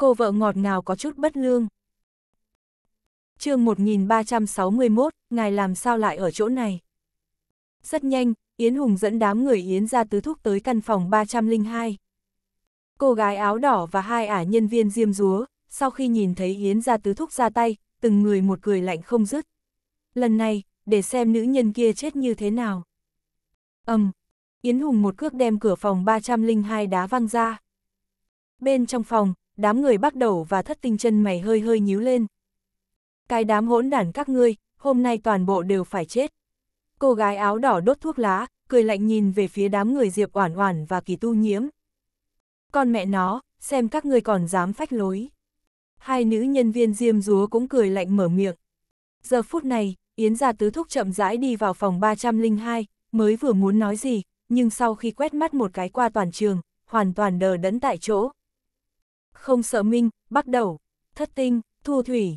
cô vợ ngọt ngào có chút bất lương. chương 1361, ngài làm sao lại ở chỗ này? Rất nhanh, Yến Hùng dẫn đám người Yến ra tứ thúc tới căn phòng 302. Cô gái áo đỏ và hai ả nhân viên diêm rúa, sau khi nhìn thấy Yến ra tứ thúc ra tay, từng người một cười lạnh không dứt. Lần này, để xem nữ nhân kia chết như thế nào. ầm Yến Hùng một cước đem cửa phòng 302 đá văng ra. Bên trong phòng, đám người bắt đầu và thất tinh chân mày hơi hơi nhíu lên. Cái đám hỗn đản các ngươi, hôm nay toàn bộ đều phải chết. Cô gái áo đỏ đốt thuốc lá, cười lạnh nhìn về phía đám người Diệp Oản Oản và Kỳ Tu Nhiễm. Con mẹ nó, xem các ngươi còn dám phách lối. Hai nữ nhân viên diêm dúa cũng cười lạnh mở miệng. Giờ phút này, Yến Gia Tứ Thúc chậm rãi đi vào phòng 302, mới vừa muốn nói gì, nhưng sau khi quét mắt một cái qua toàn trường, hoàn toàn đờ đẫn tại chỗ không sợ minh, bắt đầu, thất tinh, thu thủy.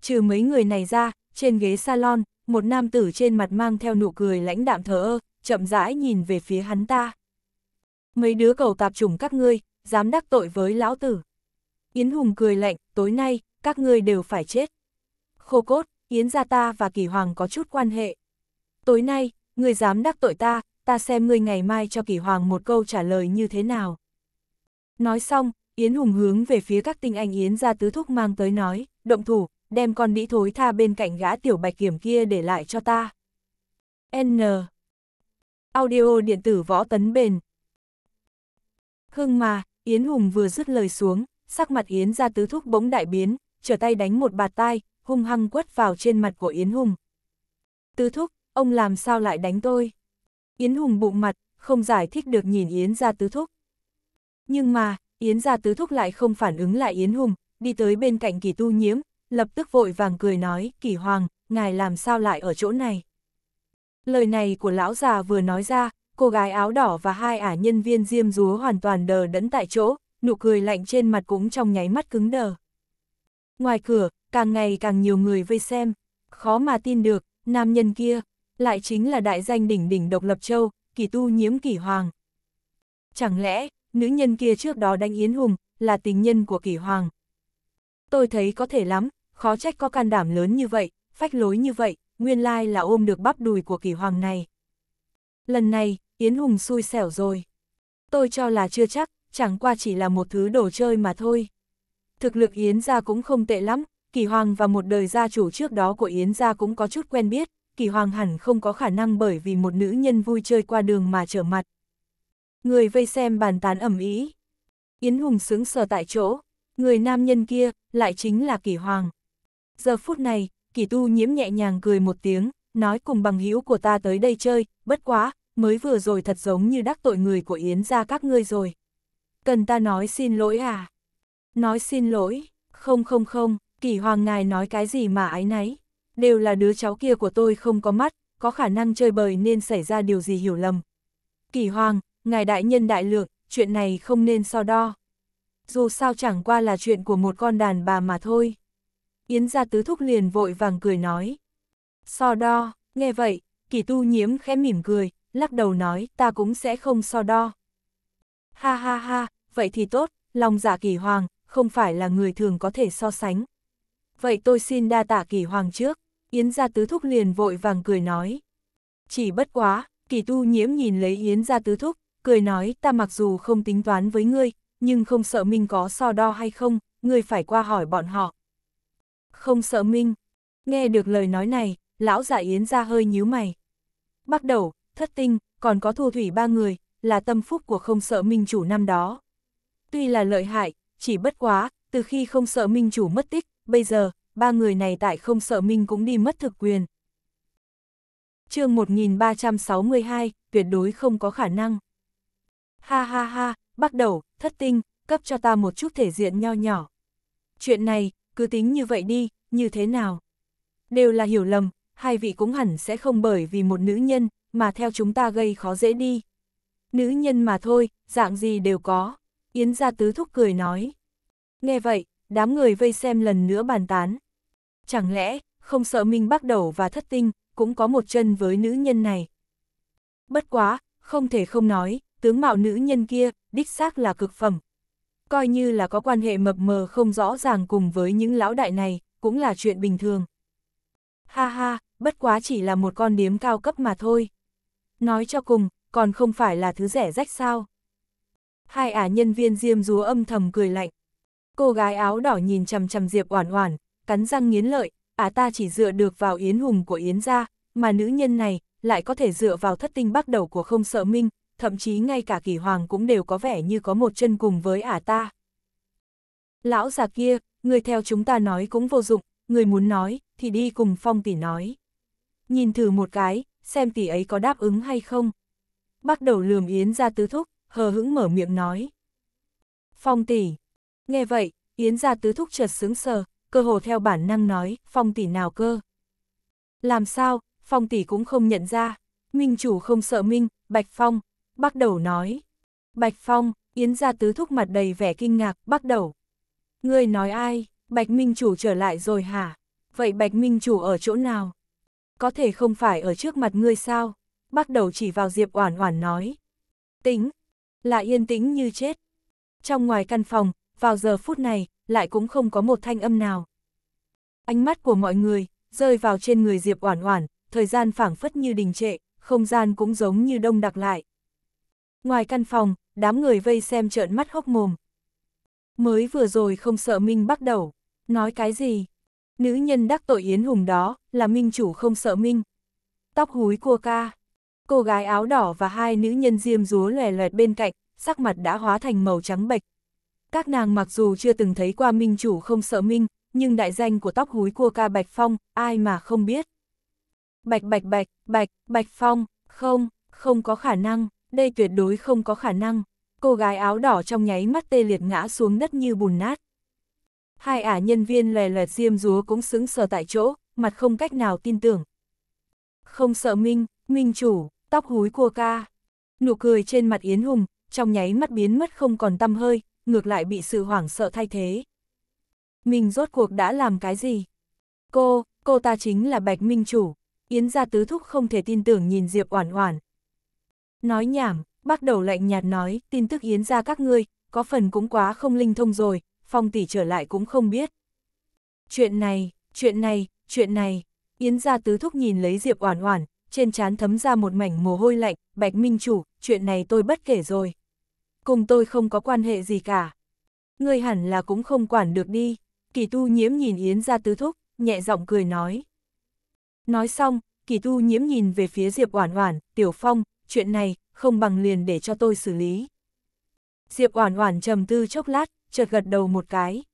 Trừ mấy người này ra, trên ghế salon, một nam tử trên mặt mang theo nụ cười lãnh đạm thờ ơ, chậm rãi nhìn về phía hắn ta. Mấy đứa cầu tạp chủng các ngươi, dám đắc tội với lão tử. Yến Hùng cười lạnh, tối nay, các ngươi đều phải chết. Khô cốt, Yến gia ta và kỳ hoàng có chút quan hệ. Tối nay, ngươi dám đắc tội ta, ta xem ngươi ngày mai cho kỳ hoàng một câu trả lời như thế nào. Nói xong, Yến Hùng hướng về phía các tinh anh Yến ra tứ thúc mang tới nói, động thủ, đem con đĩ thối tha bên cạnh gã tiểu bạch kiểm kia để lại cho ta. N. Audio điện tử võ tấn bền. Hưng mà, Yến Hùng vừa dứt lời xuống, sắc mặt Yến ra tứ thúc bỗng đại biến, trở tay đánh một bạt tai, hung hăng quất vào trên mặt của Yến Hùng. Tứ thúc, ông làm sao lại đánh tôi? Yến Hùng bụng mặt, không giải thích được nhìn Yến ra tứ thúc. Nhưng mà, Yến gia tứ thúc lại không phản ứng lại Yến Hùng, đi tới bên cạnh kỳ tu nhiễm, lập tức vội vàng cười nói, kỳ hoàng, ngài làm sao lại ở chỗ này. Lời này của lão già vừa nói ra, cô gái áo đỏ và hai ả nhân viên diêm rúa hoàn toàn đờ đẫn tại chỗ, nụ cười lạnh trên mặt cũng trong nháy mắt cứng đờ. Ngoài cửa, càng ngày càng nhiều người vây xem, khó mà tin được, nam nhân kia, lại chính là đại danh đỉnh đỉnh độc lập châu, kỳ tu nhiễm kỳ hoàng. Chẳng lẽ, nữ nhân kia trước đó đánh Yến Hùng, là tình nhân của kỷ hoàng. Tôi thấy có thể lắm, khó trách có can đảm lớn như vậy, phách lối như vậy, nguyên lai là ôm được bắp đùi của kỷ hoàng này. Lần này, Yến Hùng xui xẻo rồi. Tôi cho là chưa chắc, chẳng qua chỉ là một thứ đồ chơi mà thôi. Thực lực Yến gia cũng không tệ lắm, Kỷ Hoàng và một đời gia chủ trước đó của Yến gia cũng có chút quen biết, Kỳ Hoàng hẳn không có khả năng bởi vì một nữ nhân vui chơi qua đường mà trở mặt, người vây xem bàn tán ẩm ý. Yến Hùng sướng sờ tại chỗ, người nam nhân kia lại chính là kỳ Hoàng. Giờ phút này, kỳ Tu nhiễm nhẹ nhàng cười một tiếng, nói cùng bằng hữu của ta tới đây chơi, bất quá, mới vừa rồi thật giống như đắc tội người của Yến ra các ngươi rồi. Cần ta nói xin lỗi à? Nói xin lỗi, không không không, kỳ Hoàng ngài nói cái gì mà ái nấy? đều là đứa cháu kia của tôi không có mắt, có khả năng chơi bời nên xảy ra điều gì hiểu lầm. kỳ Hoàng, ngài đại nhân đại lượng, chuyện này không nên so đo. Dù sao chẳng qua là chuyện của một con đàn bà mà thôi. Yến gia tứ thúc liền vội vàng cười nói. So đo, nghe vậy, kỳ tu nhiễm khẽ mỉm cười, lắc đầu nói ta cũng sẽ không so đo. Ha ha ha, vậy thì tốt, lòng giả dạ kỳ hoàng, không phải là người thường có thể so sánh. Vậy tôi xin đa tạ kỳ hoàng trước, Yến gia tứ thúc liền vội vàng cười nói. Chỉ bất quá, kỳ tu nhiễm nhìn lấy Yến gia tứ thúc, cười nói ta mặc dù không tính toán với ngươi, nhưng không sợ Minh có so đo hay không, ngươi phải qua hỏi bọn họ. Không sợ Minh. Nghe được lời nói này, lão giả yến ra hơi nhíu mày. Bắt đầu, thất tinh, còn có thu thủy ba người, là tâm phúc của không sợ Minh chủ năm đó. Tuy là lợi hại, chỉ bất quá, từ khi không sợ Minh chủ mất tích, bây giờ, ba người này tại không sợ Minh cũng đi mất thực quyền. chương 1362, tuyệt đối không có khả năng ha ha ha, bắt đầu, thất tinh, cấp cho ta một chút thể diện nho nhỏ. Chuyện này, cứ tính như vậy đi, như thế nào? Đều là hiểu lầm, hai vị cũng hẳn sẽ không bởi vì một nữ nhân, mà theo chúng ta gây khó dễ đi. Nữ nhân mà thôi, dạng gì đều có. Yến gia tứ thúc cười nói. Nghe vậy, đám người vây xem lần nữa bàn tán. Chẳng lẽ, không sợ Minh bắt đầu và thất tinh, cũng có một chân với nữ nhân này. Bất quá, không thể không nói, tướng mạo nữ nhân kia, đích xác là cực phẩm. Coi như là có quan hệ mập mờ không rõ ràng cùng với những lão đại này, cũng là chuyện bình thường. Ha ha, bất quá chỉ là một con điếm cao cấp mà thôi. Nói cho cùng, còn không phải là thứ rẻ rách sao. Hai ả nhân viên diêm rúa âm thầm cười lạnh. Cô gái áo đỏ nhìn chằm chằm Diệp Oản Oản, cắn răng nghiến lợi, ả ta chỉ dựa được vào yến hùng của yến gia, mà nữ nhân này lại có thể dựa vào thất tinh bắt đầu của không sợ minh, thậm chí ngay cả kỳ hoàng cũng đều có vẻ như có một chân cùng với ả ta. Lão già kia, người theo chúng ta nói cũng vô dụng, người muốn nói, thì đi cùng phong tỷ nói. Nhìn thử một cái, xem tỷ ấy có đáp ứng hay không. Bắt đầu lườm Yến ra tứ thúc, hờ hững mở miệng nói. Phong tỷ. Nghe vậy, Yến ra tứ thúc chợt sướng sờ, cơ hồ theo bản năng nói, phong tỷ nào cơ. Làm sao, phong tỷ cũng không nhận ra, minh chủ không sợ minh, bạch phong, bắt đầu nói. Bạch Phong, Yến ra tứ thúc mặt đầy vẻ kinh ngạc, bắt đầu. Ngươi nói ai, Bạch Minh Chủ trở lại rồi hả? Vậy Bạch Minh Chủ ở chỗ nào? Có thể không phải ở trước mặt ngươi sao? bắt đầu chỉ vào Diệp Oản Oản nói. Tính, là yên tĩnh như chết. Trong ngoài căn phòng, vào giờ phút này, lại cũng không có một thanh âm nào. Ánh mắt của mọi người, rơi vào trên người Diệp Oản Oản, thời gian phảng phất như đình trệ, không gian cũng giống như đông đặc lại. Ngoài căn phòng, đám người vây xem trợn mắt hốc mồm. Mới vừa rồi không sợ Minh bắt đầu. Nói cái gì? Nữ nhân đắc tội Yến Hùng đó, là Minh chủ không sợ Minh. Tóc húi cua ca. Cô gái áo đỏ và hai nữ nhân diêm rúa lòe loẹt bên cạnh, sắc mặt đã hóa thành màu trắng bệch. Các nàng mặc dù chưa từng thấy qua Minh chủ không sợ Minh, nhưng đại danh của tóc húi cua ca Bạch Phong, ai mà không biết. Bạch bạch bạch, bạch, bạch phong, không, không có khả năng đây tuyệt đối không có khả năng, cô gái áo đỏ trong nháy mắt tê liệt ngã xuống đất như bùn nát. Hai ả nhân viên lè lè diêm rúa cũng xứng sờ tại chỗ, mặt không cách nào tin tưởng. Không sợ Minh, Minh chủ, tóc húi cua ca. Nụ cười trên mặt Yến Hùng, trong nháy mắt biến mất không còn tâm hơi, ngược lại bị sự hoảng sợ thay thế. Mình rốt cuộc đã làm cái gì? Cô, cô ta chính là Bạch Minh Chủ. Yến gia tứ thúc không thể tin tưởng nhìn Diệp Oản Oản, Nói nhảm, bác đầu lạnh nhạt nói, tin tức yến ra các ngươi, có phần cũng quá không linh thông rồi, phong tỷ trở lại cũng không biết. Chuyện này, chuyện này, chuyện này, yến ra tứ thúc nhìn lấy Diệp Oản Oản, trên trán thấm ra một mảnh mồ hôi lạnh, Bạch Minh Chủ, chuyện này tôi bất kể rồi. Cùng tôi không có quan hệ gì cả. Ngươi hẳn là cũng không quản được đi, kỳ tu nhiễm nhìn yến ra tứ thúc, nhẹ giọng cười nói. Nói xong, kỳ tu nhiễm nhìn về phía Diệp Oản Oản, Tiểu Phong, chuyện này, không bằng liền để cho tôi xử lý. Diệp Oản Oản trầm tư chốc lát, chợt gật đầu một cái.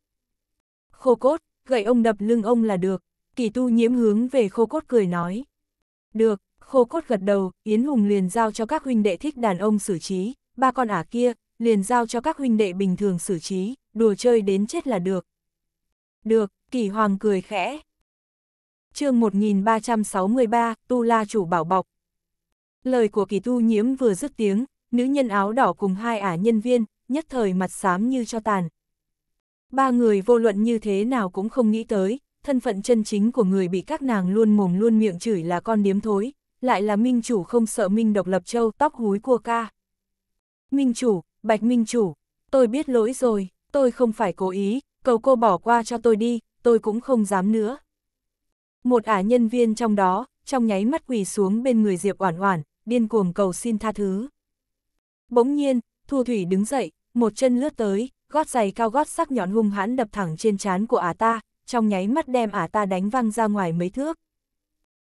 Khô cốt, gậy ông đập lưng ông là được, kỳ tu nhiễm hướng về khô cốt cười nói. Được, khô cốt gật đầu, Yến Hùng liền giao cho các huynh đệ thích đàn ông xử trí, ba con ả kia, liền giao cho các huynh đệ bình thường xử trí, đùa chơi đến chết là được. Được, kỳ hoàng cười khẽ. chương 1363, Tu La chủ bảo bọc, Lời của kỳ tu nhiễm vừa dứt tiếng, nữ nhân áo đỏ cùng hai ả nhân viên, nhất thời mặt xám như cho tàn. Ba người vô luận như thế nào cũng không nghĩ tới, thân phận chân chính của người bị các nàng luôn mồm luôn miệng chửi là con điếm thối, lại là minh chủ không sợ minh độc lập châu tóc húi cua ca. Minh chủ, bạch minh chủ, tôi biết lỗi rồi, tôi không phải cố ý, cầu cô bỏ qua cho tôi đi, tôi cũng không dám nữa. Một ả nhân viên trong đó, trong nháy mắt quỳ xuống bên người Diệp Oản Oản, điên cuồng cầu xin tha thứ. Bỗng nhiên, Thu Thủy đứng dậy, một chân lướt tới, gót giày cao gót sắc nhọn hung hãn đập thẳng trên trán của ả ta, trong nháy mắt đem ả ta đánh văng ra ngoài mấy thước.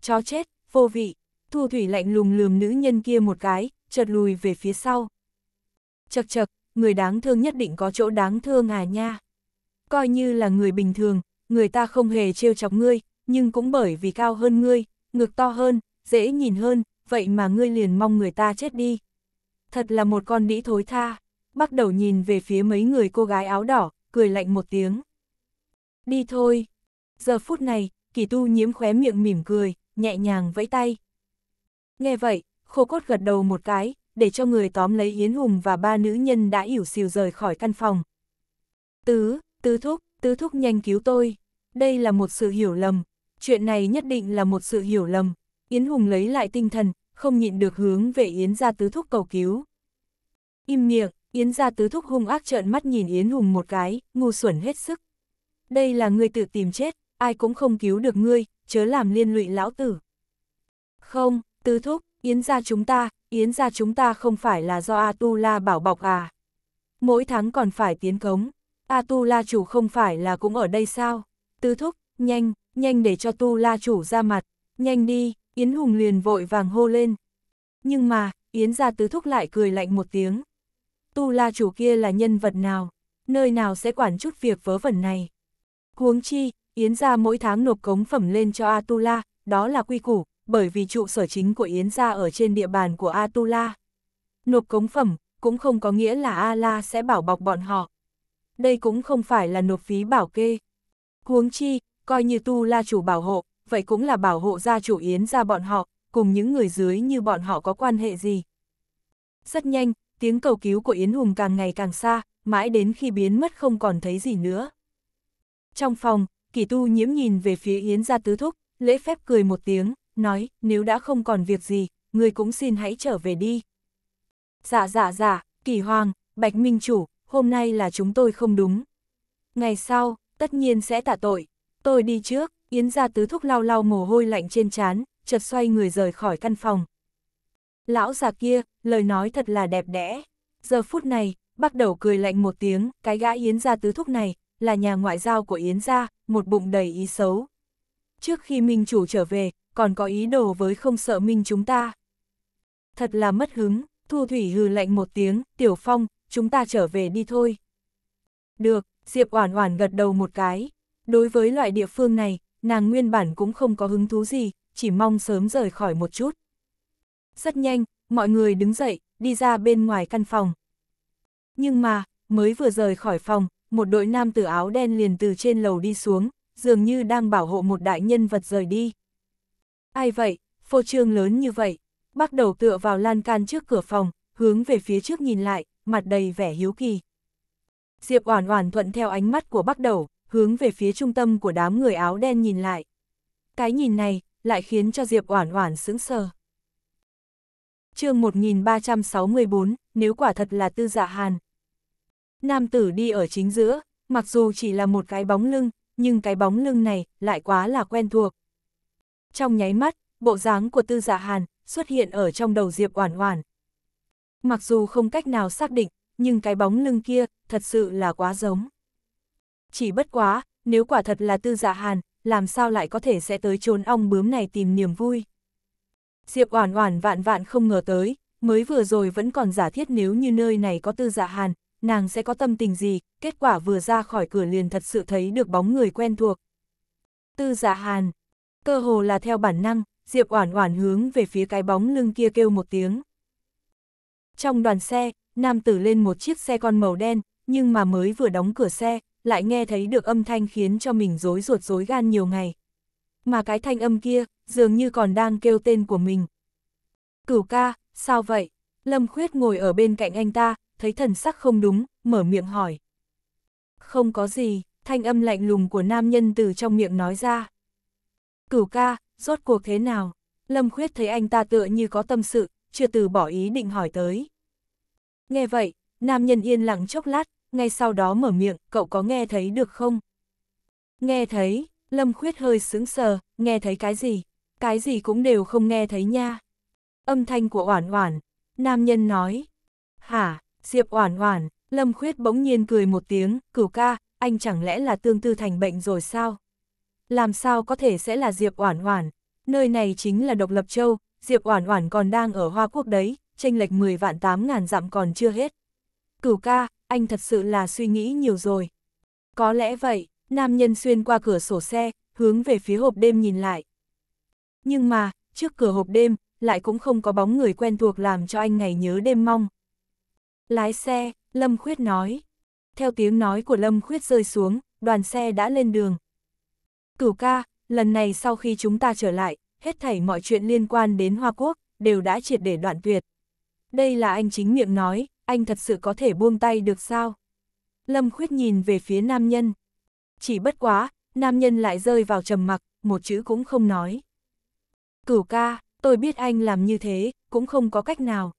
Chó chết, vô vị, Thu Thủy lạnh lùng lườm nữ nhân kia một cái, chợt lùi về phía sau. Chật chật, người đáng thương nhất định có chỗ đáng thương à nha. Coi như là người bình thường, người ta không hề trêu chọc ngươi, nhưng cũng bởi vì cao hơn ngươi, ngực to hơn, dễ nhìn hơn, vậy mà ngươi liền mong người ta chết đi. Thật là một con đĩ thối tha, bắt đầu nhìn về phía mấy người cô gái áo đỏ, cười lạnh một tiếng. Đi thôi. Giờ phút này, kỳ tu nhiễm khóe miệng mỉm cười, nhẹ nhàng vẫy tay. Nghe vậy, khô cốt gật đầu một cái, để cho người tóm lấy Yến Hùng và ba nữ nhân đã ỉu xìu rời khỏi căn phòng. Tứ, tứ thúc, tứ thúc nhanh cứu tôi. Đây là một sự hiểu lầm. Chuyện này nhất định là một sự hiểu lầm. Yến Hùng lấy lại tinh thần, không nhịn được hướng về Yến gia tứ thúc cầu cứu. Im miệng, Yến gia tứ thúc hung ác trợn mắt nhìn Yến Hùng một cái, ngu xuẩn hết sức. Đây là ngươi tự tìm chết, ai cũng không cứu được ngươi, chớ làm liên lụy lão tử. Không, tứ thúc, Yến gia chúng ta, Yến gia chúng ta không phải là do Atula bảo bọc à. Mỗi tháng còn phải tiến cống, Atula chủ không phải là cũng ở đây sao? Tứ thúc, nhanh, nhanh để cho Tu La chủ ra mặt, nhanh đi, Yến Hùng liền vội vàng hô lên. Nhưng mà, Yến gia tứ thúc lại cười lạnh một tiếng. Tu la chủ kia là nhân vật nào, nơi nào sẽ quản chút việc vớ vẩn này. Huống chi, Yến gia mỗi tháng nộp cống phẩm lên cho Atula, đó là quy củ, bởi vì trụ sở chính của Yến gia ở trên địa bàn của Atula. Nộp cống phẩm cũng không có nghĩa là A-la sẽ bảo bọc bọn họ. Đây cũng không phải là nộp phí bảo kê. Huống chi, coi như tu la chủ bảo hộ, vậy cũng là bảo hộ gia chủ Yến ra bọn họ, cùng những người dưới như bọn họ có quan hệ gì. Rất nhanh, tiếng cầu cứu của Yến Hùng càng ngày càng xa, mãi đến khi biến mất không còn thấy gì nữa. Trong phòng, kỳ tu nhiễm nhìn về phía Yến ra tứ thúc, lễ phép cười một tiếng, nói, nếu đã không còn việc gì, người cũng xin hãy trở về đi. Dạ dạ dạ, kỳ hoàng, bạch minh chủ, hôm nay là chúng tôi không đúng. Ngày sau, tất nhiên sẽ tạ tội, tôi đi trước. Yến gia tứ thúc lau lau mồ hôi lạnh trên trán, chợt xoay người rời khỏi căn phòng. Lão già kia, lời nói thật là đẹp đẽ. Giờ phút này, bắt đầu cười lạnh một tiếng, cái gã Yến gia tứ thúc này, là nhà ngoại giao của Yến gia, một bụng đầy ý xấu. Trước khi Minh chủ trở về, còn có ý đồ với không sợ Minh chúng ta. Thật là mất hứng, Thu Thủy hừ lạnh một tiếng, Tiểu Phong, chúng ta trở về đi thôi. Được, Diệp Oản Oản gật đầu một cái. Đối với loại địa phương này, nàng nguyên bản cũng không có hứng thú gì, chỉ mong sớm rời khỏi một chút. Rất nhanh, mọi người đứng dậy, đi ra bên ngoài căn phòng. Nhưng mà, mới vừa rời khỏi phòng, một đội nam tử áo đen liền từ trên lầu đi xuống, dường như đang bảo hộ một đại nhân vật rời đi. Ai vậy, phô trương lớn như vậy, bắt đầu tựa vào lan can trước cửa phòng, hướng về phía trước nhìn lại, mặt đầy vẻ hiếu kỳ. Diệp Oản Oản thuận theo ánh mắt của Bắc Đầu, hướng về phía trung tâm của đám người áo đen nhìn lại. Cái nhìn này, lại khiến cho Diệp Oản Oản sững sờ. Chương 1364, nếu quả thật là Tư Dạ Hàn. Nam tử đi ở chính giữa, mặc dù chỉ là một cái bóng lưng, nhưng cái bóng lưng này lại quá là quen thuộc. Trong nháy mắt, bộ dáng của Tư Dạ Hàn xuất hiện ở trong đầu Diệp Oản Oản. Mặc dù không cách nào xác định, nhưng cái bóng lưng kia thật sự là quá giống. Chỉ bất quá, nếu quả thật là tư dạ hàn, làm sao lại có thể sẽ tới trốn ong bướm này tìm niềm vui. Diệp Oản Oản vạn vạn không ngờ tới, mới vừa rồi vẫn còn giả thiết nếu như nơi này có tư dạ hàn, nàng sẽ có tâm tình gì, kết quả vừa ra khỏi cửa liền thật sự thấy được bóng người quen thuộc. Tư dạ hàn, cơ hồ là theo bản năng, Diệp Oản Oản hướng về phía cái bóng lưng kia kêu một tiếng. Trong đoàn xe, nam tử lên một chiếc xe con màu đen, nhưng mà mới vừa đóng cửa xe, lại nghe thấy được âm thanh khiến cho mình rối ruột rối gan nhiều ngày. Mà cái thanh âm kia, dường như còn đang kêu tên của mình. Cửu ca, sao vậy? Lâm Khuyết ngồi ở bên cạnh anh ta, thấy thần sắc không đúng, mở miệng hỏi. Không có gì, thanh âm lạnh lùng của nam nhân từ trong miệng nói ra. Cửu ca, rốt cuộc thế nào? Lâm Khuyết thấy anh ta tựa như có tâm sự, chưa từ bỏ ý định hỏi tới. Nghe vậy, nam nhân yên lặng chốc lát, ngay sau đó mở miệng, cậu có nghe thấy được không? Nghe thấy, Lâm Khuyết hơi sững sờ, nghe thấy cái gì? Cái gì cũng đều không nghe thấy nha. Âm thanh của Oản Oản, nam nhân nói. Hả, Diệp Oản Oản, Lâm Khuyết bỗng nhiên cười một tiếng, cửu ca, anh chẳng lẽ là tương tư thành bệnh rồi sao? Làm sao có thể sẽ là Diệp Oản Oản, nơi này chính là độc lập châu, Diệp Oản Oản còn đang ở Hoa Quốc đấy, tranh lệch 10 vạn 8 ngàn dặm còn chưa hết. Cửu ca, anh thật sự là suy nghĩ nhiều rồi. Có lẽ vậy, nam nhân xuyên qua cửa sổ xe, hướng về phía hộp đêm nhìn lại. Nhưng mà, trước cửa hộp đêm, lại cũng không có bóng người quen thuộc làm cho anh ngày nhớ đêm mong. Lái xe, Lâm Khuyết nói. Theo tiếng nói của Lâm Khuyết rơi xuống, đoàn xe đã lên đường. Cửu ca, lần này sau khi chúng ta trở lại, hết thảy mọi chuyện liên quan đến Hoa Quốc, đều đã triệt để đoạn tuyệt. Đây là anh chính miệng nói, anh thật sự có thể buông tay được sao? Lâm Khuyết nhìn về phía nam nhân. Chỉ bất quá, nam nhân lại rơi vào trầm mặc, một chữ cũng không nói. Cửu ca, tôi biết anh làm như thế, cũng không có cách nào.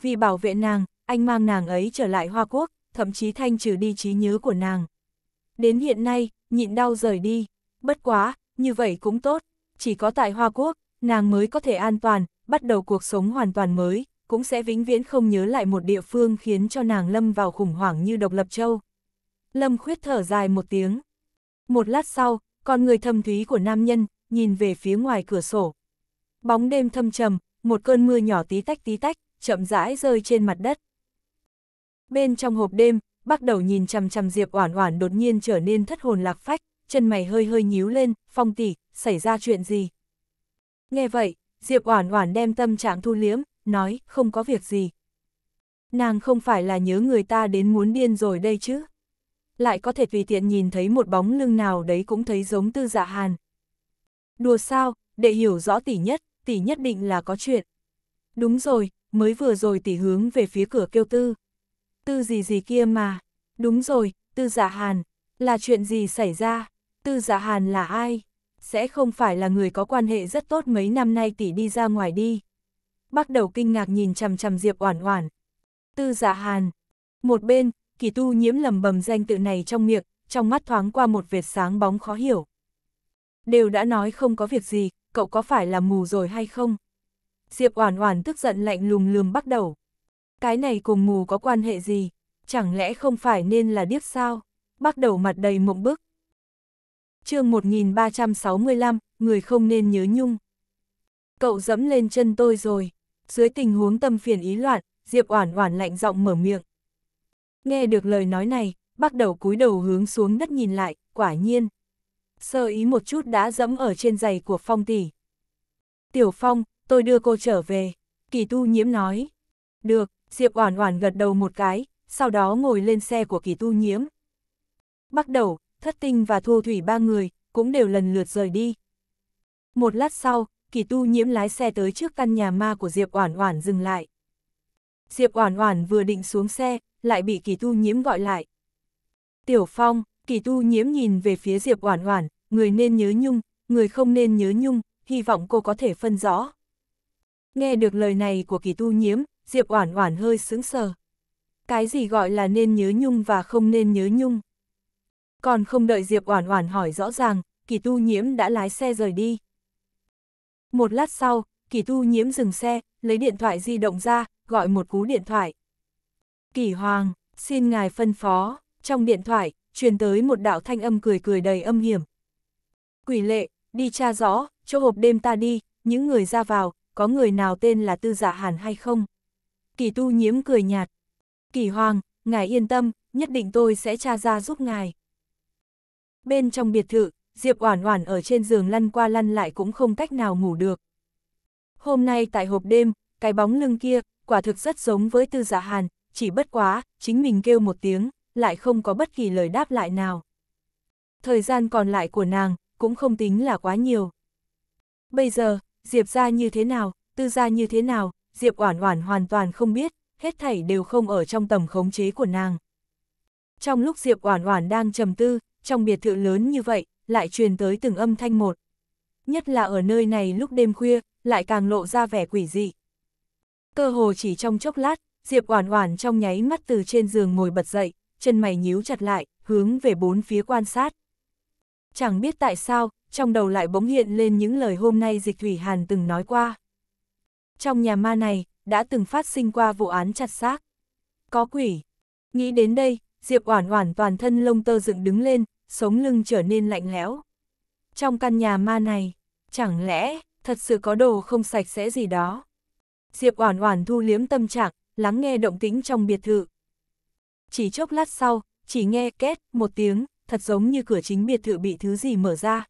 Vì bảo vệ nàng, anh mang nàng ấy trở lại Hoa Quốc, thậm chí thanh trừ đi trí nhớ của nàng. Đến hiện nay, nhịn đau rời đi. Bất quá, như vậy cũng tốt. Chỉ có tại Hoa Quốc, nàng mới có thể an toàn, bắt đầu cuộc sống hoàn toàn mới, cũng sẽ vĩnh viễn không nhớ lại một địa phương khiến cho nàng lâm vào khủng hoảng như độc lập châu. Lâm khuyết thở dài một tiếng. Một lát sau, con người thâm thúy của nam nhân, nhìn về phía ngoài cửa sổ. Bóng đêm thâm trầm, một cơn mưa nhỏ tí tách tí tách, chậm rãi rơi trên mặt đất. Bên trong hộp đêm, bắt đầu nhìn chằm chằm Diệp Oản Oản đột nhiên trở nên thất hồn lạc phách, chân mày hơi hơi nhíu lên, "Phong tỷ, xảy ra chuyện gì?" Nghe vậy, Diệp Oản Oản đem tâm trạng thu liếm nói, không có việc gì. Nàng không phải là nhớ người ta đến muốn điên rồi đây chứ. Lại có thể vì tiện nhìn thấy một bóng lưng nào đấy cũng thấy giống tư dạ hàn. Đùa sao, để hiểu rõ tỷ nhất, tỷ nhất định là có chuyện. Đúng rồi, mới vừa rồi tỷ hướng về phía cửa kêu tư. Tư gì gì kia mà. Đúng rồi, tư dạ hàn. Là chuyện gì xảy ra? Tư dạ hàn là ai? Sẽ không phải là người có quan hệ rất tốt mấy năm nay tỷ đi ra ngoài đi bắt đầu kinh ngạc nhìn chằm chằm Diệp Oản Oản. Tư Dạ Hàn. Một bên, Kỳ Tu nhiễm lầm bầm danh tự này trong miệng, trong mắt thoáng qua một vệt sáng bóng khó hiểu. Đều đã nói không có việc gì, cậu có phải là mù rồi hay không? Diệp Oản Oản tức giận lạnh lùng lườm bắt đầu. Cái này cùng mù có quan hệ gì? Chẳng lẽ không phải nên là điếc sao? Bắt đầu mặt đầy mộng bức. Chương 1365, người không nên nhớ nhung. Cậu dẫm lên chân tôi rồi dưới tình huống tâm phiền ý loạn, Diệp Oản Oản lạnh giọng mở miệng. Nghe được lời nói này, bắt đầu cúi đầu hướng xuống đất nhìn lại, quả nhiên. Sơ ý một chút đã dẫm ở trên giày của Phong tỷ. Tiểu Phong, tôi đưa cô trở về, kỳ tu nhiễm nói. Được, Diệp Oản Oản gật đầu một cái, sau đó ngồi lên xe của kỳ tu nhiễm. Bắt đầu, thất tinh và thu thủy ba người, cũng đều lần lượt rời đi. Một lát sau, kỳ tu nhiễm lái xe tới trước căn nhà ma của Diệp Oản Oản dừng lại. Diệp Oản Oản vừa định xuống xe, lại bị kỳ tu nhiễm gọi lại. Tiểu Phong, kỳ tu nhiễm nhìn về phía Diệp Oản Oản, người nên nhớ nhung, người không nên nhớ nhung, hy vọng cô có thể phân rõ. Nghe được lời này của kỳ tu nhiễm, Diệp Oản Oản hơi sững sờ. Cái gì gọi là nên nhớ nhung và không nên nhớ nhung? Còn không đợi Diệp Oản Oản hỏi rõ ràng, kỳ tu nhiễm đã lái xe rời đi. Một lát sau, kỳ tu nhiễm dừng xe, lấy điện thoại di động ra, gọi một cú điện thoại. Kỳ Hoàng, xin ngài phân phó, trong điện thoại, truyền tới một đạo thanh âm cười cười đầy âm hiểm. Quỷ lệ, đi tra rõ, chỗ hộp đêm ta đi, những người ra vào, có người nào tên là tư giả dạ hàn hay không? Kỳ tu nhiễm cười nhạt. Kỳ Hoàng, ngài yên tâm, nhất định tôi sẽ tra ra giúp ngài. Bên trong biệt thự, Diệp Oản Oản ở trên giường lăn qua lăn lại cũng không cách nào ngủ được. Hôm nay tại hộp đêm, cái bóng lưng kia, quả thực rất giống với Tư Dạ Hàn, chỉ bất quá, chính mình kêu một tiếng, lại không có bất kỳ lời đáp lại nào. Thời gian còn lại của nàng, cũng không tính là quá nhiều. Bây giờ, Diệp gia như thế nào, Tư gia như thế nào, Diệp Oản Oản hoàn toàn không biết, hết thảy đều không ở trong tầm khống chế của nàng. Trong lúc Diệp Oản Oản đang trầm tư, trong biệt thự lớn như vậy, lại truyền tới từng âm thanh một. Nhất là ở nơi này lúc đêm khuya, lại càng lộ ra vẻ quỷ dị. Cơ hồ chỉ trong chốc lát, Diệp Oản Oản trong nháy mắt từ trên giường ngồi bật dậy, chân mày nhíu chặt lại, hướng về bốn phía quan sát. Chẳng biết tại sao, trong đầu lại bỗng hiện lên những lời hôm nay Dịch Thủy Hàn từng nói qua. Trong nhà ma này, đã từng phát sinh qua vụ án chặt xác. Có quỷ. Nghĩ đến đây, Diệp Oản Oản toàn thân lông tơ dựng đứng lên, sống lưng trở nên lạnh lẽo. Trong căn nhà ma này, chẳng lẽ thật sự có đồ không sạch sẽ gì đó? Diệp Oản Oản thu liếm tâm trạng, lắng nghe động tĩnh trong biệt thự. Chỉ chốc lát sau, chỉ nghe két một tiếng, thật giống như cửa chính biệt thự bị thứ gì mở ra.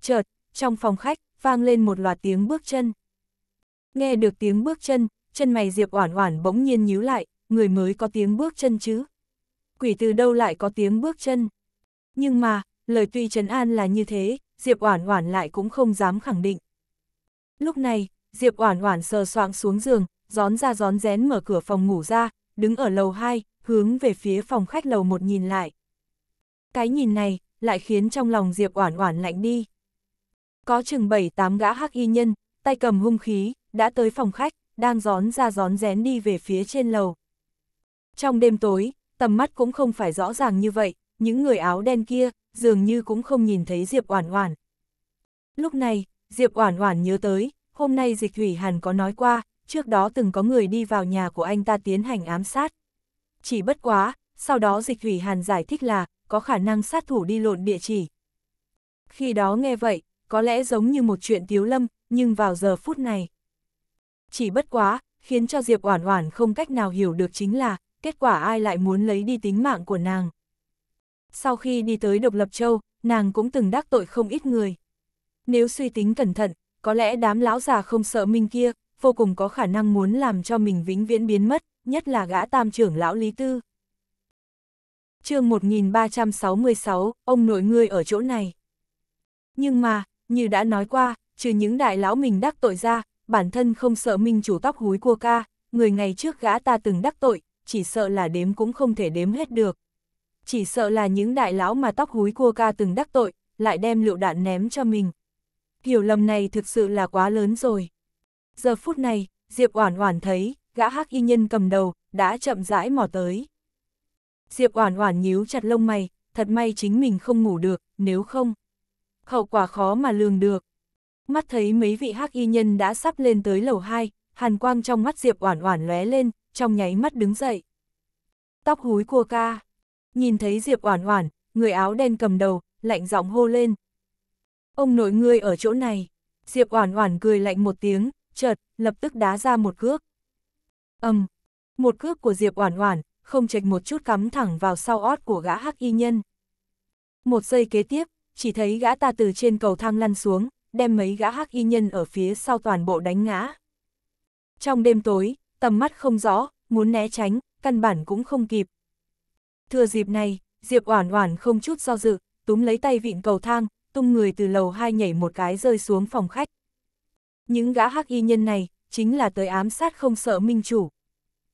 Chợt, trong phòng khách vang lên một loạt tiếng bước chân. Nghe được tiếng bước chân, chân mày Diệp Oản Oản bỗng nhiên nhíu lại, người mới có tiếng bước chân chứ? Quỷ từ đâu lại có tiếng bước chân? Nhưng mà, lời tuy trấn an là như thế, Diệp Oản Oản lại cũng không dám khẳng định. Lúc này, Diệp Oản Oản sờ soạng xuống giường, gión ra gión rén mở cửa phòng ngủ ra, đứng ở lầu 2, hướng về phía phòng khách lầu 1 nhìn lại. Cái nhìn này lại khiến trong lòng Diệp Oản Oản lạnh đi. Có chừng 7, 8 gã hắc y nhân, tay cầm hung khí, đã tới phòng khách, đang gión ra gión rén đi về phía trên lầu. Trong đêm tối, tầm mắt cũng không phải rõ ràng như vậy, những người áo đen kia, dường như cũng không nhìn thấy Diệp Oản Oản. Lúc này, Diệp Oản Oản nhớ tới, hôm nay Dịch Thủy Hàn có nói qua, trước đó từng có người đi vào nhà của anh ta tiến hành ám sát. Chỉ bất quá, sau đó Dịch Thủy Hàn giải thích là, có khả năng sát thủ đi lộn địa chỉ. Khi đó nghe vậy, có lẽ giống như một chuyện tiếu lâm, nhưng vào giờ phút này. Chỉ bất quá, khiến cho Diệp Oản Oản không cách nào hiểu được chính là, kết quả ai lại muốn lấy đi tính mạng của nàng sau khi đi tới độc lập châu, nàng cũng từng đắc tội không ít người. Nếu suy tính cẩn thận, có lẽ đám lão già không sợ minh kia, vô cùng có khả năng muốn làm cho mình vĩnh viễn biến mất, nhất là gã tam trưởng lão Lý Tư. chương 1366, ông nội ngươi ở chỗ này. Nhưng mà, như đã nói qua, trừ những đại lão mình đắc tội ra, bản thân không sợ minh chủ tóc húi cua ca, người ngày trước gã ta từng đắc tội, chỉ sợ là đếm cũng không thể đếm hết được chỉ sợ là những đại lão mà tóc húi cua ca từng đắc tội, lại đem lựu đạn ném cho mình. Hiểu lầm này thực sự là quá lớn rồi. Giờ phút này, Diệp Oản Oản thấy, gã hắc y nhân cầm đầu, đã chậm rãi mò tới. Diệp Oản Oản nhíu chặt lông mày, thật may chính mình không ngủ được, nếu không, hậu quả khó mà lường được. Mắt thấy mấy vị hắc y nhân đã sắp lên tới lầu 2, hàn quang trong mắt Diệp Oản Oản lóe lên, trong nháy mắt đứng dậy. Tóc húi cua ca nhìn thấy Diệp Oản Oản, người áo đen cầm đầu, lạnh giọng hô lên. Ông nội ngươi ở chỗ này. Diệp Oản Oản cười lạnh một tiếng, chợt lập tức đá ra một cước. âm Um, một cước của Diệp Oản Oản, không chệch một chút cắm thẳng vào sau ót của gã hắc y nhân. Một giây kế tiếp, chỉ thấy gã ta từ trên cầu thang lăn xuống, đem mấy gã hắc y nhân ở phía sau toàn bộ đánh ngã. Trong đêm tối, tầm mắt không rõ, muốn né tránh, căn bản cũng không kịp, Thừa dịp này, Diệp Oản Oản không chút do dự, túm lấy tay vịn cầu thang, tung người từ lầu 2 nhảy một cái rơi xuống phòng khách. Những gã hắc y nhân này chính là tới ám sát không sợ minh chủ.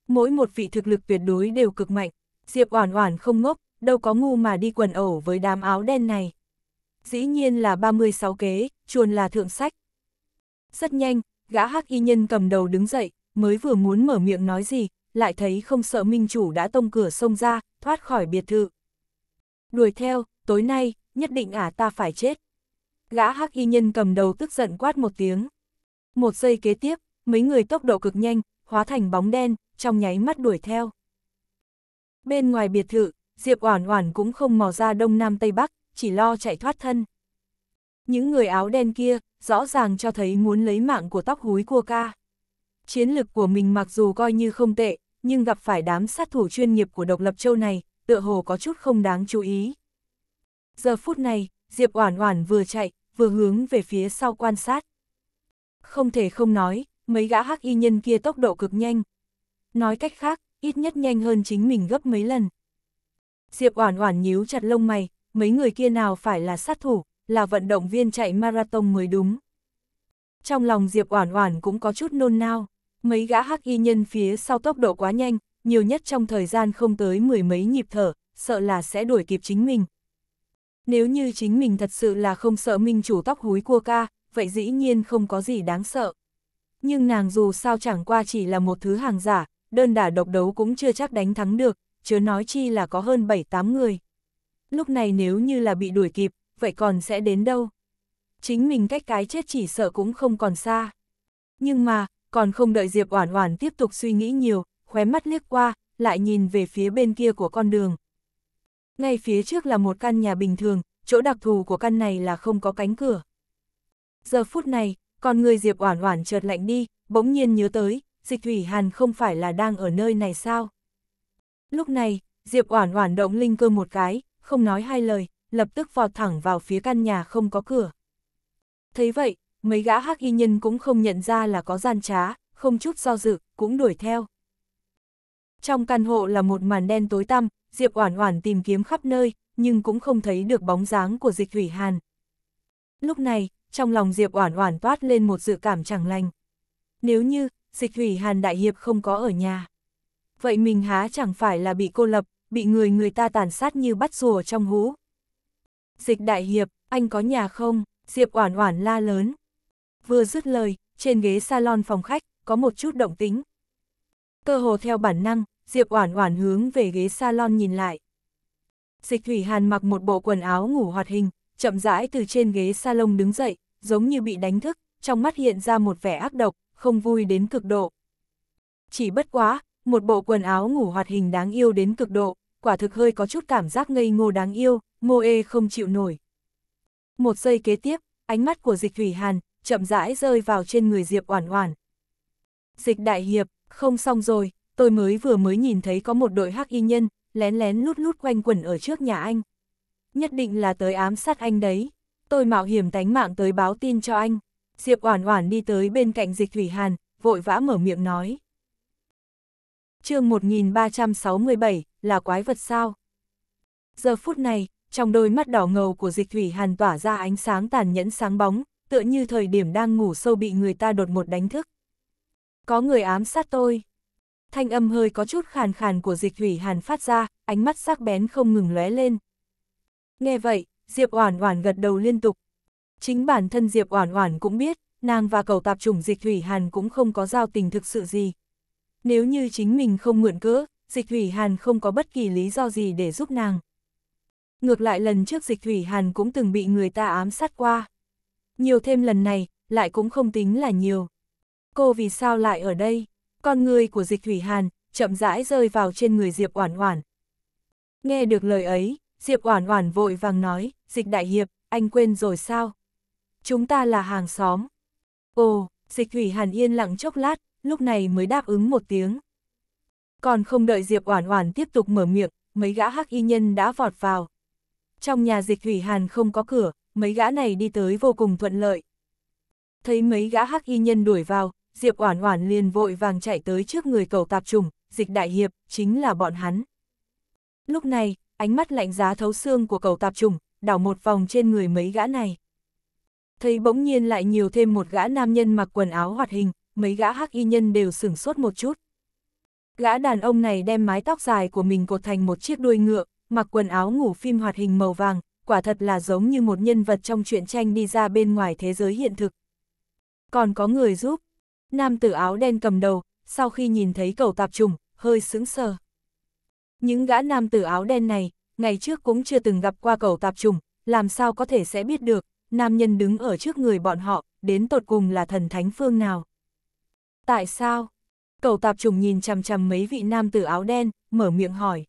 Mỗi một vị thực lực tuyệt đối đều cực mạnh, Diệp Oản Oản không ngốc, đâu có ngu mà đi quần ẩu với đám áo đen này. Dĩ nhiên là 36 kế, chuồn là thượng sách. Rất nhanh, gã hắc y nhân cầm đầu đứng dậy, mới vừa muốn mở miệng nói gì, lại thấy không sợ minh chủ đã tông cửa xông ra, thoát khỏi biệt thự. Đuổi theo, tối nay, nhất định ả à ta phải chết. Gã hắc y nhân cầm đầu tức giận quát một tiếng. Một giây kế tiếp, mấy người tốc độ cực nhanh, hóa thành bóng đen, trong nháy mắt đuổi theo. Bên ngoài biệt thự, Diệp Oản Oản cũng không mò ra đông nam tây bắc, chỉ lo chạy thoát thân. Những người áo đen kia, rõ ràng cho thấy muốn lấy mạng của tóc húi cua ca chiến lực của mình mặc dù coi như không tệ, nhưng gặp phải đám sát thủ chuyên nghiệp của độc lập châu này, tựa hồ có chút không đáng chú ý. Giờ phút này, Diệp Oản Oản vừa chạy, vừa hướng về phía sau quan sát. Không thể không nói, mấy gã hắc y nhân kia tốc độ cực nhanh. Nói cách khác, ít nhất nhanh hơn chính mình gấp mấy lần. Diệp Oản Oản nhíu chặt lông mày, mấy người kia nào phải là sát thủ, là vận động viên chạy marathon mới đúng. Trong lòng Diệp Oản Oản cũng có chút nôn nao. Mấy gã hắc y nhân phía sau tốc độ quá nhanh, nhiều nhất trong thời gian không tới mười mấy nhịp thở, sợ là sẽ đuổi kịp chính mình. Nếu như chính mình thật sự là không sợ minh chủ tóc húi cua ca, vậy dĩ nhiên không có gì đáng sợ. Nhưng nàng dù sao chẳng qua chỉ là một thứ hàng giả, đơn đả độc đấu cũng chưa chắc đánh thắng được, chớ nói chi là có hơn 7-8 người. Lúc này nếu như là bị đuổi kịp, vậy còn sẽ đến đâu? Chính mình cách cái chết chỉ sợ cũng không còn xa. Nhưng mà, còn không đợi Diệp Oản Oản tiếp tục suy nghĩ nhiều, khóe mắt liếc qua, lại nhìn về phía bên kia của con đường. Ngay phía trước là một căn nhà bình thường, chỗ đặc thù của căn này là không có cánh cửa. Giờ phút này, con người Diệp Oản Oản chợt lạnh đi, bỗng nhiên nhớ tới, Dịch Thủy Hàn không phải là đang ở nơi này sao? Lúc này, Diệp Oản Oản động linh cơ một cái, không nói hai lời, lập tức vọt thẳng vào phía căn nhà không có cửa. Thấy vậy, mấy gã hắc y nhân cũng không nhận ra là có gian trá, không chút do dự, cũng đuổi theo. Trong căn hộ là một màn đen tối tăm, Diệp Oản Oản tìm kiếm khắp nơi, nhưng cũng không thấy được bóng dáng của Dịch Thủy Hàn. Lúc này, trong lòng Diệp Oản Oản toát lên một dự cảm chẳng lành. Nếu như Dịch Thủy Hàn đại hiệp không có ở nhà, vậy mình há chẳng phải là bị cô lập, bị người người ta tàn sát như bắt rùa trong hũ. Dịch đại hiệp, anh có nhà không? Diệp Oản Oản la lớn, vừa dứt lời, trên ghế salon phòng khách, có một chút động tính. Cơ hồ theo bản năng, Diệp Oản Oản hướng về ghế salon nhìn lại. Dịch Thủy Hàn mặc một bộ quần áo ngủ hoạt hình, chậm rãi từ trên ghế salon đứng dậy, giống như bị đánh thức, trong mắt hiện ra một vẻ ác độc, không vui đến cực độ. Chỉ bất quá, một bộ quần áo ngủ hoạt hình đáng yêu đến cực độ, quả thực hơi có chút cảm giác ngây ngô đáng yêu, Mô Ê không chịu nổi. Một giây kế tiếp, ánh mắt của Dịch Thủy Hàn chậm rãi rơi vào trên người Diệp Oản Oản. Dịch đại hiệp, không xong rồi, tôi mới vừa mới nhìn thấy có một đội hắc y nhân, lén lén lút lút quanh quẩn ở trước nhà anh. Nhất định là tới ám sát anh đấy, tôi mạo hiểm tánh mạng tới báo tin cho anh. Diệp Oản Oản đi tới bên cạnh Dịch Thủy Hàn, vội vã mở miệng nói. Chương 1367, là quái vật sao? Giờ phút này, trong đôi mắt đỏ ngầu của Dịch Thủy Hàn tỏa ra ánh sáng tàn nhẫn sáng bóng, tựa như thời điểm đang ngủ sâu bị người ta đột một đánh thức. Có người ám sát tôi. Thanh âm hơi có chút khàn khàn của dịch thủy hàn phát ra, ánh mắt sắc bén không ngừng lóe lên. Nghe vậy, Diệp Oản Oản gật đầu liên tục. Chính bản thân Diệp Oản Oản cũng biết, nàng và cầu tạp chủng dịch thủy hàn cũng không có giao tình thực sự gì. Nếu như chính mình không mượn cỡ, dịch thủy hàn không có bất kỳ lý do gì để giúp nàng. Ngược lại lần trước dịch thủy hàn cũng từng bị người ta ám sát qua nhiều thêm lần này, lại cũng không tính là nhiều. Cô vì sao lại ở đây? Con người của dịch thủy hàn, chậm rãi rơi vào trên người Diệp Oản Oản. Nghe được lời ấy, Diệp Oản Oản vội vàng nói, dịch đại hiệp, anh quên rồi sao? Chúng ta là hàng xóm. Ồ, dịch thủy hàn yên lặng chốc lát, lúc này mới đáp ứng một tiếng. Còn không đợi Diệp Oản Oản tiếp tục mở miệng, mấy gã hắc y nhân đã vọt vào. Trong nhà Dịch Thủy Hàn không có cửa, mấy gã này đi tới vô cùng thuận lợi. Thấy mấy gã hắc y nhân đuổi vào, Diệp Oản Oản liền vội vàng chạy tới trước người cầu tạp trùng, dịch đại hiệp, chính là bọn hắn. Lúc này, ánh mắt lạnh giá thấu xương của cầu tạp trùng, đảo một vòng trên người mấy gã này. Thấy bỗng nhiên lại nhiều thêm một gã nam nhân mặc quần áo hoạt hình, mấy gã hắc y nhân đều sửng sốt một chút. Gã đàn ông này đem mái tóc dài của mình cột thành một chiếc đuôi ngựa, mặc quần áo ngủ phim hoạt hình màu vàng, quả thật là giống như một nhân vật trong truyện tranh đi ra bên ngoài thế giới hiện thực. Còn có người giúp, nam tử áo đen cầm đầu, sau khi nhìn thấy cầu tạp trùng, hơi sững sờ. Những gã nam tử áo đen này, ngày trước cũng chưa từng gặp qua cầu tạp trùng, làm sao có thể sẽ biết được, nam nhân đứng ở trước người bọn họ, đến tột cùng là thần thánh phương nào. Tại sao? Cầu tạp trùng nhìn chằm chằm mấy vị nam tử áo đen, mở miệng hỏi.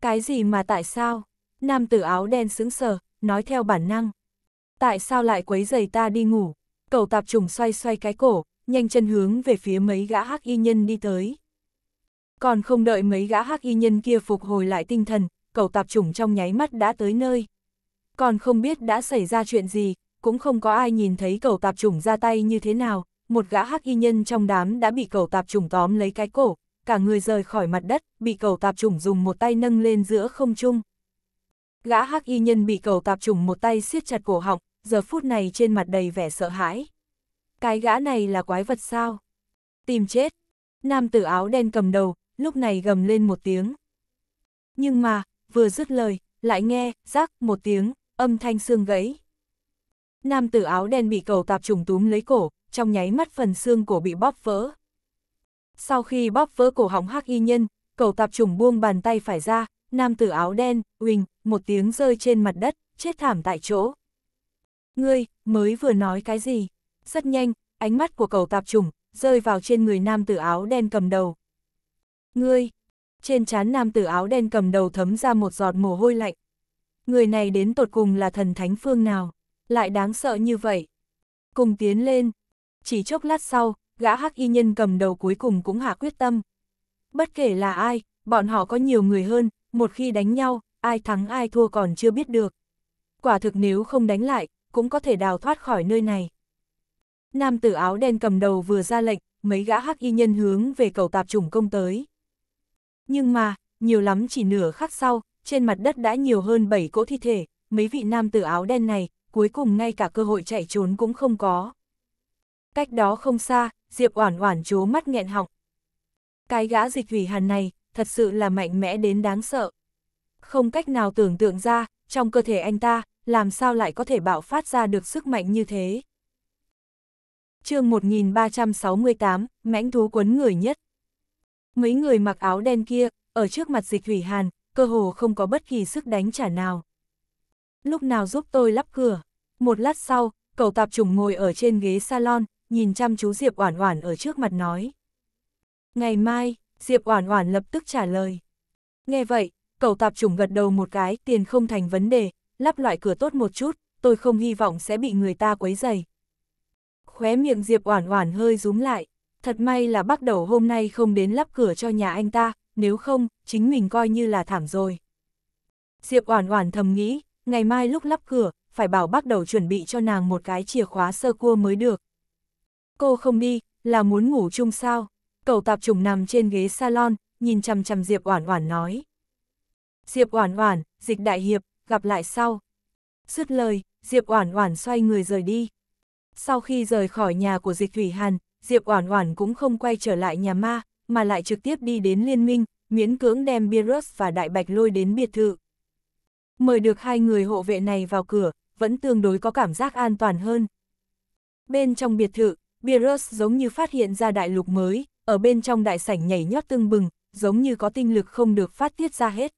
Cái gì mà tại sao? nam tử áo đen sững sờ, nói theo bản năng. Tại sao lại quấy giày ta đi ngủ? Cầu tạp trùng xoay xoay cái cổ, nhanh chân hướng về phía mấy gã hắc y nhân đi tới. Còn không đợi mấy gã hắc y nhân kia phục hồi lại tinh thần, cầu tạp trùng trong nháy mắt đã tới nơi. Còn không biết đã xảy ra chuyện gì, cũng không có ai nhìn thấy cầu tạp trùng ra tay như thế nào, một gã hắc y nhân trong đám đã bị cầu tạp trùng tóm lấy cái cổ, cả người rời khỏi mặt đất, bị cầu tạp trùng dùng một tay nâng lên giữa không trung. Gã hắc y nhân bị cầu tạp trùng một tay siết chặt cổ họng, giờ phút này trên mặt đầy vẻ sợ hãi. Cái gã này là quái vật sao? Tìm chết! Nam tử áo đen cầm đầu, lúc này gầm lên một tiếng. Nhưng mà, vừa dứt lời, lại nghe, rắc, một tiếng, âm thanh xương gãy. Nam tử áo đen bị cầu tạp trùng túm lấy cổ, trong nháy mắt phần xương cổ bị bóp vỡ. Sau khi bóp vỡ cổ họng hắc y nhân, cầu tạp trùng buông bàn tay phải ra, nam tử áo đen, huỳnh, một tiếng rơi trên mặt đất, chết thảm tại chỗ. Ngươi, mới vừa nói cái gì? Rất nhanh, ánh mắt của cầu tạp trùng, rơi vào trên người nam tử áo đen cầm đầu. Ngươi, trên trán nam tử áo đen cầm đầu thấm ra một giọt mồ hôi lạnh. Người này đến tột cùng là thần thánh phương nào, lại đáng sợ như vậy. Cùng tiến lên, chỉ chốc lát sau, gã hắc y nhân cầm đầu cuối cùng cũng hạ quyết tâm. Bất kể là ai, bọn họ có nhiều người hơn, một khi đánh nhau, ai thắng ai thua còn chưa biết được. Quả thực nếu không đánh lại, cũng có thể đào thoát khỏi nơi này. Nam tử áo đen cầm đầu vừa ra lệnh, mấy gã hắc y nhân hướng về cầu tạp trùng công tới. Nhưng mà, nhiều lắm chỉ nửa khắc sau, trên mặt đất đã nhiều hơn 7 cỗ thi thể, mấy vị nam tử áo đen này, cuối cùng ngay cả cơ hội chạy trốn cũng không có. Cách đó không xa, Diệp Oản Oản chố mắt nghẹn họng. Cái gã dịch hủy hàn này, thật sự là mạnh mẽ đến đáng sợ. Không cách nào tưởng tượng ra, trong cơ thể anh ta, làm sao lại có thể bạo phát ra được sức mạnh như thế. chương 1368, mãnh thú quấn người nhất. Mấy người mặc áo đen kia, ở trước mặt dịch thủy hàn, cơ hồ không có bất kỳ sức đánh trả nào. Lúc nào giúp tôi lắp cửa, một lát sau, cậu tạp trùng ngồi ở trên ghế salon, nhìn chăm chú Diệp Oản Oản ở trước mặt nói. Ngày mai, Diệp Oản Oản lập tức trả lời. Nghe vậy, cậu tạp chủng gật đầu một cái, tiền không thành vấn đề, lắp loại cửa tốt một chút, tôi không hy vọng sẽ bị người ta quấy rầy. Khóe miệng Diệp Oản Oản hơi rúm lại, thật may là bắt đầu hôm nay không đến lắp cửa cho nhà anh ta, nếu không, chính mình coi như là thảm rồi. Diệp Oản Oản thầm nghĩ, ngày mai lúc lắp cửa, phải bảo bắt đầu chuẩn bị cho nàng một cái chìa khóa sơ cua mới được. Cô không đi, là muốn ngủ chung sao? cầu tạp trùng nằm trên ghế salon, nhìn chằm chằm Diệp Oản Oản nói. Diệp Oản Oản, Dịch Đại Hiệp, gặp lại sau. Dứt lời, Diệp Oản Oản xoay người rời đi. Sau khi rời khỏi nhà của Dịch Thủy Hàn, Diệp Oản Oản cũng không quay trở lại nhà ma, mà lại trực tiếp đi đến liên minh, miễn cưỡng đem Beerus và Đại Bạch lôi đến biệt thự. Mời được hai người hộ vệ này vào cửa, vẫn tương đối có cảm giác an toàn hơn. Bên trong biệt thự, Beerus giống như phát hiện ra đại lục mới, ở bên trong đại sảnh nhảy nhót tương bừng, giống như có tinh lực không được phát tiết ra hết.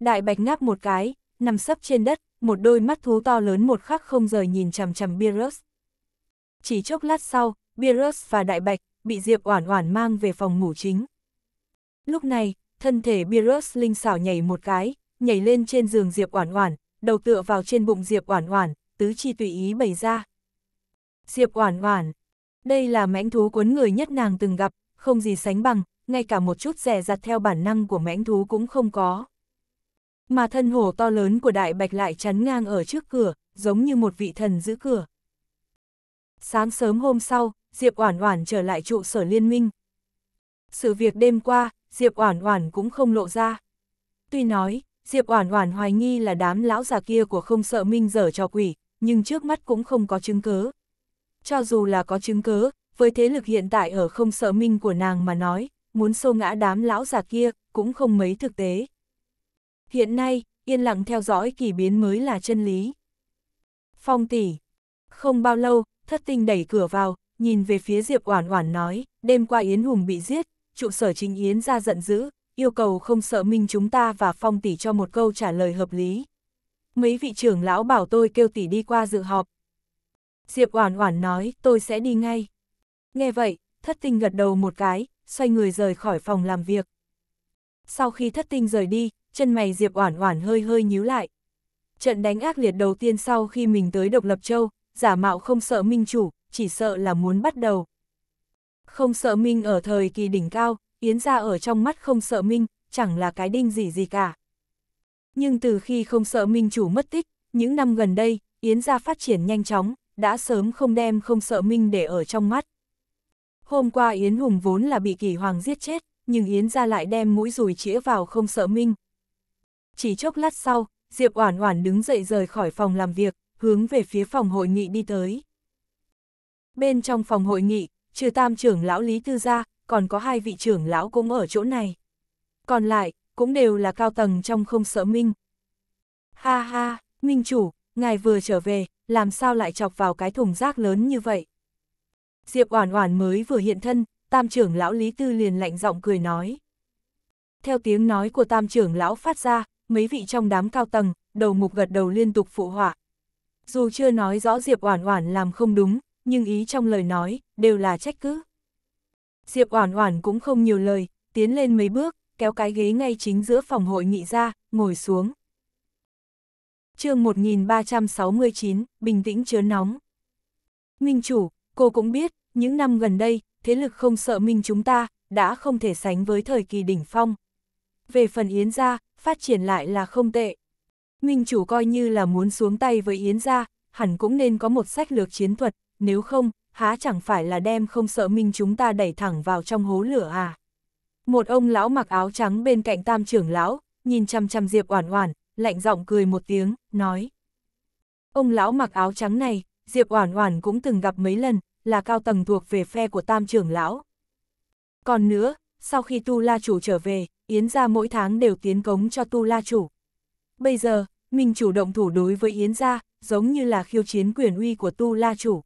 Đại bạch ngáp một cái, nằm sấp trên đất, một đôi mắt thú to lớn một khắc không rời nhìn chằm chằm Beerus. Chỉ chốc lát sau, Beerus và đại bạch bị Diệp Oản Oản mang về phòng ngủ chính. Lúc này, thân thể Beerus linh xảo nhảy một cái, nhảy lên trên giường Diệp Oản Oản, đầu tựa vào trên bụng Diệp Oản Oản, tứ chi tùy ý bày ra. Diệp Oản Oản đây là mãnh thú cuốn người nhất nàng từng gặp, không gì sánh bằng, ngay cả một chút rẻ rặt theo bản năng của mãnh thú cũng không có. Mà thân hổ to lớn của đại bạch lại chắn ngang ở trước cửa, giống như một vị thần giữ cửa. Sáng sớm hôm sau, Diệp Oản Oản trở lại trụ sở liên minh. Sự việc đêm qua, Diệp Oản Oản cũng không lộ ra. Tuy nói, Diệp Oản Oản hoài nghi là đám lão già kia của không sợ minh dở cho quỷ, nhưng trước mắt cũng không có chứng cứ cho dù là có chứng cớ, với thế lực hiện tại ở không sợ minh của nàng mà nói, muốn xô ngã đám lão già kia, cũng không mấy thực tế. Hiện nay, yên lặng theo dõi kỳ biến mới là chân lý. Phong tỷ. Không bao lâu, thất tinh đẩy cửa vào, nhìn về phía Diệp Oản Oản nói, đêm qua Yến Hùng bị giết, trụ sở chính Yến ra giận dữ, yêu cầu không sợ minh chúng ta và Phong tỷ cho một câu trả lời hợp lý. Mấy vị trưởng lão bảo tôi kêu tỷ đi qua dự họp, Diệp Oản Oản nói, tôi sẽ đi ngay. Nghe vậy, thất tinh gật đầu một cái, xoay người rời khỏi phòng làm việc. Sau khi thất tinh rời đi, chân mày Diệp Oản Oản hơi hơi nhíu lại. Trận đánh ác liệt đầu tiên sau khi mình tới Độc Lập Châu, giả mạo không sợ minh chủ, chỉ sợ là muốn bắt đầu. Không sợ minh ở thời kỳ đỉnh cao, yến gia ở trong mắt không sợ minh, chẳng là cái đinh gì gì cả. Nhưng từ khi không sợ minh chủ mất tích, những năm gần đây, yến gia phát triển nhanh chóng, đã sớm không đem không sợ Minh để ở trong mắt. Hôm qua Yến Hùng vốn là bị kỳ hoàng giết chết, nhưng Yến ra lại đem mũi rùi chĩa vào không sợ Minh. Chỉ chốc lát sau, Diệp Oản Oản đứng dậy rời khỏi phòng làm việc, hướng về phía phòng hội nghị đi tới. Bên trong phòng hội nghị, trừ tam trưởng lão Lý Tư Gia, còn có hai vị trưởng lão cũng ở chỗ này. Còn lại, cũng đều là cao tầng trong không sợ Minh. Ha ha, Minh chủ, ngài vừa trở về, làm sao lại chọc vào cái thùng rác lớn như vậy. Diệp Oản Oản mới vừa hiện thân, Tam trưởng lão Lý Tư liền lạnh giọng cười nói. Theo tiếng nói của Tam trưởng lão phát ra, mấy vị trong đám cao tầng, đầu mục gật đầu liên tục phụ họa. Dù chưa nói rõ Diệp Oản Oản làm không đúng, nhưng ý trong lời nói đều là trách cứ. Diệp Oản Oản cũng không nhiều lời, tiến lên mấy bước, kéo cái ghế ngay chính giữa phòng hội nghị ra, ngồi xuống chương 1369, bình tĩnh chớ nóng. Minh chủ, cô cũng biết, những năm gần đây, thế lực không sợ minh chúng ta, đã không thể sánh với thời kỳ đỉnh phong. Về phần Yến gia, phát triển lại là không tệ. Minh chủ coi như là muốn xuống tay với Yến gia, hẳn cũng nên có một sách lược chiến thuật, nếu không, há chẳng phải là đem không sợ minh chúng ta đẩy thẳng vào trong hố lửa à. Một ông lão mặc áo trắng bên cạnh tam trưởng lão, nhìn chăm chăm Diệp Oản Oản, lạnh giọng cười một tiếng, nói. Ông lão mặc áo trắng này, Diệp Oản Oản cũng từng gặp mấy lần, là cao tầng thuộc về phe của Tam trưởng lão. Còn nữa, sau khi Tu La chủ trở về, Yến gia mỗi tháng đều tiến cống cho Tu La chủ. Bây giờ, mình chủ động thủ đối với Yến gia, giống như là khiêu chiến quyền uy của Tu La chủ.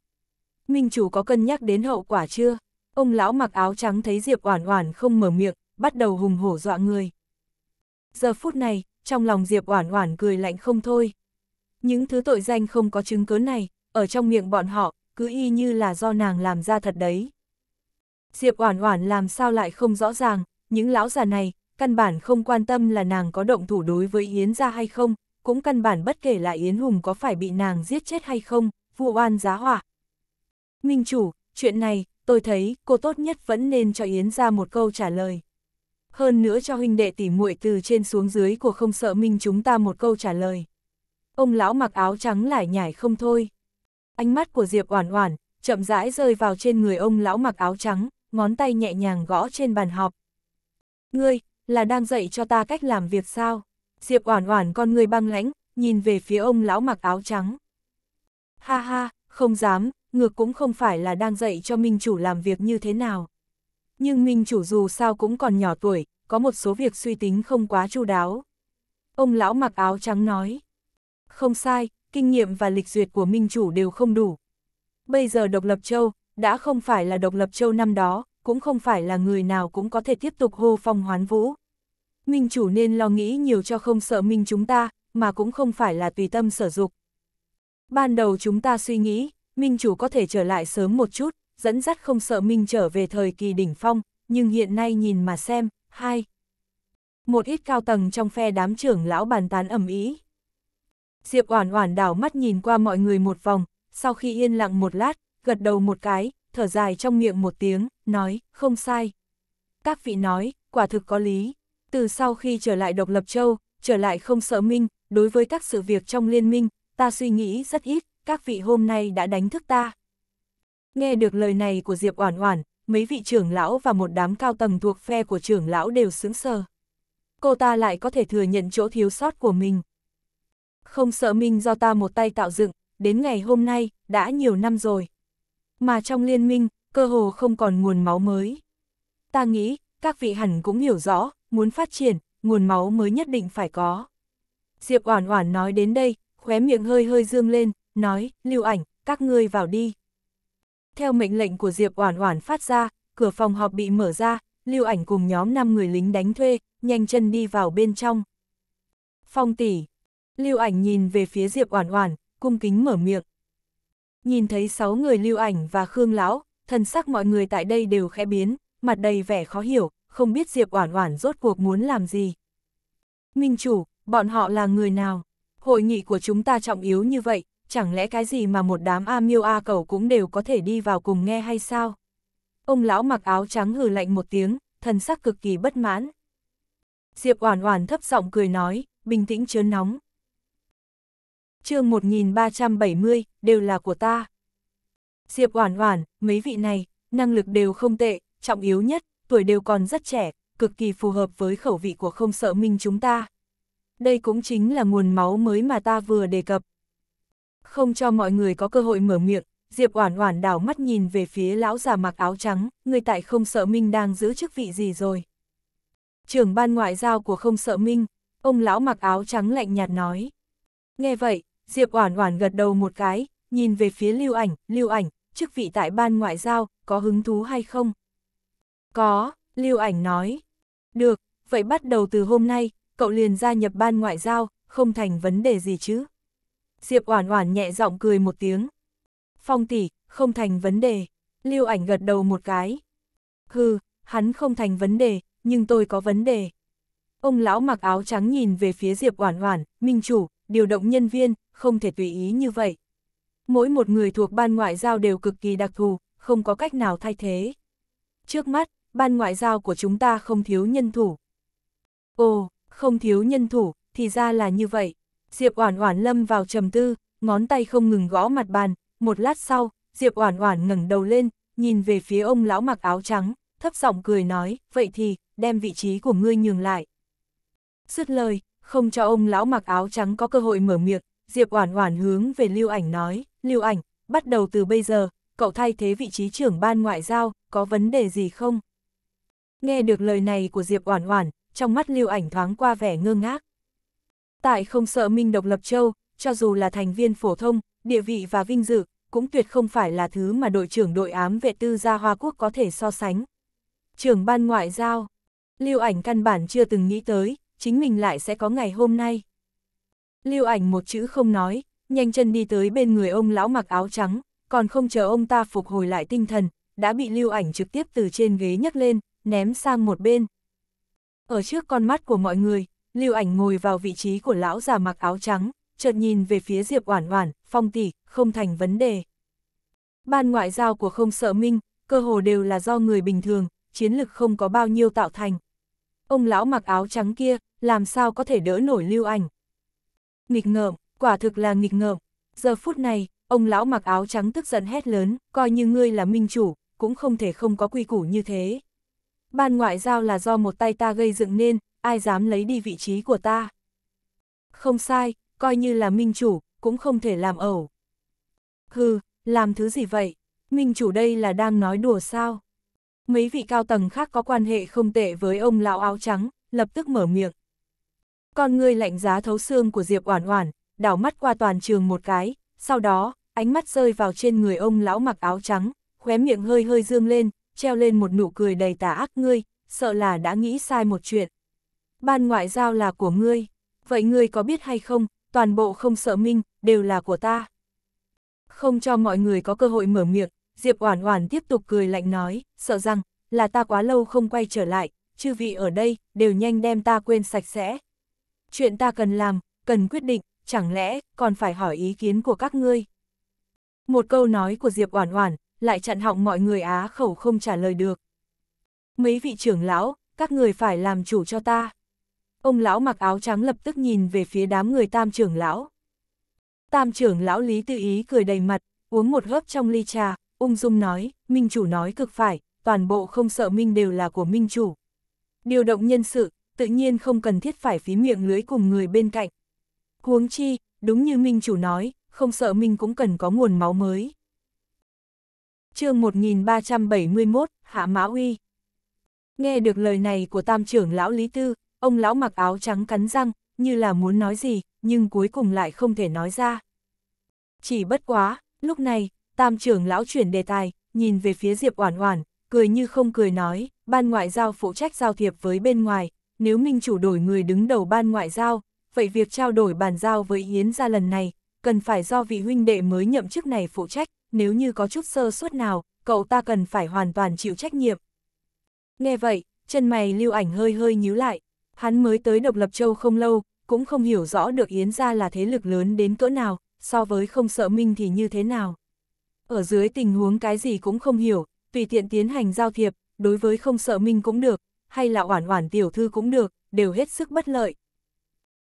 Minh chủ có cân nhắc đến hậu quả chưa? Ông lão mặc áo trắng thấy Diệp Oản Oản không mở miệng, bắt đầu hùng hổ dọa người. Giờ phút này, trong lòng Diệp Oản Oản cười lạnh không thôi. Những thứ tội danh không có chứng cứ này, ở trong miệng bọn họ, cứ y như là do nàng làm ra thật đấy. Diệp Oản Oản làm sao lại không rõ ràng, những lão già này, căn bản không quan tâm là nàng có động thủ đối với Yến gia hay không, cũng căn bản bất kể là Yến Hùng có phải bị nàng giết chết hay không, vụ oan giá họa. Minh chủ, chuyện này, tôi thấy cô tốt nhất vẫn nên cho Yến gia một câu trả lời hơn nữa cho huynh đệ tỉ muội từ trên xuống dưới của không sợ minh chúng ta một câu trả lời. Ông lão mặc áo trắng lại nhảy không thôi. Ánh mắt của Diệp Oản Oản chậm rãi rơi vào trên người ông lão mặc áo trắng, ngón tay nhẹ nhàng gõ trên bàn họp. "Ngươi là đang dạy cho ta cách làm việc sao?" Diệp Oản Oản con ngươi băng lãnh, nhìn về phía ông lão mặc áo trắng. "Ha ha, không dám, ngược cũng không phải là đang dạy cho minh chủ làm việc như thế nào." nhưng minh chủ dù sao cũng còn nhỏ tuổi, có một số việc suy tính không quá chu đáo. Ông lão mặc áo trắng nói, không sai, kinh nghiệm và lịch duyệt của minh chủ đều không đủ. Bây giờ độc lập châu, đã không phải là độc lập châu năm đó, cũng không phải là người nào cũng có thể tiếp tục hô phong hoán vũ. Minh chủ nên lo nghĩ nhiều cho không sợ minh chúng ta, mà cũng không phải là tùy tâm sở dục. Ban đầu chúng ta suy nghĩ, minh chủ có thể trở lại sớm một chút, dẫn dắt không sợ minh trở về thời kỳ đỉnh phong, nhưng hiện nay nhìn mà xem, hai. Một ít cao tầng trong phe đám trưởng lão bàn tán ẩm ý. Diệp Oản Oản đảo mắt nhìn qua mọi người một vòng, sau khi yên lặng một lát, gật đầu một cái, thở dài trong miệng một tiếng, nói, không sai. Các vị nói, quả thực có lý. Từ sau khi trở lại độc lập châu, trở lại không sợ minh, đối với các sự việc trong liên minh, ta suy nghĩ rất ít, các vị hôm nay đã đánh thức ta. Nghe được lời này của Diệp Oản Oản, mấy vị trưởng lão và một đám cao tầng thuộc phe của trưởng lão đều sững sờ. Cô ta lại có thể thừa nhận chỗ thiếu sót của mình. Không sợ mình do ta một tay tạo dựng, đến ngày hôm nay, đã nhiều năm rồi. Mà trong liên minh, cơ hồ không còn nguồn máu mới. Ta nghĩ, các vị hẳn cũng hiểu rõ, muốn phát triển, nguồn máu mới nhất định phải có. Diệp Oản Oản nói đến đây, khóe miệng hơi hơi dương lên, nói, lưu ảnh, các ngươi vào đi. Theo mệnh lệnh của Diệp Oản Oản phát ra, cửa phòng họp bị mở ra, Lưu Ảnh cùng nhóm 5 người lính đánh thuê, nhanh chân đi vào bên trong. Phong tỷ. Lưu Ảnh nhìn về phía Diệp Oản Oản, cung kính mở miệng. Nhìn thấy 6 người Lưu Ảnh và Khương lão, thần sắc mọi người tại đây đều khẽ biến, mặt đầy vẻ khó hiểu, không biết Diệp Oản Oản rốt cuộc muốn làm gì. Minh chủ, bọn họ là người nào? Hội nghị của chúng ta trọng yếu như vậy, chẳng lẽ cái gì mà một đám A miêu A cầu cũng đều có thể đi vào cùng nghe hay sao? Ông lão mặc áo trắng hừ lạnh một tiếng, thần sắc cực kỳ bất mãn. Diệp Oản Oản thấp giọng cười nói, bình tĩnh chớ nóng. Chương 1370, đều là của ta. Diệp Oản Oản, mấy vị này, năng lực đều không tệ, trọng yếu nhất, tuổi đều còn rất trẻ, cực kỳ phù hợp với khẩu vị của không sợ minh chúng ta. Đây cũng chính là nguồn máu mới mà ta vừa đề cập, không cho mọi người có cơ hội mở miệng, Diệp Oản Oản đảo mắt nhìn về phía lão già mặc áo trắng, người tại Không Sợ Minh đang giữ chức vị gì rồi? Trưởng ban ngoại giao của Không Sợ Minh, ông lão mặc áo trắng lạnh nhạt nói. Nghe vậy, Diệp Oản Oản gật đầu một cái, nhìn về phía Lưu Ảnh, "Lưu Ảnh, chức vị tại ban ngoại giao có hứng thú hay không?" "Có," Lưu Ảnh nói. "Được, vậy bắt đầu từ hôm nay, cậu liền gia nhập ban ngoại giao, không thành vấn đề gì chứ?" Diệp Oản Oản nhẹ giọng cười một tiếng. Phong tỷ, không thành vấn đề. Lưu Ảnh gật đầu một cái. Hừ, hắn không thành vấn đề, nhưng tôi có vấn đề. Ông lão mặc áo trắng nhìn về phía Diệp Oản Oản, "Minh chủ, điều động nhân viên không thể tùy ý như vậy. Mỗi một người thuộc ban ngoại giao đều cực kỳ đặc thù, không có cách nào thay thế. Trước mắt, ban ngoại giao của chúng ta không thiếu nhân thủ." "Ồ, không thiếu nhân thủ, thì ra là như vậy." Diệp Oản Oản lâm vào trầm tư, ngón tay không ngừng gõ mặt bàn, một lát sau, Diệp Oản Oản ngẩng đầu lên, nhìn về phía ông lão mặc áo trắng, thấp giọng cười nói, "Vậy thì, đem vị trí của ngươi nhường lại." Dứt lời, không cho ông lão mặc áo trắng có cơ hội mở miệng, Diệp Oản Oản hướng về Lưu Ảnh nói, "Lưu Ảnh, bắt đầu từ bây giờ, cậu thay thế vị trí trưởng ban ngoại giao, có vấn đề gì không?" Nghe được lời này của Diệp Oản Oản, trong mắt Lưu Ảnh thoáng qua vẻ ngơ ngác. Tại không sợ Minh độc lập châu, cho dù là thành viên phổ thông, địa vị và vinh dự, cũng tuyệt không phải là thứ mà đội trưởng đội ám vệ tư gia Hoa Quốc có thể so sánh. Trưởng ban ngoại giao, lưu ảnh căn bản chưa từng nghĩ tới, chính mình lại sẽ có ngày hôm nay. Lưu ảnh một chữ không nói, nhanh chân đi tới bên người ông lão mặc áo trắng, còn không chờ ông ta phục hồi lại tinh thần, đã bị lưu ảnh trực tiếp từ trên ghế nhấc lên, ném sang một bên. Ở trước con mắt của mọi người, Lưu ảnh ngồi vào vị trí của lão già mặc áo trắng, chợt nhìn về phía Diệp Oản Oản, phong tỷ, không thành vấn đề. Ban ngoại giao của không sợ minh, cơ hồ đều là do người bình thường, chiến lực không có bao nhiêu tạo thành. Ông lão mặc áo trắng kia, làm sao có thể đỡ nổi lưu ảnh. Nghịch ngợm, quả thực là nghịch ngợm. Giờ phút này, ông lão mặc áo trắng tức giận hét lớn, coi như ngươi là minh chủ, cũng không thể không có quy củ như thế. Ban ngoại giao là do một tay ta gây dựng nên, ai dám lấy đi vị trí của ta. Không sai, coi như là minh chủ, cũng không thể làm ẩu. Hừ, làm thứ gì vậy? Minh chủ đây là đang nói đùa sao? Mấy vị cao tầng khác có quan hệ không tệ với ông lão áo trắng, lập tức mở miệng. Con ngươi lạnh giá thấu xương của Diệp Oản Oản, đảo mắt qua toàn trường một cái, sau đó, ánh mắt rơi vào trên người ông lão mặc áo trắng, khóe miệng hơi hơi dương lên, treo lên một nụ cười đầy tà ác ngươi, sợ là đã nghĩ sai một chuyện ban ngoại giao là của ngươi, vậy ngươi có biết hay không, toàn bộ không sợ minh, đều là của ta. Không cho mọi người có cơ hội mở miệng, Diệp Oản Oản tiếp tục cười lạnh nói, sợ rằng, là ta quá lâu không quay trở lại, chư vị ở đây, đều nhanh đem ta quên sạch sẽ. Chuyện ta cần làm, cần quyết định, chẳng lẽ, còn phải hỏi ý kiến của các ngươi. Một câu nói của Diệp Oản Oản, lại chặn họng mọi người á khẩu không trả lời được. Mấy vị trưởng lão, các người phải làm chủ cho ta ông lão mặc áo trắng lập tức nhìn về phía đám người tam trưởng lão. Tam trưởng lão Lý Tư Ý cười đầy mặt, uống một hớp trong ly trà, ung dung nói, Minh Chủ nói cực phải, toàn bộ không sợ Minh đều là của Minh Chủ. Điều động nhân sự, tự nhiên không cần thiết phải phí miệng lưới cùng người bên cạnh. Huống chi, đúng như Minh Chủ nói, không sợ Minh cũng cần có nguồn máu mới. chương 1371, Hạ Mã Uy Nghe được lời này của tam trưởng lão Lý Tư, Ông lão mặc áo trắng cắn răng, như là muốn nói gì, nhưng cuối cùng lại không thể nói ra. Chỉ bất quá, lúc này, tam trưởng lão chuyển đề tài, nhìn về phía Diệp Oản Oản, cười như không cười nói, ban ngoại giao phụ trách giao thiệp với bên ngoài, nếu minh chủ đổi người đứng đầu ban ngoại giao, vậy việc trao đổi bàn giao với Yến gia lần này, cần phải do vị huynh đệ mới nhậm chức này phụ trách, nếu như có chút sơ suất nào, cậu ta cần phải hoàn toàn chịu trách nhiệm. Nghe vậy, chân mày lưu ảnh hơi hơi nhíu lại, Hắn mới tới độc lập châu không lâu, cũng không hiểu rõ được Yến gia là thế lực lớn đến cỡ nào, so với không sợ minh thì như thế nào. Ở dưới tình huống cái gì cũng không hiểu, tùy tiện tiến hành giao thiệp, đối với không sợ minh cũng được, hay là oản oản tiểu thư cũng được, đều hết sức bất lợi.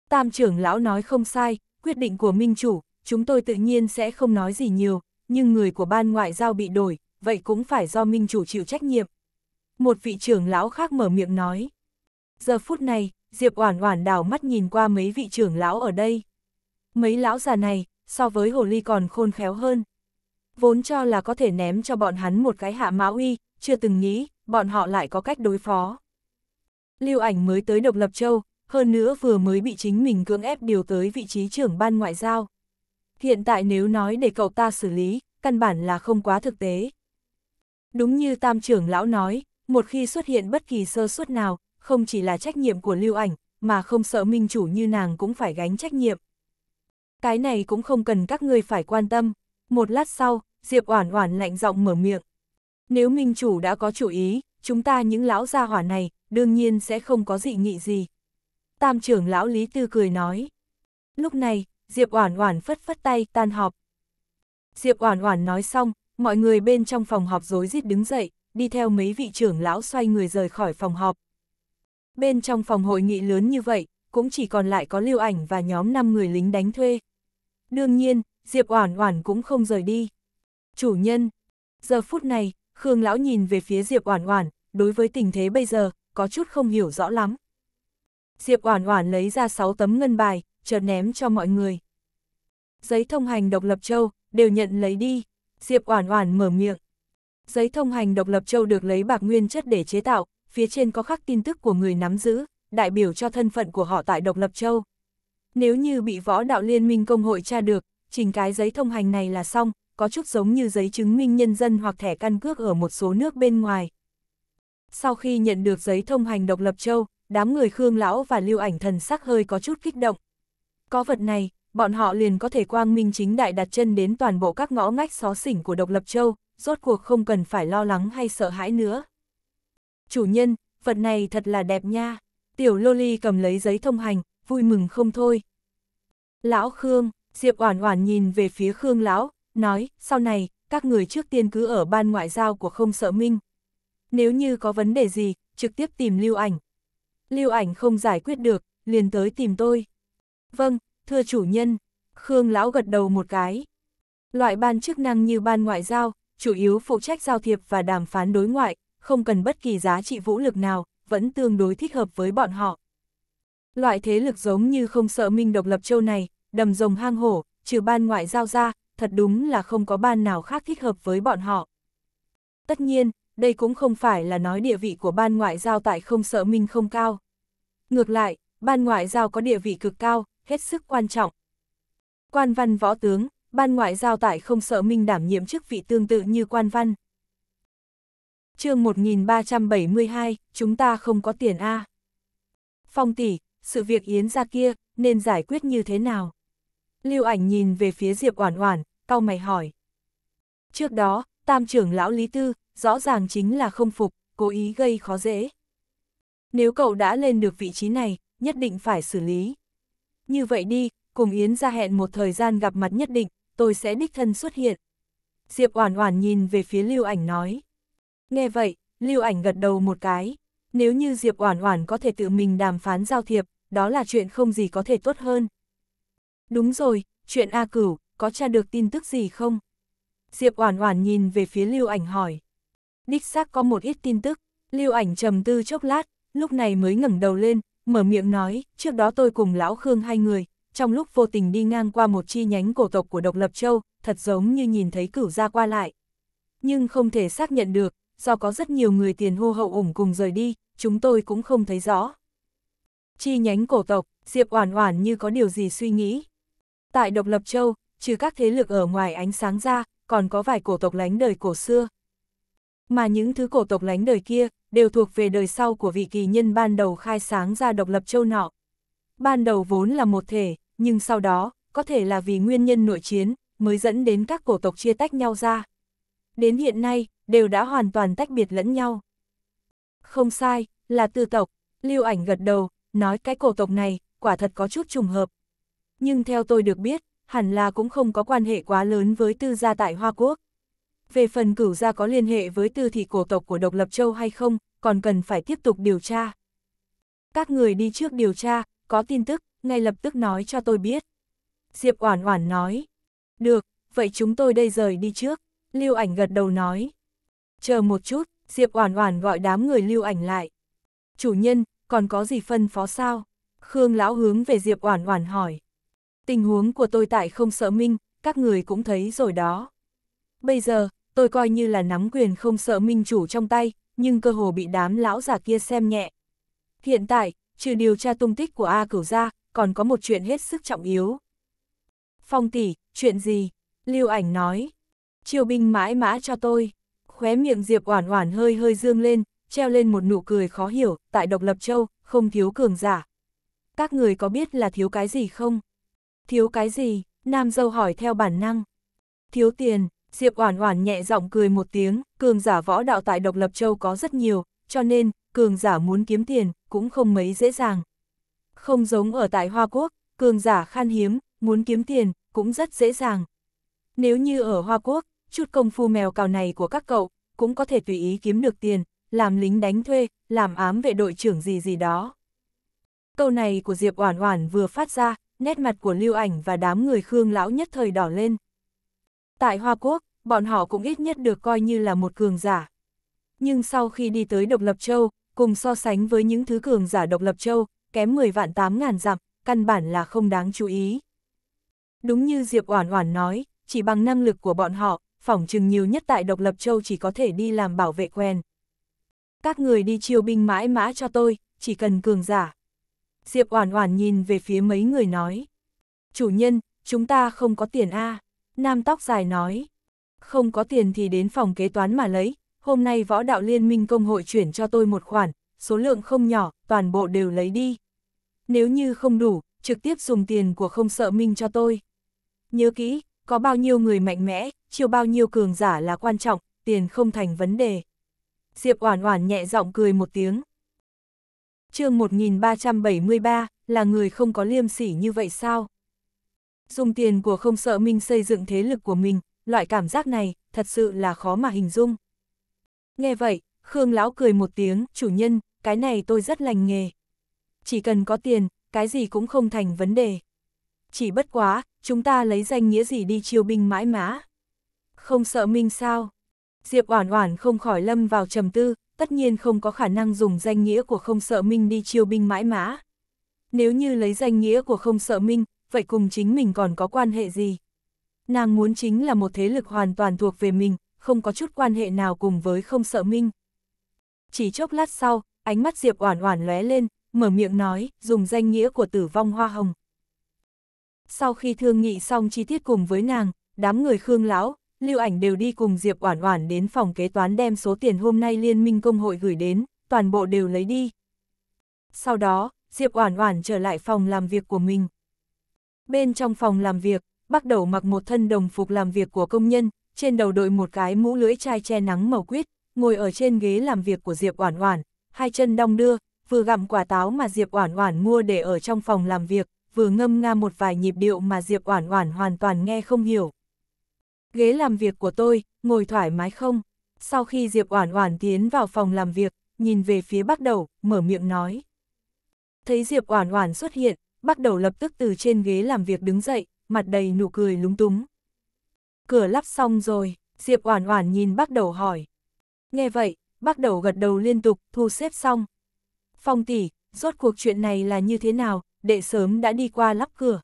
Tam trưởng lão nói không sai, quyết định của minh chủ, chúng tôi tự nhiên sẽ không nói gì nhiều, nhưng người của ban ngoại giao bị đổi, vậy cũng phải do minh chủ chịu trách nhiệm. Một vị trưởng lão khác mở miệng nói. Giờ phút này, Diệp Oản Oản đảo mắt nhìn qua mấy vị trưởng lão ở đây. Mấy lão già này, so với hồ ly còn khôn khéo hơn. Vốn cho là có thể ném cho bọn hắn một cái hạ mã uy, chưa từng nghĩ, bọn họ lại có cách đối phó. Lưu Ảnh mới tới Độc Lập Châu, hơn nữa vừa mới bị chính mình cưỡng ép điều tới vị trí trưởng ban ngoại giao. Hiện tại nếu nói để cậu ta xử lý, căn bản là không quá thực tế. Đúng như tam trưởng lão nói, một khi xuất hiện bất kỳ sơ suất nào, không chỉ là trách nhiệm của lưu ảnh, mà không sợ minh chủ như nàng cũng phải gánh trách nhiệm. Cái này cũng không cần các ngươi phải quan tâm. Một lát sau, Diệp Oản Oản lạnh giọng mở miệng. Nếu minh chủ đã có chủ ý, chúng ta những lão gia hỏa này, đương nhiên sẽ không có dị nghị gì. Tam trưởng lão Lý Tư cười nói. Lúc này, Diệp Oản Oản phất phất tay, tan họp. Diệp Oản Oản nói xong, mọi người bên trong phòng họp rối rít đứng dậy, đi theo mấy vị trưởng lão xoay người rời khỏi phòng họp. Bên trong phòng hội nghị lớn như vậy, cũng chỉ còn lại có lưu ảnh và nhóm 5 người lính đánh thuê. Đương nhiên, Diệp Oản Oản cũng không rời đi. Chủ nhân, giờ phút này, Khương lão nhìn về phía Diệp Oản Oản, đối với tình thế bây giờ, có chút không hiểu rõ lắm. Diệp Oản Oản lấy ra 6 tấm ngân bài, chợt ném cho mọi người. Giấy thông hành độc lập châu, đều nhận lấy đi. Diệp Oản Oản mở miệng. Giấy thông hành độc lập châu được lấy bạc nguyên chất để chế tạo, phía trên có khắc tin tức của người nắm giữ, đại biểu cho thân phận của họ tại Độc Lập Châu. Nếu như bị võ đạo liên minh công hội tra được, trình cái giấy thông hành này là xong, có chút giống như giấy chứng minh nhân dân hoặc thẻ căn cước ở một số nước bên ngoài. Sau khi nhận được giấy thông hành Độc Lập Châu, đám người Khương Lão và Lưu Ảnh Thần sắc hơi có chút kích động. Có vật này, bọn họ liền có thể quang minh chính đại đặt chân đến toàn bộ các ngõ ngách xó xỉnh của Độc Lập Châu, rốt cuộc không cần phải lo lắng hay sợ hãi nữa chủ nhân, vật này thật là đẹp nha. Tiểu Loli cầm lấy giấy thông hành, vui mừng không thôi. Lão Khương, Diệp Oản Oản nhìn về phía Khương Lão, nói, sau này, các người trước tiên cứ ở ban ngoại giao của không sợ minh. Nếu như có vấn đề gì, trực tiếp tìm lưu ảnh. Lưu ảnh không giải quyết được, liền tới tìm tôi. Vâng, thưa chủ nhân, Khương Lão gật đầu một cái. Loại ban chức năng như ban ngoại giao, chủ yếu phụ trách giao thiệp và đàm phán đối ngoại, không cần bất kỳ giá trị vũ lực nào, vẫn tương đối thích hợp với bọn họ. Loại thế lực giống như không sợ minh độc lập châu này, đầm rồng hang hổ, trừ ban ngoại giao ra, thật đúng là không có ban nào khác thích hợp với bọn họ. Tất nhiên, đây cũng không phải là nói địa vị của ban ngoại giao tại không sợ minh không cao. Ngược lại, ban ngoại giao có địa vị cực cao, hết sức quan trọng. Quan văn võ tướng, ban ngoại giao tại không sợ minh đảm nhiệm chức vị tương tự như quan văn chương 1372, chúng ta không có tiền A. Phong tỷ, sự việc Yến ra kia, nên giải quyết như thế nào? Lưu ảnh nhìn về phía Diệp Oản Oản, cau mày hỏi. Trước đó, tam trưởng lão Lý Tư, rõ ràng chính là không phục, cố ý gây khó dễ. Nếu cậu đã lên được vị trí này, nhất định phải xử lý. Như vậy đi, cùng Yến ra hẹn một thời gian gặp mặt nhất định, tôi sẽ đích thân xuất hiện. Diệp Oản Oản nhìn về phía Lưu Ảnh nói. Nghe vậy, Lưu Ảnh gật đầu một cái. Nếu như Diệp Oản Oản có thể tự mình đàm phán giao thiệp, đó là chuyện không gì có thể tốt hơn. Đúng rồi, chuyện A Cửu, có tra được tin tức gì không? Diệp Oản Oản nhìn về phía Lưu Ảnh hỏi. Đích xác có một ít tin tức, Lưu Ảnh trầm tư chốc lát, lúc này mới ngẩng đầu lên, mở miệng nói, trước đó tôi cùng lão Khương hai người, trong lúc vô tình đi ngang qua một chi nhánh cổ tộc của Độc Lập Châu, thật giống như nhìn thấy cửu gia qua lại. Nhưng không thể xác nhận được, do có rất nhiều người tiền hô hậu ủng cùng rời đi, chúng tôi cũng không thấy rõ. Chi nhánh cổ tộc, Diệp Oản Oản như có điều gì suy nghĩ. Tại Độc Lập Châu, trừ các thế lực ở ngoài ánh sáng ra, còn có vài cổ tộc lánh đời cổ xưa. Mà những thứ cổ tộc lánh đời kia, đều thuộc về đời sau của vị kỳ nhân ban đầu khai sáng ra Độc Lập Châu nọ. Ban đầu vốn là một thể, nhưng sau đó, có thể là vì nguyên nhân nội chiến, mới dẫn đến các cổ tộc chia tách nhau ra đến hiện nay, đều đã hoàn toàn tách biệt lẫn nhau. Không sai, là tư tộc, lưu ảnh gật đầu, nói cái cổ tộc này, quả thật có chút trùng hợp. Nhưng theo tôi được biết, hẳn là cũng không có quan hệ quá lớn với tư gia tại Hoa Quốc. Về phần cửu gia có liên hệ với tư thị cổ tộc của độc lập châu hay không, còn cần phải tiếp tục điều tra. Các người đi trước điều tra, có tin tức, ngay lập tức nói cho tôi biết. Diệp Oản Oản nói, được, vậy chúng tôi đây rời đi trước. Lưu ảnh gật đầu nói. Chờ một chút, Diệp Oản Oản gọi đám người Lưu ảnh lại. Chủ nhân, còn có gì phân phó sao? Khương lão hướng về Diệp Oản Oản hỏi. Tình huống của tôi tại không sợ minh, các người cũng thấy rồi đó. Bây giờ, tôi coi như là nắm quyền không sợ minh chủ trong tay, nhưng cơ hồ bị đám lão giả kia xem nhẹ. Hiện tại, trừ điều tra tung tích của A Cửu gia, còn có một chuyện hết sức trọng yếu. Phong tỷ, chuyện gì? Lưu Ảnh nói chiêu binh mãi mã cho tôi. Khóe miệng Diệp Oản Oản hơi hơi dương lên, treo lên một nụ cười khó hiểu, tại Độc Lập Châu, không thiếu cường giả. Các người có biết là thiếu cái gì không? Thiếu cái gì? Nam dâu hỏi theo bản năng. Thiếu tiền, Diệp Oản Oản nhẹ giọng cười một tiếng, cường giả võ đạo tại Độc Lập Châu có rất nhiều, cho nên, cường giả muốn kiếm tiền cũng không mấy dễ dàng. Không giống ở tại Hoa Quốc, cường giả khan hiếm, muốn kiếm tiền cũng rất dễ dàng. Nếu như ở Hoa Quốc, chút công phu mèo cào này của các cậu, cũng có thể tùy ý kiếm được tiền, làm lính đánh thuê, làm ám vệ đội trưởng gì gì đó. Câu này của Diệp Oản Oản vừa phát ra, nét mặt của Lưu Ảnh và đám người Khương lão nhất thời đỏ lên. Tại Hoa Quốc, bọn họ cũng ít nhất được coi như là một cường giả. Nhưng sau khi đi tới Độc Lập Châu, cùng so sánh với những thứ cường giả Độc Lập Châu, kém 10 vạn 8 ngàn dặm, căn bản là không đáng chú ý. Đúng như Diệp Oản Oản nói, chỉ bằng năng lực của bọn họ, phỏng chừng nhiều nhất tại độc lập châu chỉ có thể đi làm bảo vệ quen. Các người đi chiêu binh mãi mã cho tôi, chỉ cần cường giả. Diệp Oản Oản nhìn về phía mấy người nói. Chủ nhân, chúng ta không có tiền a Nam tóc dài nói. Không có tiền thì đến phòng kế toán mà lấy, hôm nay võ đạo liên minh công hội chuyển cho tôi một khoản, số lượng không nhỏ, toàn bộ đều lấy đi. Nếu như không đủ, trực tiếp dùng tiền của không sợ minh cho tôi. Nhớ kỹ, có bao nhiêu người mạnh mẽ, chiêu bao nhiêu cường giả là quan trọng, tiền không thành vấn đề. Diệp Oản Oản nhẹ giọng cười một tiếng. Chương 1373, là người không có liêm sỉ như vậy sao? Dùng tiền của không sợ minh xây dựng thế lực của mình, loại cảm giác này thật sự là khó mà hình dung. Nghe vậy, Khương lão cười một tiếng, "Chủ nhân, cái này tôi rất lành nghề. Chỉ cần có tiền, cái gì cũng không thành vấn đề. Chỉ bất quá, chúng ta lấy danh nghĩa gì đi chiêu binh mãi mã. Không sợ minh sao? Diệp Oản Oản không khỏi lâm vào trầm tư, tất nhiên không có khả năng dùng danh nghĩa của không sợ minh đi chiêu binh mãi mã. Nếu như lấy danh nghĩa của không sợ minh, vậy cùng chính mình còn có quan hệ gì? Nàng muốn chính là một thế lực hoàn toàn thuộc về mình, không có chút quan hệ nào cùng với không sợ minh. Chỉ chốc lát sau, ánh mắt Diệp Oản Oản lóe lên, mở miệng nói, dùng danh nghĩa của Tử vong Hoa Hồng sau khi thương nghị xong chi tiết cùng với nàng, đám người Khương Lão, Lưu Ảnh đều đi cùng Diệp Oản Oản đến phòng kế toán đem số tiền hôm nay liên minh công hội gửi đến, toàn bộ đều lấy đi. Sau đó, Diệp Oản Oản trở lại phòng làm việc của mình. Bên trong phòng làm việc, bắt Đầu mặc một thân đồng phục làm việc của công nhân, trên đầu đội một cái mũ lưỡi chai che nắng màu quýt, ngồi ở trên ghế làm việc của Diệp Oản Oản, hai chân đong đưa, vừa gặm quả táo mà Diệp Oản Oản mua để ở trong phòng làm việc, vừa ngâm nga một vài nhịp điệu mà Diệp Oản Oản hoàn toàn nghe không hiểu. Ghế làm việc của tôi, ngồi thoải mái không? Sau khi Diệp Oản Oản tiến vào phòng làm việc, nhìn về phía Bắc Đầu, mở miệng nói. Thấy Diệp Oản Oản xuất hiện, Bắc Đầu lập tức từ trên ghế làm việc đứng dậy, mặt đầy nụ cười lúng túng. Cửa lắp xong rồi, Diệp Oản Oản nhìn Bắc Đầu hỏi. Nghe vậy, Bắc Đầu gật đầu liên tục, thu xếp xong. Phong tỷ, rốt cuộc chuyện này là như thế nào, đệ sớm đã đi qua lắp cửa.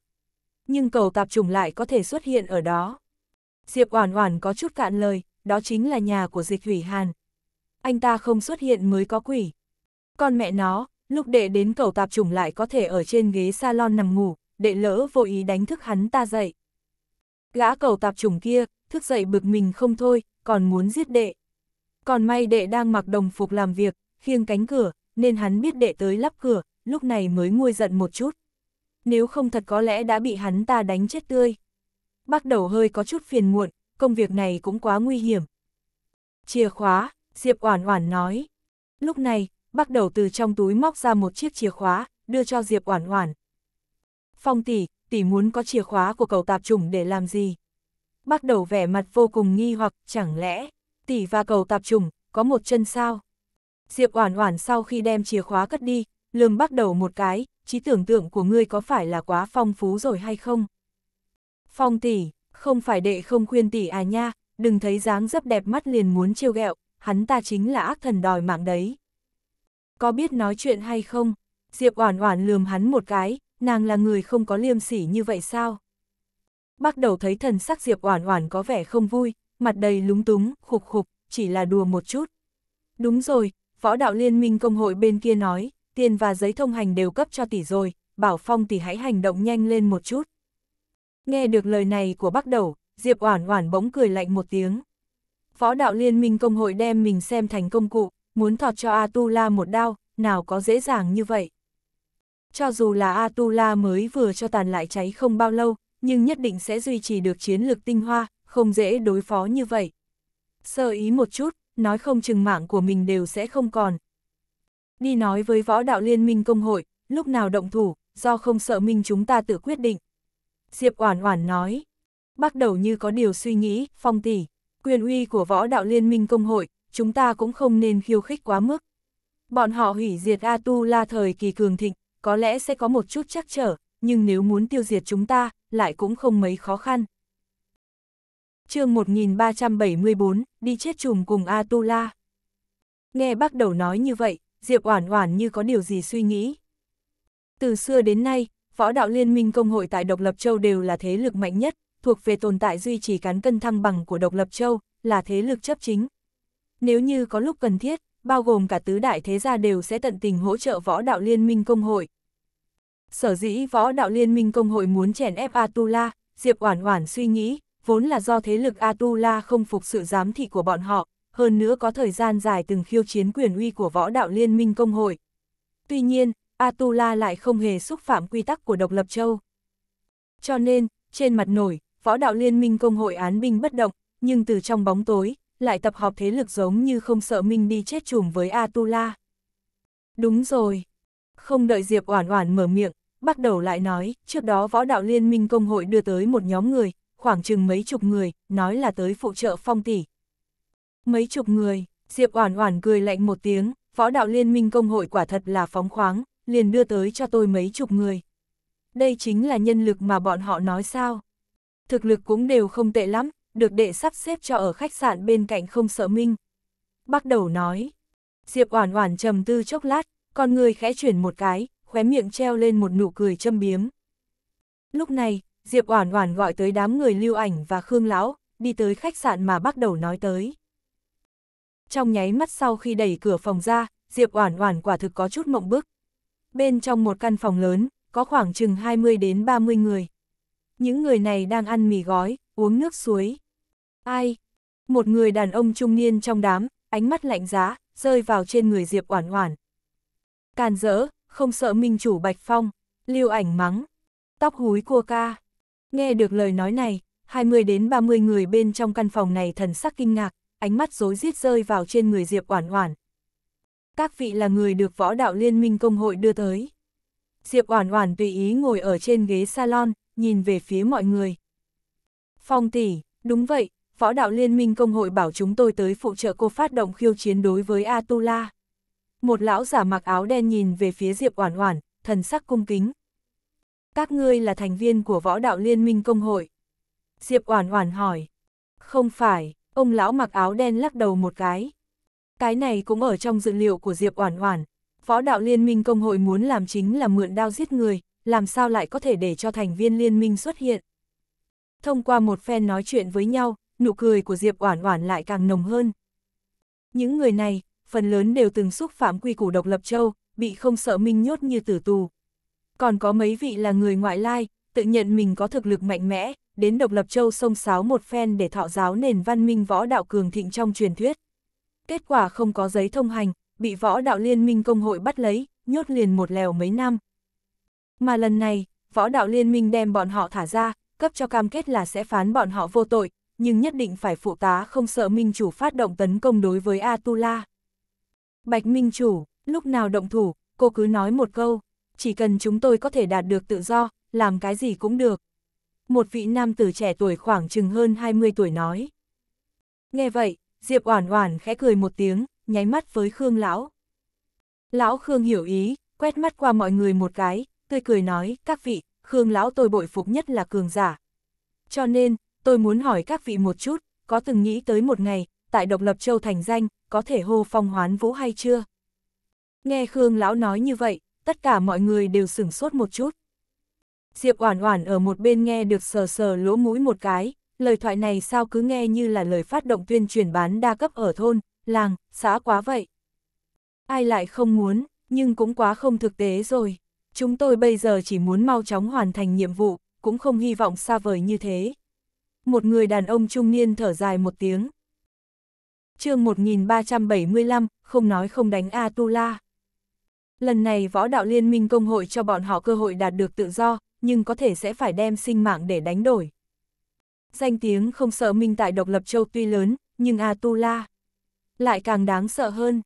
Nhưng cầu tạp trùng lại có thể xuất hiện ở đó. Diệp Oản Oản có chút cạn lời, đó chính là nhà của Dịch Hủy Hàn. Anh ta không xuất hiện mới có quỷ. Con mẹ nó, lúc đệ đến cầu tạp trùng lại có thể ở trên ghế salon nằm ngủ, đệ lỡ vô ý đánh thức hắn ta dậy. Gã cầu tạp trùng kia, thức dậy bực mình không thôi, còn muốn giết đệ. Còn may đệ đang mặc đồng phục làm việc, khiêng cánh cửa, nên hắn biết đệ tới lắp cửa, lúc này mới nguôi giận một chút. Nếu không thật có lẽ đã bị hắn ta đánh chết tươi. Bắt đầu hơi có chút phiền muộn, công việc này cũng quá nguy hiểm. Chìa khóa, Diệp Oản Oản nói. Lúc này, bắt đầu từ trong túi móc ra một chiếc chìa khóa, đưa cho Diệp Oản Oản. Phong tỷ, tỷ muốn có chìa khóa của cậu tạp chủng để làm gì? Bắt đầu vẻ mặt vô cùng nghi hoặc, chẳng lẽ tỷ và cầu tạp trùng có một chân sao? Diệp Oản Oản sau khi đem chìa khóa cất đi, Lương bắt đầu một cái, trí tưởng tượng của ngươi có phải là quá phong phú rồi hay không? Phong tỷ, không phải đệ không khuyên tỷ à nha, đừng thấy dáng dấp đẹp mắt liền muốn trêu ghẹo, hắn ta chính là ác thần đòi mạng đấy. Có biết nói chuyện hay không? Diệp Oản Oản lườm hắn một cái, nàng là người không có liêm sỉ như vậy sao? Bắt đầu thấy thần sắc Diệp Oản Oản có vẻ không vui, mặt đầy lúng túng, khục khục, chỉ là đùa một chút. Đúng rồi, võ đạo liên minh công hội bên kia nói, tiền và giấy thông hành đều cấp cho tỷ rồi, bảo Phong tỷ hãy hành động nhanh lên một chút. Nghe được lời này của bác đầu, Diệp Oản Oản bỗng cười lạnh một tiếng. Phó đạo liên minh công hội đem mình xem thành công cụ, muốn thọt cho Atula một đao, nào có dễ dàng như vậy. Cho dù là Atula mới vừa cho tàn lại cháy không bao lâu, nhưng nhất định sẽ duy trì được chiến lược tinh hoa, không dễ đối phó như vậy. Sơ ý một chút, nói không chừng mạng của mình đều sẽ không còn, Đi nói với võ đạo liên minh công hội, lúc nào động thủ, do không sợ minh chúng ta tự quyết định. Diệp Oản Oản nói, bắt đầu như có điều suy nghĩ, phong tỷ, quyền uy của võ đạo liên minh công hội, chúng ta cũng không nên khiêu khích quá mức. Bọn họ hủy diệt A Tu La thời kỳ cường thịnh, có lẽ sẽ có một chút chắc trở, nhưng nếu muốn tiêu diệt chúng ta, lại cũng không mấy khó khăn. chương 1374, đi chết chùm cùng A Tu La. Nghe bắt đầu nói như vậy, Diệp Oản Oản như có điều gì suy nghĩ. Từ xưa đến nay, võ đạo liên minh công hội tại Độc Lập Châu đều là thế lực mạnh nhất, thuộc về tồn tại duy trì cán cân thăng bằng của Độc Lập Châu, là thế lực chấp chính. Nếu như có lúc cần thiết, bao gồm cả tứ đại thế gia đều sẽ tận tình hỗ trợ võ đạo liên minh công hội. Sở dĩ võ đạo liên minh công hội muốn chèn ép Atula, Diệp Oản Oản suy nghĩ, vốn là do thế lực Atula không phục sự giám thị của bọn họ, hơn nữa có thời gian dài từng khiêu chiến quyền uy của võ đạo liên minh công hội. Tuy nhiên, Atula lại không hề xúc phạm quy tắc của độc lập châu. Cho nên, trên mặt nổi, võ đạo liên minh công hội án binh bất động, nhưng từ trong bóng tối, lại tập họp thế lực giống như không sợ Minh đi chết chùm với Atula. Đúng rồi. Không đợi Diệp Oản Oản mở miệng, bắt đầu lại nói, trước đó võ đạo liên minh công hội đưa tới một nhóm người, khoảng chừng mấy chục người, nói là tới phụ trợ phong tỷ, Mấy chục người, Diệp Oản Oản cười lạnh một tiếng, võ đạo liên minh công hội quả thật là phóng khoáng, liền đưa tới cho tôi mấy chục người. Đây chính là nhân lực mà bọn họ nói sao? Thực lực cũng đều không tệ lắm, được đệ sắp xếp cho ở khách sạn bên cạnh không sợ minh. Bắt đầu nói. Diệp Oản Oản trầm tư chốc lát, con người khẽ chuyển một cái, khóe miệng treo lên một nụ cười châm biếm. Lúc này, Diệp Oản Oản gọi tới đám người Lưu Ảnh và Khương lão, đi tới khách sạn mà bắt đầu nói tới. Trong nháy mắt sau khi đẩy cửa phòng ra, Diệp Oản Oản quả thực có chút mộng bức. Bên trong một căn phòng lớn, có khoảng chừng 20 đến 30 người. Những người này đang ăn mì gói, uống nước suối. Ai? Một người đàn ông trung niên trong đám, ánh mắt lạnh giá, rơi vào trên người Diệp Oản Oản. Càn rỡ, không sợ minh chủ Bạch Phong, Lưu Ảnh mắng, tóc húi cua ca. Nghe được lời nói này, 20 đến 30 người bên trong căn phòng này thần sắc kinh ngạc, ánh mắt rối rít rơi vào trên người Diệp Oản Oản. Các vị là người được võ đạo liên minh công hội đưa tới. Diệp Oản Oản tùy ý ngồi ở trên ghế salon, nhìn về phía mọi người. Phong tỷ, đúng vậy, võ đạo liên minh công hội bảo chúng tôi tới phụ trợ cô phát động khiêu chiến đối với Atula. Một lão giả mặc áo đen nhìn về phía Diệp Oản Oản, thần sắc cung kính. Các ngươi là thành viên của võ đạo liên minh công hội. Diệp Oản Oản hỏi. Không phải, Ông lão mặc áo đen lắc đầu một cái. Cái này cũng ở trong dự liệu của Diệp Oản Oản. Phó đạo liên minh công hội muốn làm chính là mượn đao giết người, làm sao lại có thể để cho thành viên liên minh xuất hiện. Thông qua một phen nói chuyện với nhau, nụ cười của Diệp Oản Oản lại càng nồng hơn. Những người này, phần lớn đều từng xúc phạm quy củ độc lập châu, bị không sợ minh nhốt như tử tù. Còn có mấy vị là người ngoại lai, tự nhận mình có thực lực mạnh mẽ, đến độc lập châu sông sáo một phen để thọ giáo nền văn minh võ đạo cường thịnh trong truyền thuyết. Kết quả không có giấy thông hành, bị võ đạo liên minh công hội bắt lấy, nhốt liền một lèo mấy năm. Mà lần này, võ đạo liên minh đem bọn họ thả ra, cấp cho cam kết là sẽ phán bọn họ vô tội, nhưng nhất định phải phụ tá không sợ minh chủ phát động tấn công đối với Atula. Bạch minh chủ, lúc nào động thủ, cô cứ nói một câu, chỉ cần chúng tôi có thể đạt được tự do, làm cái gì cũng được. Một vị nam tử trẻ tuổi khoảng chừng hơn 20 tuổi nói. Nghe vậy, Diệp Oản Oản khẽ cười một tiếng, nháy mắt với Khương lão. Lão Khương hiểu ý, quét mắt qua mọi người một cái, tươi cười nói, "Các vị, Khương lão tôi bội phục nhất là cường giả. Cho nên, tôi muốn hỏi các vị một chút, có từng nghĩ tới một ngày, tại Độc Lập Châu thành danh, có thể hô phong hoán vũ hay chưa?" Nghe Khương lão nói như vậy, tất cả mọi người đều sửng sốt một chút. Diệp Oản Oản ở một bên nghe được sờ sờ lỗ mũi một cái, lời thoại này sao cứ nghe như là lời phát động tuyên truyền bán đa cấp ở thôn, làng, xã quá vậy. Ai lại không muốn, nhưng cũng quá không thực tế rồi. Chúng tôi bây giờ chỉ muốn mau chóng hoàn thành nhiệm vụ, cũng không hy vọng xa vời như thế. Một người đàn ông trung niên thở dài một tiếng. chương 1375, không nói không đánh Atula. Lần này võ đạo liên minh công hội cho bọn họ cơ hội đạt được tự do, nhưng có thể sẽ phải đem sinh mạng để đánh đổi. Danh tiếng không sợ minh tại độc lập châu tuy lớn, nhưng Atula lại càng đáng sợ hơn.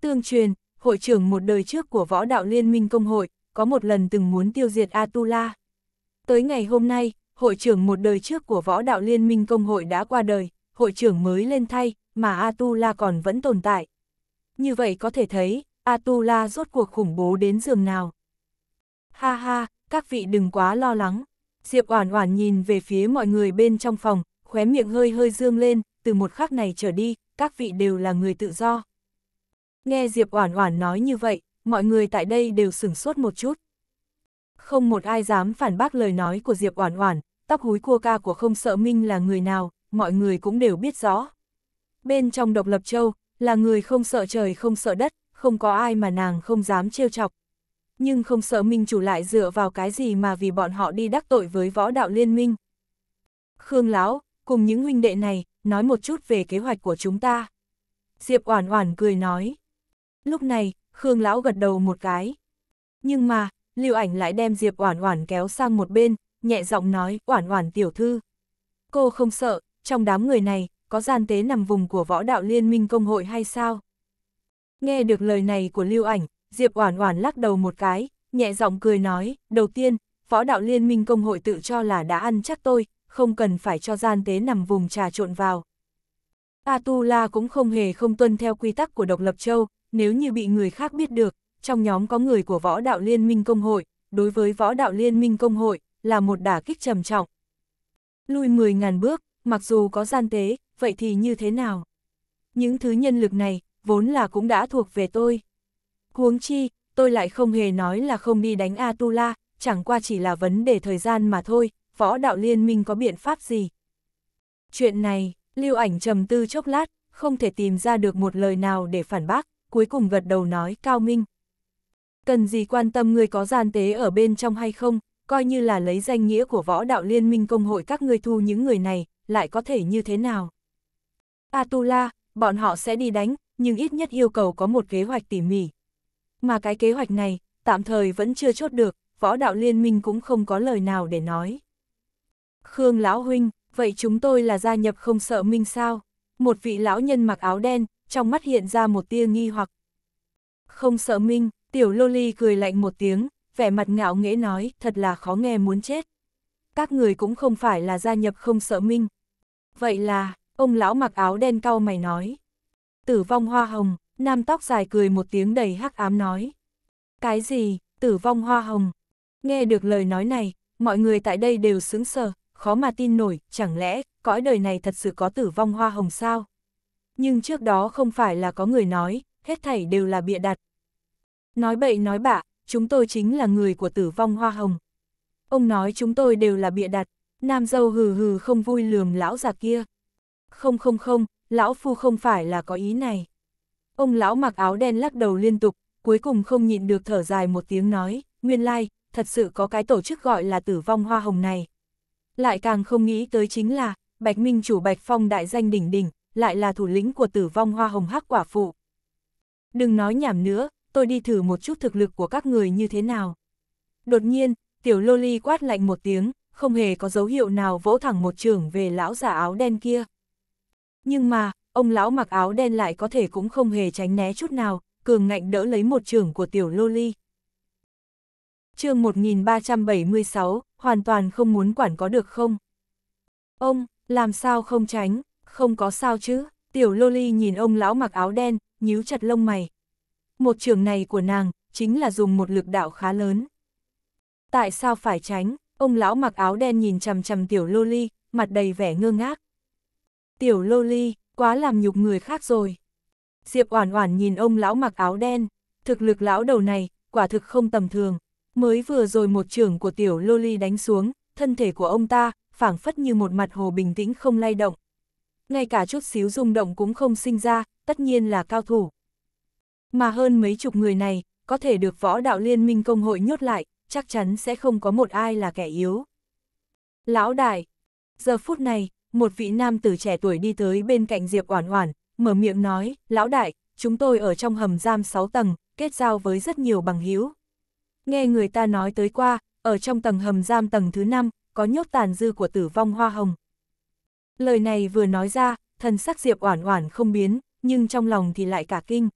Tương truyền, hội trưởng một đời trước của võ đạo liên minh công hội, có một lần từng muốn tiêu diệt Atula. Tới ngày hôm nay, hội trưởng một đời trước của võ đạo liên minh công hội đã qua đời, hội trưởng mới lên thay, mà Atula còn vẫn tồn tại. Như vậy có thể thấy, Atula rốt cuộc khủng bố đến giường nào. Ha ha, các vị đừng quá lo lắng. Diệp Oản Oản nhìn về phía mọi người bên trong phòng, khóe miệng hơi hơi dương lên, từ một khắc này trở đi, các vị đều là người tự do. Nghe Diệp Oản Oản nói như vậy, mọi người tại đây đều sửng sốt một chút. Không một ai dám phản bác lời nói của Diệp Oản Oản, tóc húi cua ca của không sợ Minh là người nào, mọi người cũng đều biết rõ. Bên trong độc lập châu, là người không sợ trời không sợ đất, không có ai mà nàng không dám trêu chọc, nhưng không sợ minh chủ lại dựa vào cái gì mà vì bọn họ đi đắc tội với võ đạo liên minh. Khương Lão, cùng những huynh đệ này, nói một chút về kế hoạch của chúng ta. Diệp Oản Oản cười nói. Lúc này, Khương Lão gật đầu một cái. Nhưng mà, Lưu Ảnh lại đem Diệp Oản Oản kéo sang một bên, nhẹ giọng nói, Oản Oản tiểu thư. Cô không sợ, trong đám người này, có gian tế nằm vùng của võ đạo liên minh công hội hay sao? Nghe được lời này của Lưu Ảnh, Diệp Oản Oản lắc đầu một cái, nhẹ giọng cười nói, đầu tiên, võ đạo liên minh công hội tự cho là đã ăn chắc tôi, không cần phải cho gian tế nằm vùng trà trộn vào. Atula cũng không hề không tuân theo quy tắc của độc lập châu, nếu như bị người khác biết được, trong nhóm có người của võ đạo liên minh công hội, đối với võ đạo liên minh công hội, là một đả kích trầm trọng. Lùi 10.000 bước, mặc dù có gian tế, vậy thì như thế nào? Những thứ nhân lực này, vốn là cũng đã thuộc về tôi. Huống chi, tôi lại không hề nói là không đi đánh Atula, chẳng qua chỉ là vấn đề thời gian mà thôi, võ đạo liên minh có biện pháp gì. Chuyện này, lưu ảnh trầm tư chốc lát, không thể tìm ra được một lời nào để phản bác, cuối cùng gật đầu nói Cao Minh. Cần gì quan tâm người có gian tế ở bên trong hay không, coi như là lấy danh nghĩa của võ đạo liên minh công hội các ngươi thu những người này, lại có thể như thế nào. Atula, bọn họ sẽ đi đánh, nhưng ít nhất yêu cầu có một kế hoạch tỉ mỉ, mà cái kế hoạch này, tạm thời vẫn chưa chốt được, võ đạo liên minh cũng không có lời nào để nói. Khương Lão Huynh, vậy chúng tôi là gia nhập không sợ minh sao? Một vị lão nhân mặc áo đen, trong mắt hiện ra một tia nghi hoặc. Không sợ minh, tiểu loli cười lạnh một tiếng, vẻ mặt ngạo nghễ nói, thật là khó nghe muốn chết. Các người cũng không phải là gia nhập không sợ minh. Vậy là, ông lão mặc áo đen cau mày nói. Tử vong hoa hồng, nam tóc dài cười một tiếng đầy hắc ám nói. Cái gì, tử vong hoa hồng? Nghe được lời nói này, mọi người tại đây đều sững sờ, khó mà tin nổi, chẳng lẽ, cõi đời này thật sự có tử vong hoa hồng sao? Nhưng trước đó không phải là có người nói, hết thảy đều là bịa đặt. Nói bậy nói bạ, chúng tôi chính là người của tử vong hoa hồng. Ông nói chúng tôi đều là bịa đặt, nam dâu hừ hừ không vui lườm lão già kia. Không không không, lão phu không phải là có ý này. Ông lão mặc áo đen lắc đầu liên tục, cuối cùng không nhịn được thở dài một tiếng nói, nguyên lai, like, thật sự có cái tổ chức gọi là tử vong hoa hồng này. Lại càng không nghĩ tới chính là, Bạch Minh chủ Bạch Phong đại danh đỉnh đỉnh, lại là thủ lĩnh của tử vong hoa hồng hắc quả phụ. Đừng nói nhảm nữa, tôi đi thử một chút thực lực của các người như thế nào. Đột nhiên, tiểu Loli quát lạnh một tiếng, không hề có dấu hiệu nào vỗ thẳng một trường về lão giả áo đen kia. Nhưng mà, ông lão mặc áo đen lại có thể cũng không hề tránh né chút nào, cường ngạnh đỡ lấy một trường của tiểu lô ly. chương 1376, hoàn toàn không muốn quản có được không? Ông, làm sao không tránh, không có sao chứ, tiểu lô ly nhìn ông lão mặc áo đen, nhíu chặt lông mày. Một trường này của nàng, chính là dùng một lực đạo khá lớn. Tại sao phải tránh, ông lão mặc áo đen nhìn chằm chằm tiểu lô ly, mặt đầy vẻ ngơ ngác. Tiểu lô ly, quá làm nhục người khác rồi. Diệp Oản Oản nhìn ông lão mặc áo đen, thực lực lão đầu này, quả thực không tầm thường, mới vừa rồi một trưởng của tiểu Loli đánh xuống, thân thể của ông ta phảng phất như một mặt hồ bình tĩnh không lay động. Ngay cả chút xíu rung động cũng không sinh ra, tất nhiên là cao thủ. Mà hơn mấy chục người này, có thể được võ đạo liên minh công hội nhốt lại, chắc chắn sẽ không có một ai là kẻ yếu. Lão đại, giờ phút này, một vị nam tử trẻ tuổi đi tới bên cạnh Diệp Oản Oản, mở miệng nói, lão đại, chúng tôi ở trong hầm giam 6 tầng, kết giao với rất nhiều bằng hữu. Nghe người ta nói tới qua, ở trong tầng hầm giam tầng thứ 5, có nhốt tàn dư của tử vong hoa hồng. Lời này vừa nói ra, thần sắc Diệp Oản Oản không biến, nhưng trong lòng thì lại cả kinh.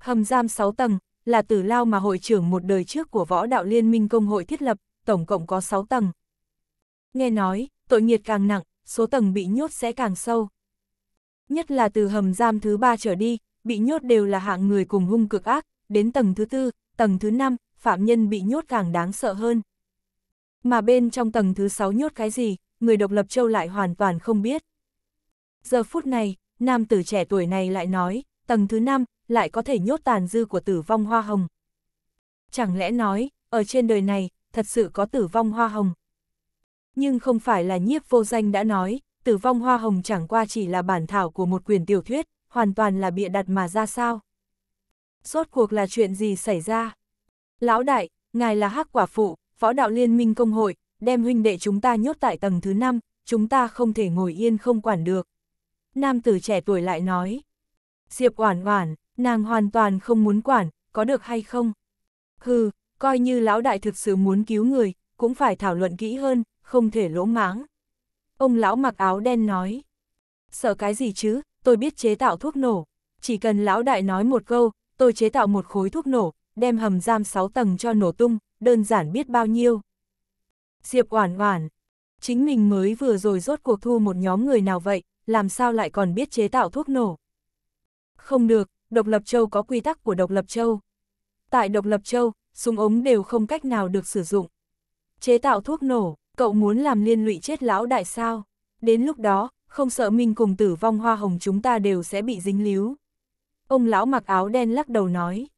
Hầm giam 6 tầng là tử lao mà hội trưởng một đời trước của võ đạo liên minh công hội thiết lập, tổng cộng có 6 tầng. Nghe nói, tội nghiệt càng nặng, số tầng bị nhốt sẽ càng sâu. Nhất là từ hầm giam thứ ba trở đi, bị nhốt đều là hạng người cùng hung cực ác, đến tầng thứ tư, tầng thứ năm, phạm nhân bị nhốt càng đáng sợ hơn. Mà bên trong tầng thứ sáu nhốt cái gì, người độc lập châu lại hoàn toàn không biết. Giờ phút này, nam tử trẻ tuổi này lại nói, tầng thứ năm lại có thể nhốt tàn dư của tử vong hoa hồng. Chẳng lẽ nói, ở trên đời này, thật sự có tử vong hoa hồng nhưng không phải là nhiếp vô danh đã nói, tử vong hoa hồng chẳng qua chỉ là bản thảo của một quyền tiểu thuyết, hoàn toàn là bịa đặt mà ra sao. Rốt cuộc là chuyện gì xảy ra? Lão đại, ngài là hắc quả phụ, võ đạo liên minh công hội, đem huynh đệ chúng ta nhốt tại tầng thứ 5, chúng ta không thể ngồi yên không quản được. Nam tử trẻ tuổi lại nói. Diệp oản oản, nàng hoàn toàn không muốn quản, có được hay không? Hừ, coi như lão đại thực sự muốn cứu người, cũng phải thảo luận kỹ hơn, không thể lỗ mãng. Ông lão mặc áo đen nói, sợ cái gì chứ, tôi biết chế tạo thuốc nổ, chỉ cần lão đại nói một câu, tôi chế tạo một khối thuốc nổ, đem hầm giam 6 tầng cho nổ tung, đơn giản biết bao nhiêu. Diệp Oản Oản, chính mình mới vừa rồi rốt cuộc thu một nhóm người nào vậy, làm sao lại còn biết chế tạo thuốc nổ? Không được, Độc Lập Châu có quy tắc của Độc Lập Châu. Tại Độc Lập Châu, súng ống đều không cách nào được sử dụng. Chế tạo thuốc nổ, Cậu muốn làm liên lụy chết lão đại sao? Đến lúc đó, không sợ mình cùng tử vong hoa hồng chúng ta đều sẽ bị dính líu. Ông lão mặc áo đen lắc đầu nói.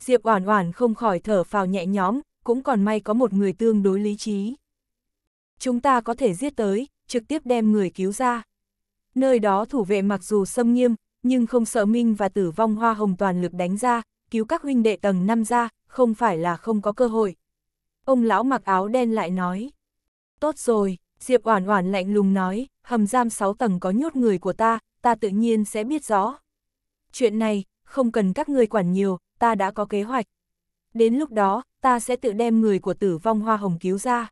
Diệp Oản Oản không khỏi thở phào nhẹ nhõm, cũng còn may có một người tương đối lý trí. Chúng ta có thể giết tới, trực tiếp đem người cứu ra. Nơi đó thủ vệ mặc dù xâm nghiêm, nhưng không sợ Minh và Tử Vong Hoa Hồng toàn lực đánh ra, cứu các huynh đệ tầng 5 ra, không phải là không có cơ hội. Ông lão mặc áo đen lại nói. Tốt rồi, Diệp Oản Oản lạnh lùng nói, hầm giam 6 tầng có nhốt người của ta, ta tự nhiên sẽ biết rõ. Chuyện này, không cần các ngươi quản nhiều, ta đã có kế hoạch. Đến lúc đó, ta sẽ tự đem người của tử vong hoa hồng cứu ra.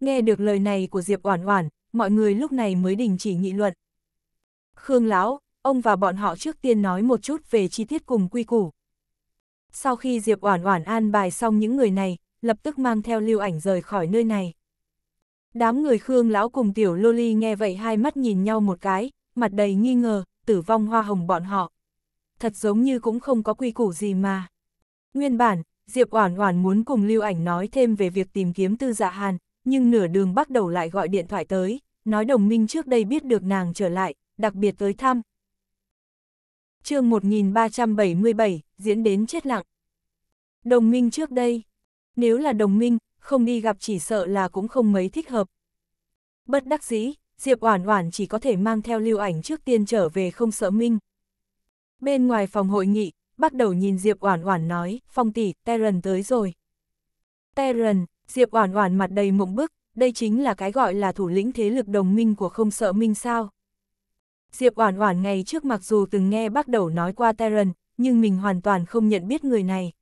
Nghe được lời này của Diệp Oản Oản, mọi người lúc này mới đình chỉ nghị luận. Khương Lão, ông và bọn họ trước tiên nói một chút về chi tiết cùng quy củ. Sau khi Diệp Oản Oản an bài xong những người này, lập tức mang theo lưu ảnh rời khỏi nơi này. Đám người Khương lão cùng tiểu Loli nghe vậy hai mắt nhìn nhau một cái, mặt đầy nghi ngờ, tử vong hoa hồng bọn họ. Thật giống như cũng không có quy củ gì mà. Nguyên bản, Diệp Oản Oản muốn cùng Lưu Ảnh nói thêm về việc tìm kiếm Tư Dạ Hàn, nhưng nửa đường bắt đầu lại gọi điện thoại tới, nói đồng minh trước đây biết được nàng trở lại, đặc biệt tới thăm. Chương 1377, diễn đến chết lặng. Đồng minh trước đây, nếu là đồng minh, không đi gặp chỉ sợ là cũng không mấy thích hợp. Bất đắc dĩ, Diệp Oản Oản chỉ có thể mang theo lưu ảnh trước tiên trở về không sợ minh. Bên ngoài phòng hội nghị, bắt đầu nhìn Diệp Oản Oản nói, phong tỷ, Terran tới rồi. Terran, Diệp Oản Oản mặt đầy mộng bức, đây chính là cái gọi là thủ lĩnh thế lực đồng minh của không sợ minh sao. Diệp Oản Oản ngày trước mặc dù từng nghe bác đầu nói qua Terran, nhưng mình hoàn toàn không nhận biết người này.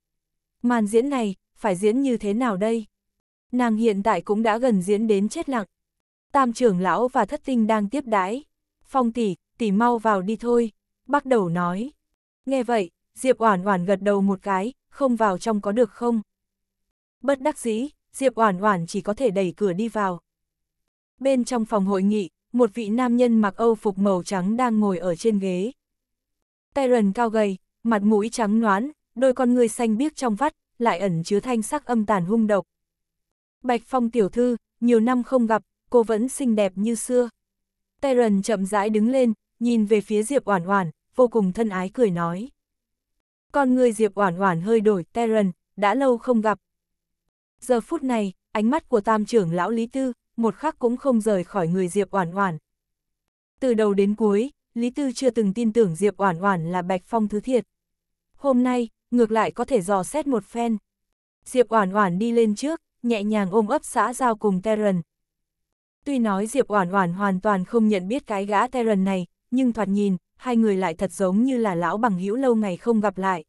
Màn diễn này, phải diễn như thế nào đây? nàng hiện tại cũng đã gần diễn đến chết lặng. Tam trưởng lão và thất tinh đang tiếp đái. Phong tỷ, tỷ mau vào đi thôi, bắt đầu nói. Nghe vậy, Diệp Oản Oản gật đầu một cái, không vào trong có được không? Bất đắc dĩ, Diệp Oản Oản chỉ có thể đẩy cửa đi vào. Bên trong phòng hội nghị, một vị nam nhân mặc Âu phục màu trắng đang ngồi ở trên ghế. Tay Tyron cao gầy, mặt mũi trắng nõn, đôi con người xanh biếc trong vắt, lại ẩn chứa thanh sắc âm tàn hung độc. Bạch Phong tiểu thư, nhiều năm không gặp, cô vẫn xinh đẹp như xưa. Teren chậm rãi đứng lên, nhìn về phía Diệp Oản Oản, vô cùng thân ái cười nói. Con người Diệp Oản Oản hơi đổi, Teren đã lâu không gặp. Giờ phút này, ánh mắt của tam trưởng lão Lý Tư, một khắc cũng không rời khỏi người Diệp Oản Oản. Từ đầu đến cuối, Lý Tư chưa từng tin tưởng Diệp Oản Oản là Bạch Phong thứ thiệt. Hôm nay, ngược lại có thể dò xét một phen. Diệp Oản Oản đi lên trước, nhẹ nhàng ôm ấp xã giao cùng Terran. Tuy nói Diệp Oản Oản hoàn toàn không nhận biết cái gã Terran này, nhưng thoạt nhìn, hai người lại thật giống như là lão bằng hữu lâu ngày không gặp lại.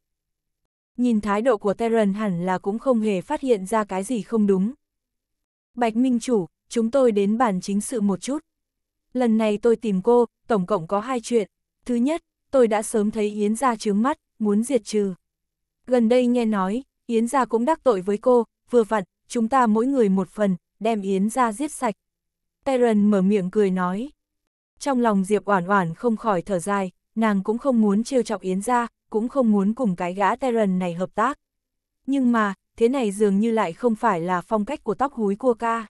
Nhìn thái độ của Terran hẳn là cũng không hề phát hiện ra cái gì không đúng. Bạch Minh Chủ, chúng tôi đến bàn chính sự một chút. Lần này tôi tìm cô, tổng cộng có hai chuyện. Thứ nhất, tôi đã sớm thấy Yến Gia trướng mắt, muốn diệt trừ. Gần đây nghe nói, Yến Gia cũng đắc tội với cô, vừa vặn, chúng ta mỗi người một phần, đem Yến ra giết sạch. Terran mở miệng cười nói. Trong lòng Diệp Oản Oản không khỏi thở dài, nàng cũng không muốn trêu chọc Yến ra, cũng không muốn cùng cái gã Terran này hợp tác. Nhưng mà, thế này dường như lại không phải là phong cách của tóc húi cua ca.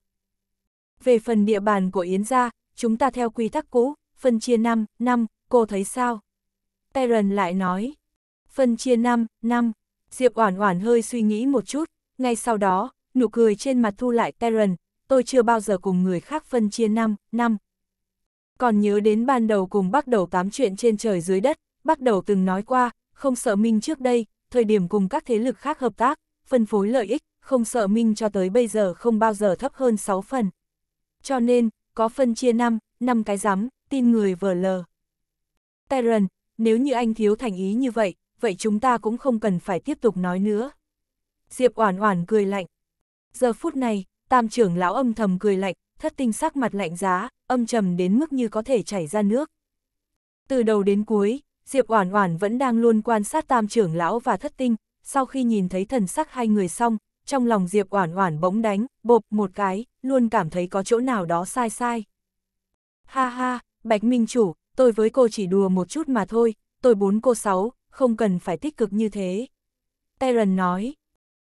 Về phần địa bàn của Yến gia, chúng ta theo quy tắc cũ, phân chia 5, 5, cô thấy sao? Terran lại nói, phân chia 5, 5, Diệp Oản Oản hơi suy nghĩ một chút, ngay sau đó, nụ cười trên mặt thu lại Terran, tôi chưa bao giờ cùng người khác phân chia năm, năm. Còn nhớ đến ban đầu cùng bắt đầu tám chuyện trên trời dưới đất, bắt đầu từng nói qua, không sợ Minh trước đây, thời điểm cùng các thế lực khác hợp tác, phân phối lợi ích, không sợ Minh cho tới bây giờ không bao giờ thấp hơn 6 phần. Cho nên, có phân chia năm, năm cái rắm, tin người vờ lờ. Terran, nếu như anh thiếu thành ý như vậy, vậy chúng ta cũng không cần phải tiếp tục nói nữa. Diệp Oản Oản cười lạnh. Giờ phút này, tam trưởng lão âm thầm cười lạnh, thất tinh sắc mặt lạnh giá, âm trầm đến mức như có thể chảy ra nước. Từ đầu đến cuối, Diệp Oản Oản vẫn đang luôn quan sát tam trưởng lão và thất tinh, sau khi nhìn thấy thần sắc hai người xong, trong lòng Diệp Oản Oản bỗng đánh, bộp một cái, luôn cảm thấy có chỗ nào đó sai sai. Ha ha, Bạch Minh Chủ, tôi với cô chỉ đùa một chút mà thôi, tôi bốn cô sáu, không cần phải tích cực như thế. Teren nói,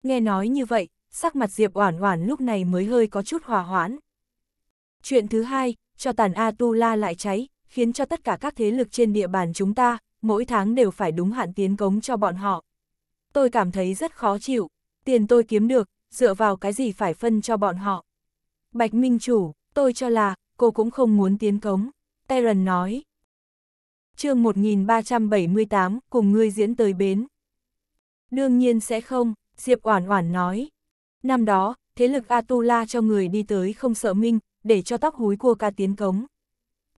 nghe nói như vậy, sắc mặt Diệp Oản Oản lúc này mới hơi có chút hòa hoãn. Chuyện thứ hai, cho tàn Atula lại cháy, khiến cho tất cả các thế lực trên địa bàn chúng ta, mỗi tháng đều phải đúng hạn tiến cống cho bọn họ. Tôi cảm thấy rất khó chịu, tiền tôi kiếm được, dựa vào cái gì phải phân cho bọn họ. Bạch Minh Chủ, tôi cho là, cô cũng không muốn tiến cống, Aaron nói. chương 1378, cùng ngươi diễn tới bến. Đương nhiên sẽ không, Diệp Oản Oản nói, Năm đó, thế lực Atula cho người đi tới không sợ minh, để cho tóc húi cua ca tiến cống.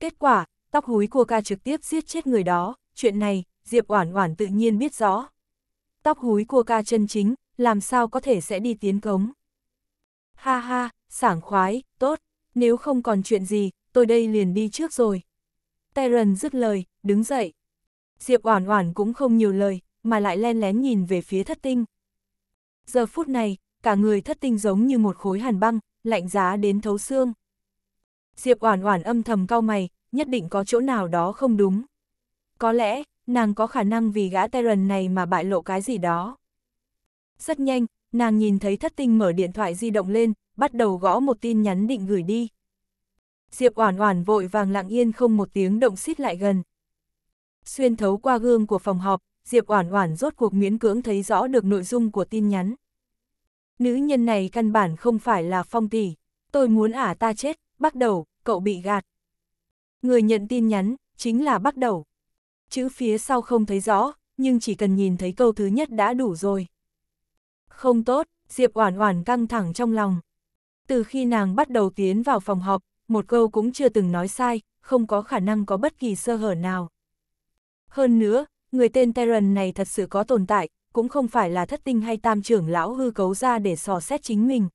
Kết quả, tóc húi cua ca trực tiếp giết chết người đó, chuyện này, Diệp Oản Oản tự nhiên biết rõ. Tóc húi cua ca chân chính, làm sao có thể sẽ đi tiến cống. Ha ha, sảng khoái, tốt, nếu không còn chuyện gì, tôi đây liền đi trước rồi. Terran dứt lời, đứng dậy. Diệp Oản Oản cũng không nhiều lời, mà lại len lén nhìn về phía thất tinh. Giờ phút này, cả người thất tinh giống như một khối hàn băng, lạnh giá đến thấu xương. Diệp Oản Oản âm thầm cau mày, nhất định có chỗ nào đó không đúng. Có lẽ, nàng có khả năng vì gã Terran này mà bại lộ cái gì đó. Rất nhanh, nàng nhìn thấy thất tinh mở điện thoại di động lên, bắt đầu gõ một tin nhắn định gửi đi. Diệp Oản Oản vội vàng lặng yên không một tiếng động xít lại gần. Xuyên thấu qua gương của phòng họp, Diệp Oản Oản rốt cuộc miễn cưỡng thấy rõ được nội dung của tin nhắn. Nữ nhân này căn bản không phải là phong tỷ, tôi muốn ả ta chết, bắt đầu, cậu bị gạt. Người nhận tin nhắn, chính là bắt đầu. Chữ phía sau không thấy rõ, nhưng chỉ cần nhìn thấy câu thứ nhất đã đủ rồi. Không tốt, Diệp Oản Oản căng thẳng trong lòng. Từ khi nàng bắt đầu tiến vào phòng họp, một câu cũng chưa từng nói sai, không có khả năng có bất kỳ sơ hở nào. Hơn nữa, người tên Terran này thật sự có tồn tại, cũng không phải là thất tinh hay tam trưởng lão hư cấu ra để sò xét chính mình.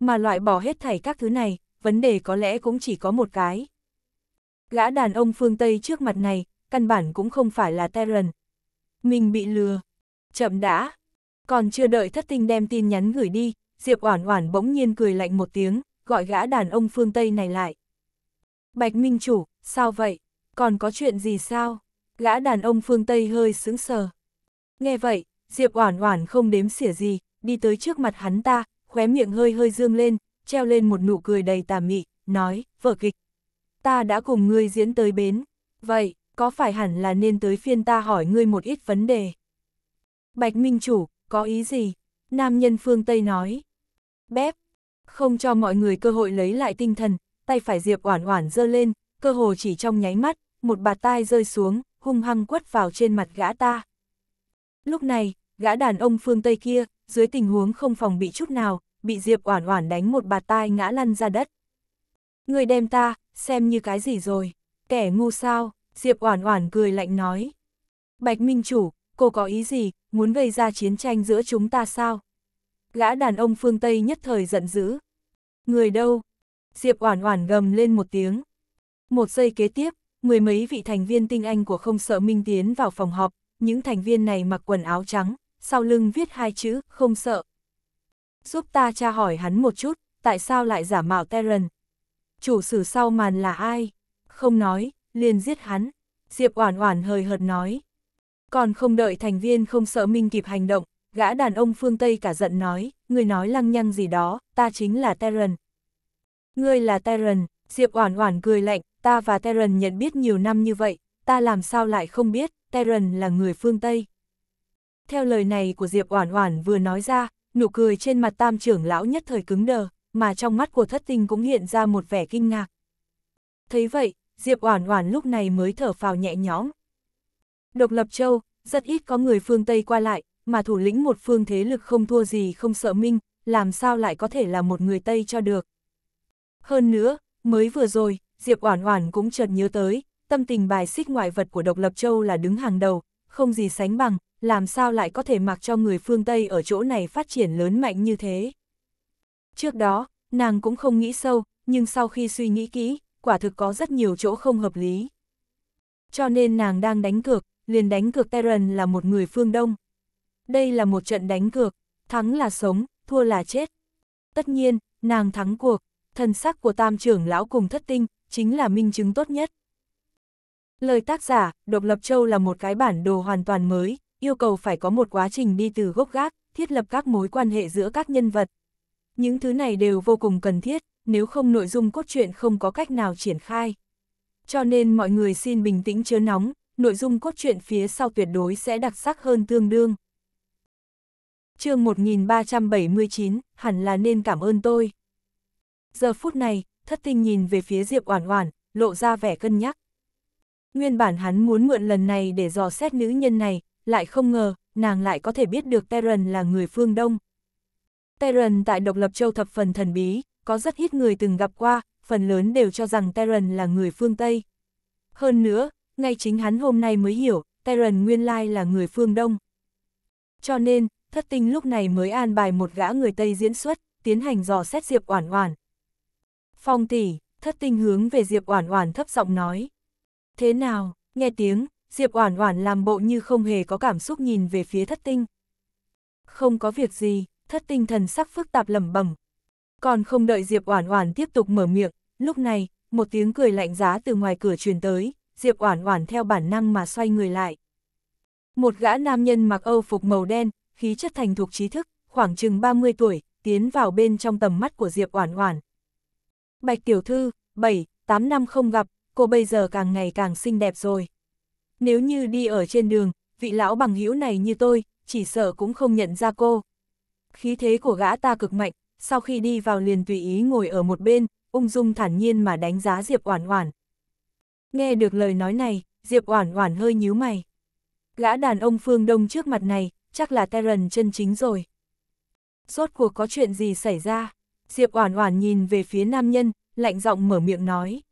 Mà loại bỏ hết thảy các thứ này, vấn đề có lẽ cũng chỉ có một cái. Gã đàn ông phương Tây trước mặt này, căn bản cũng không phải là Terran. Mình bị lừa. Chậm đã. Còn chưa đợi thất tinh đem tin nhắn gửi đi, Diệp Oản Oản bỗng nhiên cười lạnh một tiếng, gọi gã đàn ông phương Tây này lại. Bạch Minh Chủ, sao vậy? Còn có chuyện gì sao? Gã đàn ông phương Tây hơi sững sờ. Nghe vậy, Diệp Oản Oản không đếm xỉa gì, đi tới trước mặt hắn ta, khóe miệng hơi hơi dương lên, treo lên một nụ cười đầy tà mị, nói, vở kịch. Ta đã cùng ngươi diễn tới bến, vậy, có phải hẳn là nên tới phiên ta hỏi ngươi một ít vấn đề? Bạch Minh Chủ, có ý gì? Nam nhân phương Tây nói. Bép, không cho mọi người cơ hội lấy lại tinh thần, tay phải Diệp Oản Oản giơ lên, cơ hồ chỉ trong nháy mắt, một bạt tai rơi xuống, hung hăng quất vào trên mặt gã ta. Lúc này, gã đàn ông phương Tây kia, dưới tình huống không phòng bị chút nào, bị Diệp Oản Oản đánh một bạt tai ngã lăn ra đất. Người đem ta, xem như cái gì rồi, kẻ ngu sao, Diệp Oản Oản cười lạnh nói. Bạch Minh Chủ, cô có ý gì, muốn gây ra chiến tranh giữa chúng ta sao? Gã đàn ông phương Tây nhất thời giận dữ. Người đâu? Diệp Oản Oản gầm lên một tiếng. Một giây kế tiếp, mười mấy vị thành viên tinh anh của không sợ Minh tiến vào phòng họp, những thành viên này mặc quần áo trắng, sau lưng viết hai chữ, không sợ. Giúp ta tra hỏi hắn một chút, tại sao lại giả mạo Terran? Chủ sử sau màn là ai? Không nói, liền giết hắn. Diệp Oản Oản hời hợt nói. Còn không đợi thành viên không sợ Minh kịp hành động, gã đàn ông phương Tây cả giận nói, người nói lăng nhăng gì đó, ta chính là Terran. Ngươi là Terran, Diệp Oản Oản cười lạnh, ta và Terran nhận biết nhiều năm như vậy, ta làm sao lại không biết, Terran là người phương Tây. Theo lời này của Diệp Oản Oản vừa nói ra, nụ cười trên mặt tam trưởng lão nhất thời cứng đờ, mà trong mắt của thất tinh cũng hiện ra một vẻ kinh ngạc. Thấy vậy, Diệp Oản Oản lúc này mới thở phào nhẹ nhõm. Độc lập châu, rất ít có người phương Tây qua lại, mà thủ lĩnh một phương thế lực không thua gì không sợ minh, làm sao lại có thể là một người Tây cho được. Hơn nữa, mới vừa rồi, Diệp Oản Oản cũng chợt nhớ tới, tâm tình bài xích ngoại vật của độc lập châu là đứng hàng đầu, không gì sánh bằng, làm sao lại có thể mặc cho người phương Tây ở chỗ này phát triển lớn mạnh như thế. Trước đó, nàng cũng không nghĩ sâu, nhưng sau khi suy nghĩ kỹ, quả thực có rất nhiều chỗ không hợp lý. Cho nên nàng đang đánh cược, liền đánh cược Terran là một người phương Đông. Đây là một trận đánh cược, thắng là sống, thua là chết. Tất nhiên, nàng thắng cuộc, thân sắc của tam trưởng lão cùng thất tinh, chính là minh chứng tốt nhất. Lời tác giả, Độc Lập Châu là một cái bản đồ hoàn toàn mới, yêu cầu phải có một quá trình đi từ gốc gác, thiết lập các mối quan hệ giữa các nhân vật. Những thứ này đều vô cùng cần thiết, nếu không nội dung cốt truyện không có cách nào triển khai. Cho nên mọi người xin bình tĩnh chớ nóng, nội dung cốt truyện phía sau tuyệt đối sẽ đặc sắc hơn tương đương. chương 1379, hẳn là nên cảm ơn tôi. Giờ phút này, thất tinh nhìn về phía Diệp Oản Oản, lộ ra vẻ cân nhắc. Nguyên bản hắn muốn mượn lần này để dò xét nữ nhân này, lại không ngờ, nàng lại có thể biết được Terran là người phương Đông. Terran tại độc lập châu thập phần thần bí, có rất ít người từng gặp qua, phần lớn đều cho rằng Terran là người phương Tây. Hơn nữa, ngay chính hắn hôm nay mới hiểu, Terran nguyên lai là người phương Đông. Cho nên, thất tinh lúc này mới an bài một gã người Tây diễn xuất, tiến hành dò xét Diệp Oản Oản. Phong tỷ, thất tinh hướng về Diệp Oản Oản thấp giọng nói. Thế nào, nghe tiếng, Diệp Oản Oản làm bộ như không hề có cảm xúc nhìn về phía thất tinh. Không có việc gì, thất tinh thần sắc phức tạp lẩm bẩm. Còn không đợi Diệp Oản Oản tiếp tục mở miệng, lúc này, một tiếng cười lạnh giá từ ngoài cửa truyền tới, Diệp Oản Oản theo bản năng mà xoay người lại. Một gã nam nhân mặc Âu phục màu đen, khí chất thành thục trí thức, khoảng chừng 30 tuổi, tiến vào bên trong tầm mắt của Diệp Oản Oản. Bạch tiểu thư, 7, 8 năm không gặp, cô bây giờ càng ngày càng xinh đẹp rồi. Nếu như đi ở trên đường, vị lão bằng hữu này như tôi, chỉ sợ cũng không nhận ra cô. Khí thế của gã ta cực mạnh, sau khi đi vào liền tùy ý ngồi ở một bên, ung dung thản nhiên mà đánh giá Diệp Oản Oản. Nghe được lời nói này, Diệp Oản Oản hơi nhíu mày. Gã đàn ông phương Đông trước mặt này, chắc là Terran chân chính rồi. Rốt cuộc có chuyện gì xảy ra? Diệp Oản Oản nhìn về phía nam nhân, lạnh giọng mở miệng nói.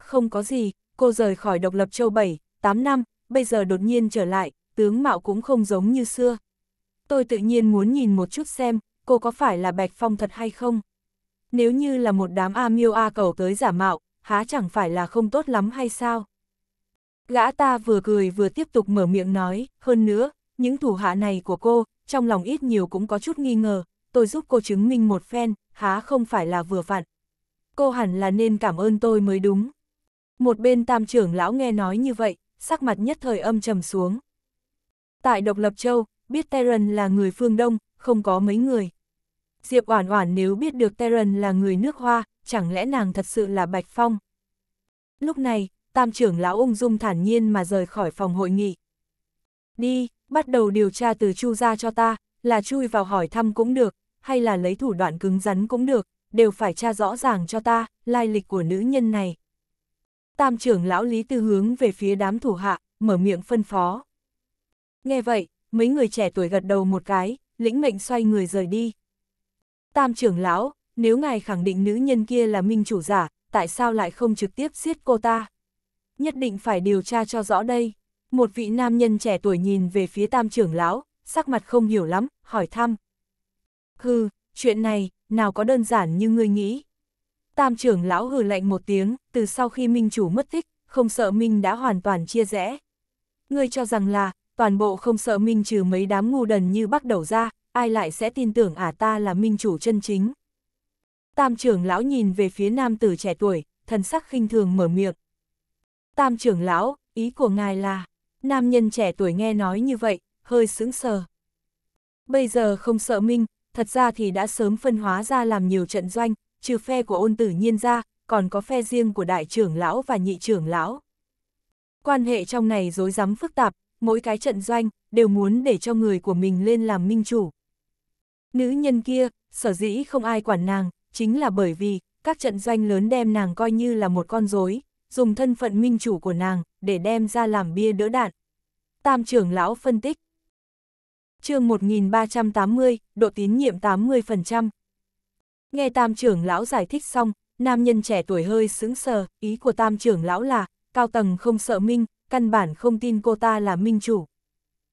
Không có gì, cô rời khỏi độc lập châu 7, 8 năm, bây giờ đột nhiên trở lại, tướng mạo cũng không giống như xưa. Tôi tự nhiên muốn nhìn một chút xem, cô có phải là Bạch Phong thật hay không? Nếu như là một đám A miêu A cầu tới giả mạo, há chẳng phải là không tốt lắm hay sao? Gã ta vừa cười vừa tiếp tục mở miệng nói, hơn nữa, những thủ hạ này của cô, trong lòng ít nhiều cũng có chút nghi ngờ, tôi giúp cô chứng minh một phen, há không phải là vừa vặn. Cô hẳn là nên cảm ơn tôi mới đúng. Một bên tam trưởng lão nghe nói như vậy, sắc mặt nhất thời âm trầm xuống. Tại Độc Lập Châu, biết Terran là người phương Đông, không có mấy người. Diệp Oản Oản nếu biết được Terran là người nước Hoa, chẳng lẽ nàng thật sự là Bạch Phong? Lúc này, tam trưởng lão ung dung thản nhiên mà rời khỏi phòng hội nghị. Đi, bắt đầu điều tra từ Chu ra cho ta, là chui vào hỏi thăm cũng được, hay là lấy thủ đoạn cứng rắn cũng được, đều phải tra rõ ràng cho ta, lai lịch của nữ nhân này. Tam trưởng lão Lý Tư hướng về phía đám thủ hạ, mở miệng phân phó. Nghe vậy, mấy người trẻ tuổi gật đầu một cái, lĩnh mệnh xoay người rời đi. Tam trưởng lão, nếu ngài khẳng định nữ nhân kia là minh chủ giả, tại sao lại không trực tiếp giết cô ta? Nhất định phải điều tra cho rõ đây. Một vị nam nhân trẻ tuổi nhìn về phía tam trưởng lão, sắc mặt không hiểu lắm, hỏi thăm. Hừ, chuyện này, nào có đơn giản như ngươi nghĩ. Tam trưởng lão hừ lạnh một tiếng, từ sau khi minh chủ mất tích, không sợ minh đã hoàn toàn chia rẽ. Ngươi cho rằng là, toàn bộ không sợ minh trừ mấy đám ngu đần như bắt đầu ra, ai lại sẽ tin tưởng ả à ta là minh chủ chân chính. Tam trưởng lão nhìn về phía nam tử trẻ tuổi, thần sắc khinh thường mở miệng. Tam trưởng lão, ý của ngài là, nam nhân trẻ tuổi nghe nói như vậy, hơi sững sờ. Bây giờ không sợ minh, thật ra thì đã sớm phân hóa ra làm nhiều trận doanh, trừ phe của ôn tử nhiên ra, còn có phe riêng của đại trưởng lão và nhị trưởng lão. Quan hệ trong này rối rắm phức tạp, mỗi cái trận doanh đều muốn để cho người của mình lên làm minh chủ. Nữ nhân kia, sở dĩ không ai quản nàng, chính là bởi vì các trận doanh lớn đem nàng coi như là một con rối, dùng thân phận minh chủ của nàng để đem ra làm bia đỡ đạn. Tam trưởng lão phân tích. Chương 1380, độ tín nhiệm 80%, Nghe tam trưởng lão giải thích xong, nam nhân trẻ tuổi hơi sững sờ, ý của tam trưởng lão là, cao tầng không sợ minh, căn bản không tin cô ta là minh chủ.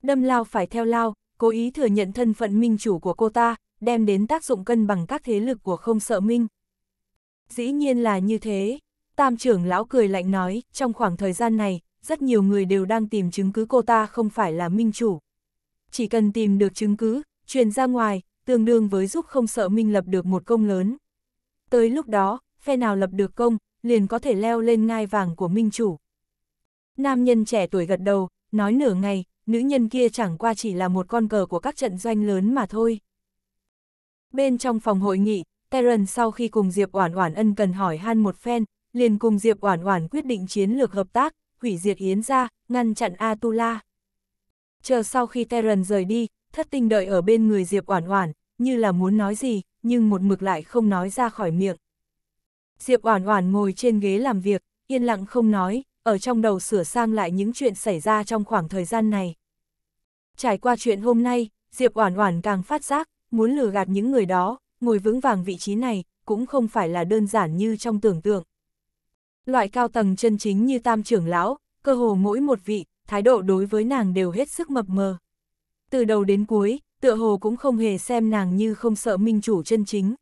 Đâm lao phải theo lao, cố ý thừa nhận thân phận minh chủ của cô ta, đem đến tác dụng cân bằng các thế lực của không sợ minh. Dĩ nhiên là như thế, tam trưởng lão cười lạnh nói, trong khoảng thời gian này, rất nhiều người đều đang tìm chứng cứ cô ta không phải là minh chủ. Chỉ cần tìm được chứng cứ, truyền ra ngoài, tương đương với giúp không sợ minh lập được một công lớn. Tới lúc đó, phe nào lập được công, liền có thể leo lên ngai vàng của minh chủ. Nam nhân trẻ tuổi gật đầu, nói nửa ngày, nữ nhân kia chẳng qua chỉ là một con cờ của các trận doanh lớn mà thôi. Bên trong phòng hội nghị, Terran sau khi cùng Diệp Oản Oản ân cần hỏi han một phen, liền cùng Diệp Oản Oản quyết định chiến lược hợp tác, hủy diệt Yến gia, ngăn chặn Atula. Chờ sau khi Terran rời đi, Thất tình đợi ở bên người Diệp Oản Oản, như là muốn nói gì, nhưng một mực lại không nói ra khỏi miệng. Diệp Oản Oản ngồi trên ghế làm việc, yên lặng không nói, ở trong đầu sửa sang lại những chuyện xảy ra trong khoảng thời gian này. Trải qua chuyện hôm nay, Diệp Oản Oản càng phát giác, muốn lừa gạt những người đó, ngồi vững vàng vị trí này, cũng không phải là đơn giản như trong tưởng tượng. Loại cao tầng chân chính như tam trưởng lão, cơ hồ mỗi một vị, thái độ đối với nàng đều hết sức mập mờ. Từ đầu đến cuối, tựa hồ cũng không hề xem nàng như không sợ minh chủ chân chính.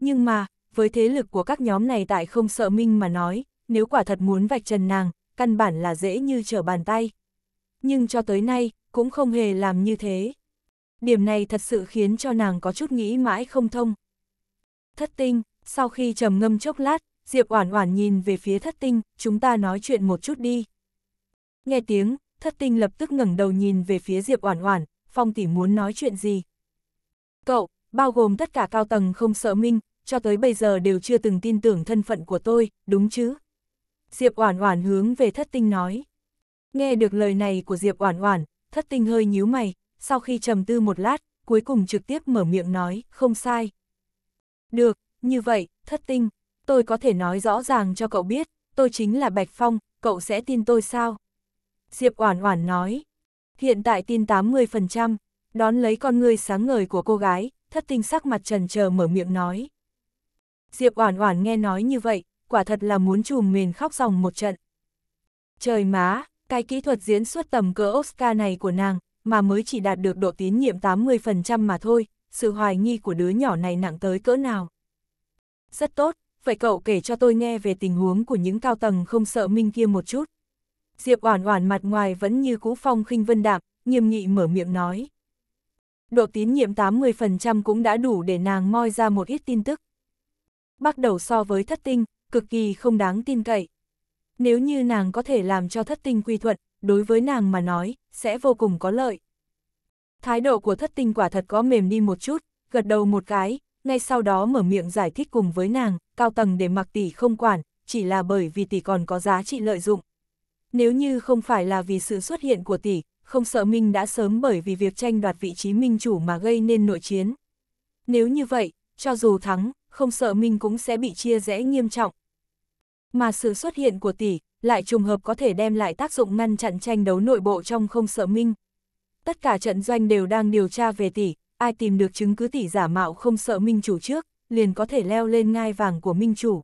Nhưng mà, với thế lực của các nhóm này tại không sợ minh mà nói, nếu quả thật muốn vạch trần nàng, căn bản là dễ như trở bàn tay. Nhưng cho tới nay, cũng không hề làm như thế. Điểm này thật sự khiến cho nàng có chút nghĩ mãi không thông. Thất tinh, sau khi trầm ngâm chốc lát, Diệp Oản Oản nhìn về phía Thất Tinh, "Chúng ta nói chuyện một chút đi." Nghe tiếng, Thất Tinh lập tức ngẩng đầu nhìn về phía Diệp Oản Oản, Phong tỷ muốn nói chuyện gì? Cậu, bao gồm tất cả cao tầng không sợ minh, cho tới bây giờ đều chưa từng tin tưởng thân phận của tôi, đúng chứ? Diệp Oản Oản hướng về Thất Tinh nói. Nghe được lời này của Diệp Oản Oản, Thất Tinh hơi nhíu mày, sau khi trầm tư một lát, cuối cùng trực tiếp mở miệng nói, không sai. Được, như vậy, Thất Tinh, tôi có thể nói rõ ràng cho cậu biết, tôi chính là Bạch Phong, cậu sẽ tin tôi sao? Diệp Oản Oản nói hiện tại tin 80%, đón lấy con người sáng ngời của cô gái, thất tinh sắc mặt trần chờ mở miệng nói. Diệp Oản Oản nghe nói như vậy, quả thật là muốn trùm mền khóc ròng một trận. Trời má, cái kỹ thuật diễn xuất tầm cỡ Oscar này của nàng, mà mới chỉ đạt được độ tín nhiệm 80% mà thôi, sự hoài nghi của đứa nhỏ này nặng tới cỡ nào. Rất tốt, vậy cậu kể cho tôi nghe về tình huống của những cao tầng không sợ Minh kia một chút. Diệp Oản Oản mặt ngoài vẫn như cũ phong khinh vân đạm, nghiêm nghị mở miệng nói. Độ tín nhiệm 80% cũng đã đủ để nàng moi ra một ít tin tức. Bắt đầu so với thất tinh, cực kỳ không đáng tin cậy. Nếu như nàng có thể làm cho thất tinh quy thuận, đối với nàng mà nói, sẽ vô cùng có lợi. Thái độ của thất tinh quả thật có mềm đi một chút, gật đầu một cái, ngay sau đó mở miệng giải thích cùng với nàng, cao tầng để mặc tỷ không quản, chỉ là bởi vì tỷ còn có giá trị lợi dụng. Nếu như không phải là vì sự xuất hiện của tỷ, không sợ Minh đã sớm bởi vì việc tranh đoạt vị trí Minh chủ mà gây nên nội chiến. Nếu như vậy, cho dù thắng, không sợ Minh cũng sẽ bị chia rẽ nghiêm trọng. Mà sự xuất hiện của tỷ, lại trùng hợp có thể đem lại tác dụng ngăn chặn tranh đấu nội bộ trong không sợ Minh. Tất cả trận doanh đều đang điều tra về tỷ, ai tìm được chứng cứ tỷ giả mạo không sợ Minh chủ trước, liền có thể leo lên ngai vàng của Minh chủ.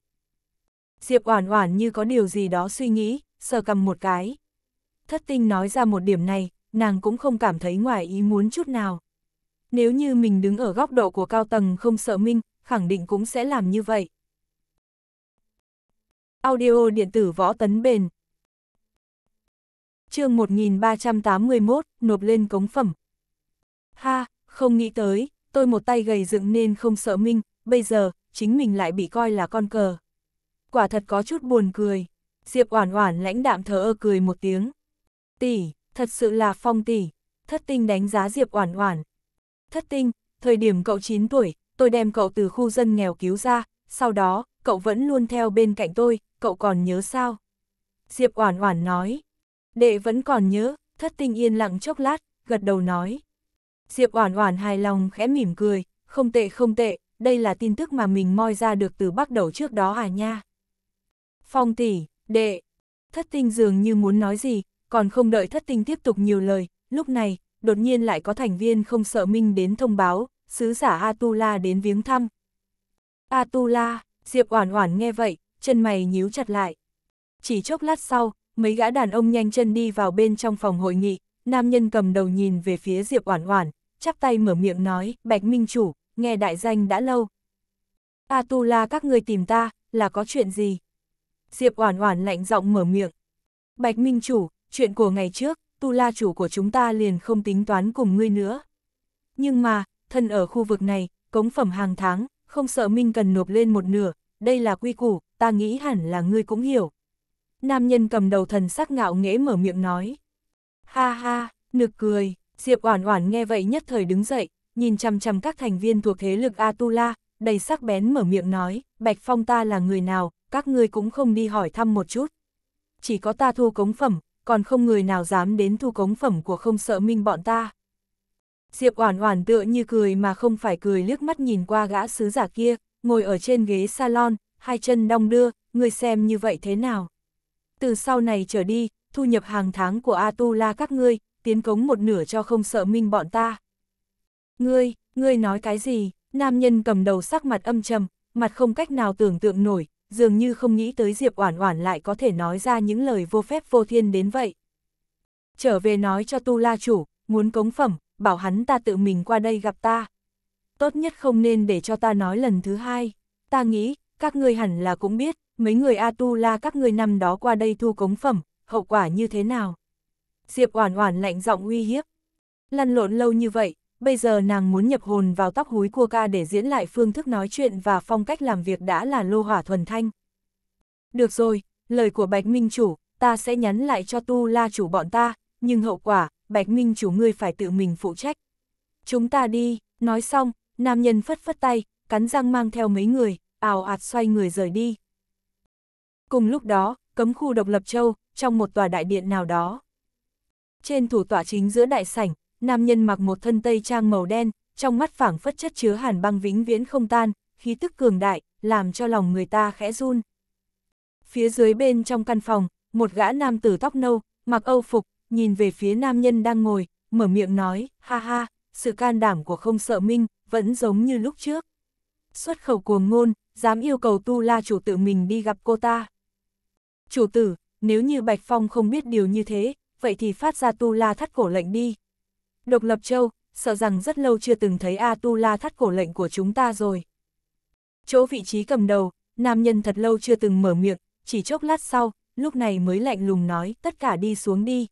Diệp Oản Oản như có điều gì đó suy nghĩ, sờ cầm một cái. Thất tinh nói ra một điểm này, nàng cũng không cảm thấy ngoài ý muốn chút nào. Nếu như mình đứng ở góc độ của cao tầng không sợ minh, khẳng định cũng sẽ làm như vậy. Audio điện tử võ tấn bền chương 1381, nộp lên cống phẩm. Ha, không nghĩ tới, tôi một tay gầy dựng nên không sợ minh, bây giờ, chính mình lại bị coi là con cờ. Quả thật có chút buồn cười. Diệp Oản Oản lãnh đạm thờ ơ cười một tiếng. Tỷ, thật sự là phong tỷ. Thất Tinh đánh giá Diệp Oản Oản. Thất Tinh, thời điểm cậu 9 tuổi, tôi đem cậu từ khu dân nghèo cứu ra, sau đó, cậu vẫn luôn theo bên cạnh tôi, cậu còn nhớ sao? Diệp Oản Oản nói. Đệ vẫn còn nhớ, Thất Tinh yên lặng chốc lát, gật đầu nói. Diệp Oản Oản hài lòng khẽ mỉm cười, không tệ không tệ, đây là tin tức mà mình moi ra được từ bắt đầu trước đó à nha. Phong tỷ, đệ. Thất tinh dường như muốn nói gì, còn không đợi thất tinh tiếp tục nhiều lời, lúc này, đột nhiên lại có thành viên không sợ minh đến thông báo, sứ giả Atula đến viếng thăm. Atula, Diệp Oản Oản nghe vậy, chân mày nhíu chặt lại. Chỉ chốc lát sau, mấy gã đàn ông nhanh chân đi vào bên trong phòng hội nghị, nam nhân cầm đầu nhìn về phía Diệp Oản Oản, chắp tay mở miệng nói, "Bạch Minh chủ, nghe đại danh đã lâu. Atula các người tìm ta, là có chuyện gì?" Diệp Oản Oản lạnh giọng mở miệng. Bạch Minh Chủ, chuyện của ngày trước, Tu La Chủ của chúng ta liền không tính toán cùng ngươi nữa. Nhưng mà, thân ở khu vực này, cống phẩm hàng tháng, không sợ Minh cần nộp lên một nửa, đây là quy củ, ta nghĩ hẳn là ngươi cũng hiểu. Nam nhân cầm đầu thần sắc ngạo nghễ mở miệng nói. Ha ha, nực cười, Diệp Oản Oản nghe vậy nhất thời đứng dậy, nhìn chằm chằm các thành viên thuộc thế lực Atula, đầy sắc bén mở miệng nói, Bạch Phong ta là người nào, các ngươi cũng không đi hỏi thăm một chút. Chỉ có ta thu cống phẩm, còn không người nào dám đến thu cống phẩm của không sợ minh bọn ta. Diệp Oản Oản tựa như cười mà không phải cười liếc mắt nhìn qua gã sứ giả kia, ngồi ở trên ghế salon, hai chân đong đưa, người xem như vậy thế nào. Từ sau này trở đi, thu nhập hàng tháng của A Tu La các ngươi, tiến cống một nửa cho không sợ minh bọn ta. Ngươi, ngươi nói cái gì? Nam nhân cầm đầu sắc mặt âm trầm, mặt không cách nào tưởng tượng nổi, dường như không nghĩ tới Diệp Oản Oản lại có thể nói ra những lời vô phép vô thiên đến vậy. Trở về nói cho Tu La chủ, muốn cống phẩm, bảo hắn ta tự mình qua đây gặp ta. Tốt nhất không nên để cho ta nói lần thứ hai. Ta nghĩ, các ngươi hẳn là cũng biết, mấy người A Tu La các ngươi năm đó qua đây thu cống phẩm, hậu quả như thế nào. Diệp Oản Oản lạnh giọng uy hiếp. Lăn lộn lâu như vậy, bây giờ nàng muốn nhập hồn vào tóc húi cua ca để diễn lại phương thức nói chuyện và phong cách làm việc đã là lô hỏa thuần thanh. Được rồi, lời của Bạch Minh Chủ, ta sẽ nhắn lại cho Tu La Chủ bọn ta, nhưng hậu quả, Bạch Minh Chủ ngươi phải tự mình phụ trách. Chúng ta đi, nói xong, nam nhân phất phất tay, cắn răng mang theo mấy người, ào ạt xoay người rời đi. Cùng lúc đó, cấm khu độc lập châu, trong một tòa đại điện nào đó. Trên thủ tọa chính giữa đại sảnh, nam nhân mặc một thân tây trang màu đen, trong mắt phảng phất chất chứa hàn băng vĩnh viễn không tan, khí tức cường đại, làm cho lòng người ta khẽ run. Phía dưới bên trong căn phòng, một gã nam tử tóc nâu, mặc âu phục, nhìn về phía nam nhân đang ngồi, mở miệng nói, ha ha, sự can đảm của không sợ minh, vẫn giống như lúc trước. Xuất khẩu cuồng ngôn, dám yêu cầu tu la chủ tử mình đi gặp cô ta. Chủ tử, nếu như Bạch Phong không biết điều như thế, vậy thì phát ra tu la thắt cổ lệnh đi. Độc lập châu, sợ rằng rất lâu chưa từng thấy Atula thắt cổ lệnh của chúng ta rồi. Chỗ vị trí cầm đầu, nam nhân thật lâu chưa từng mở miệng, chỉ chốc lát sau, lúc này mới lạnh lùng nói tất cả đi xuống đi.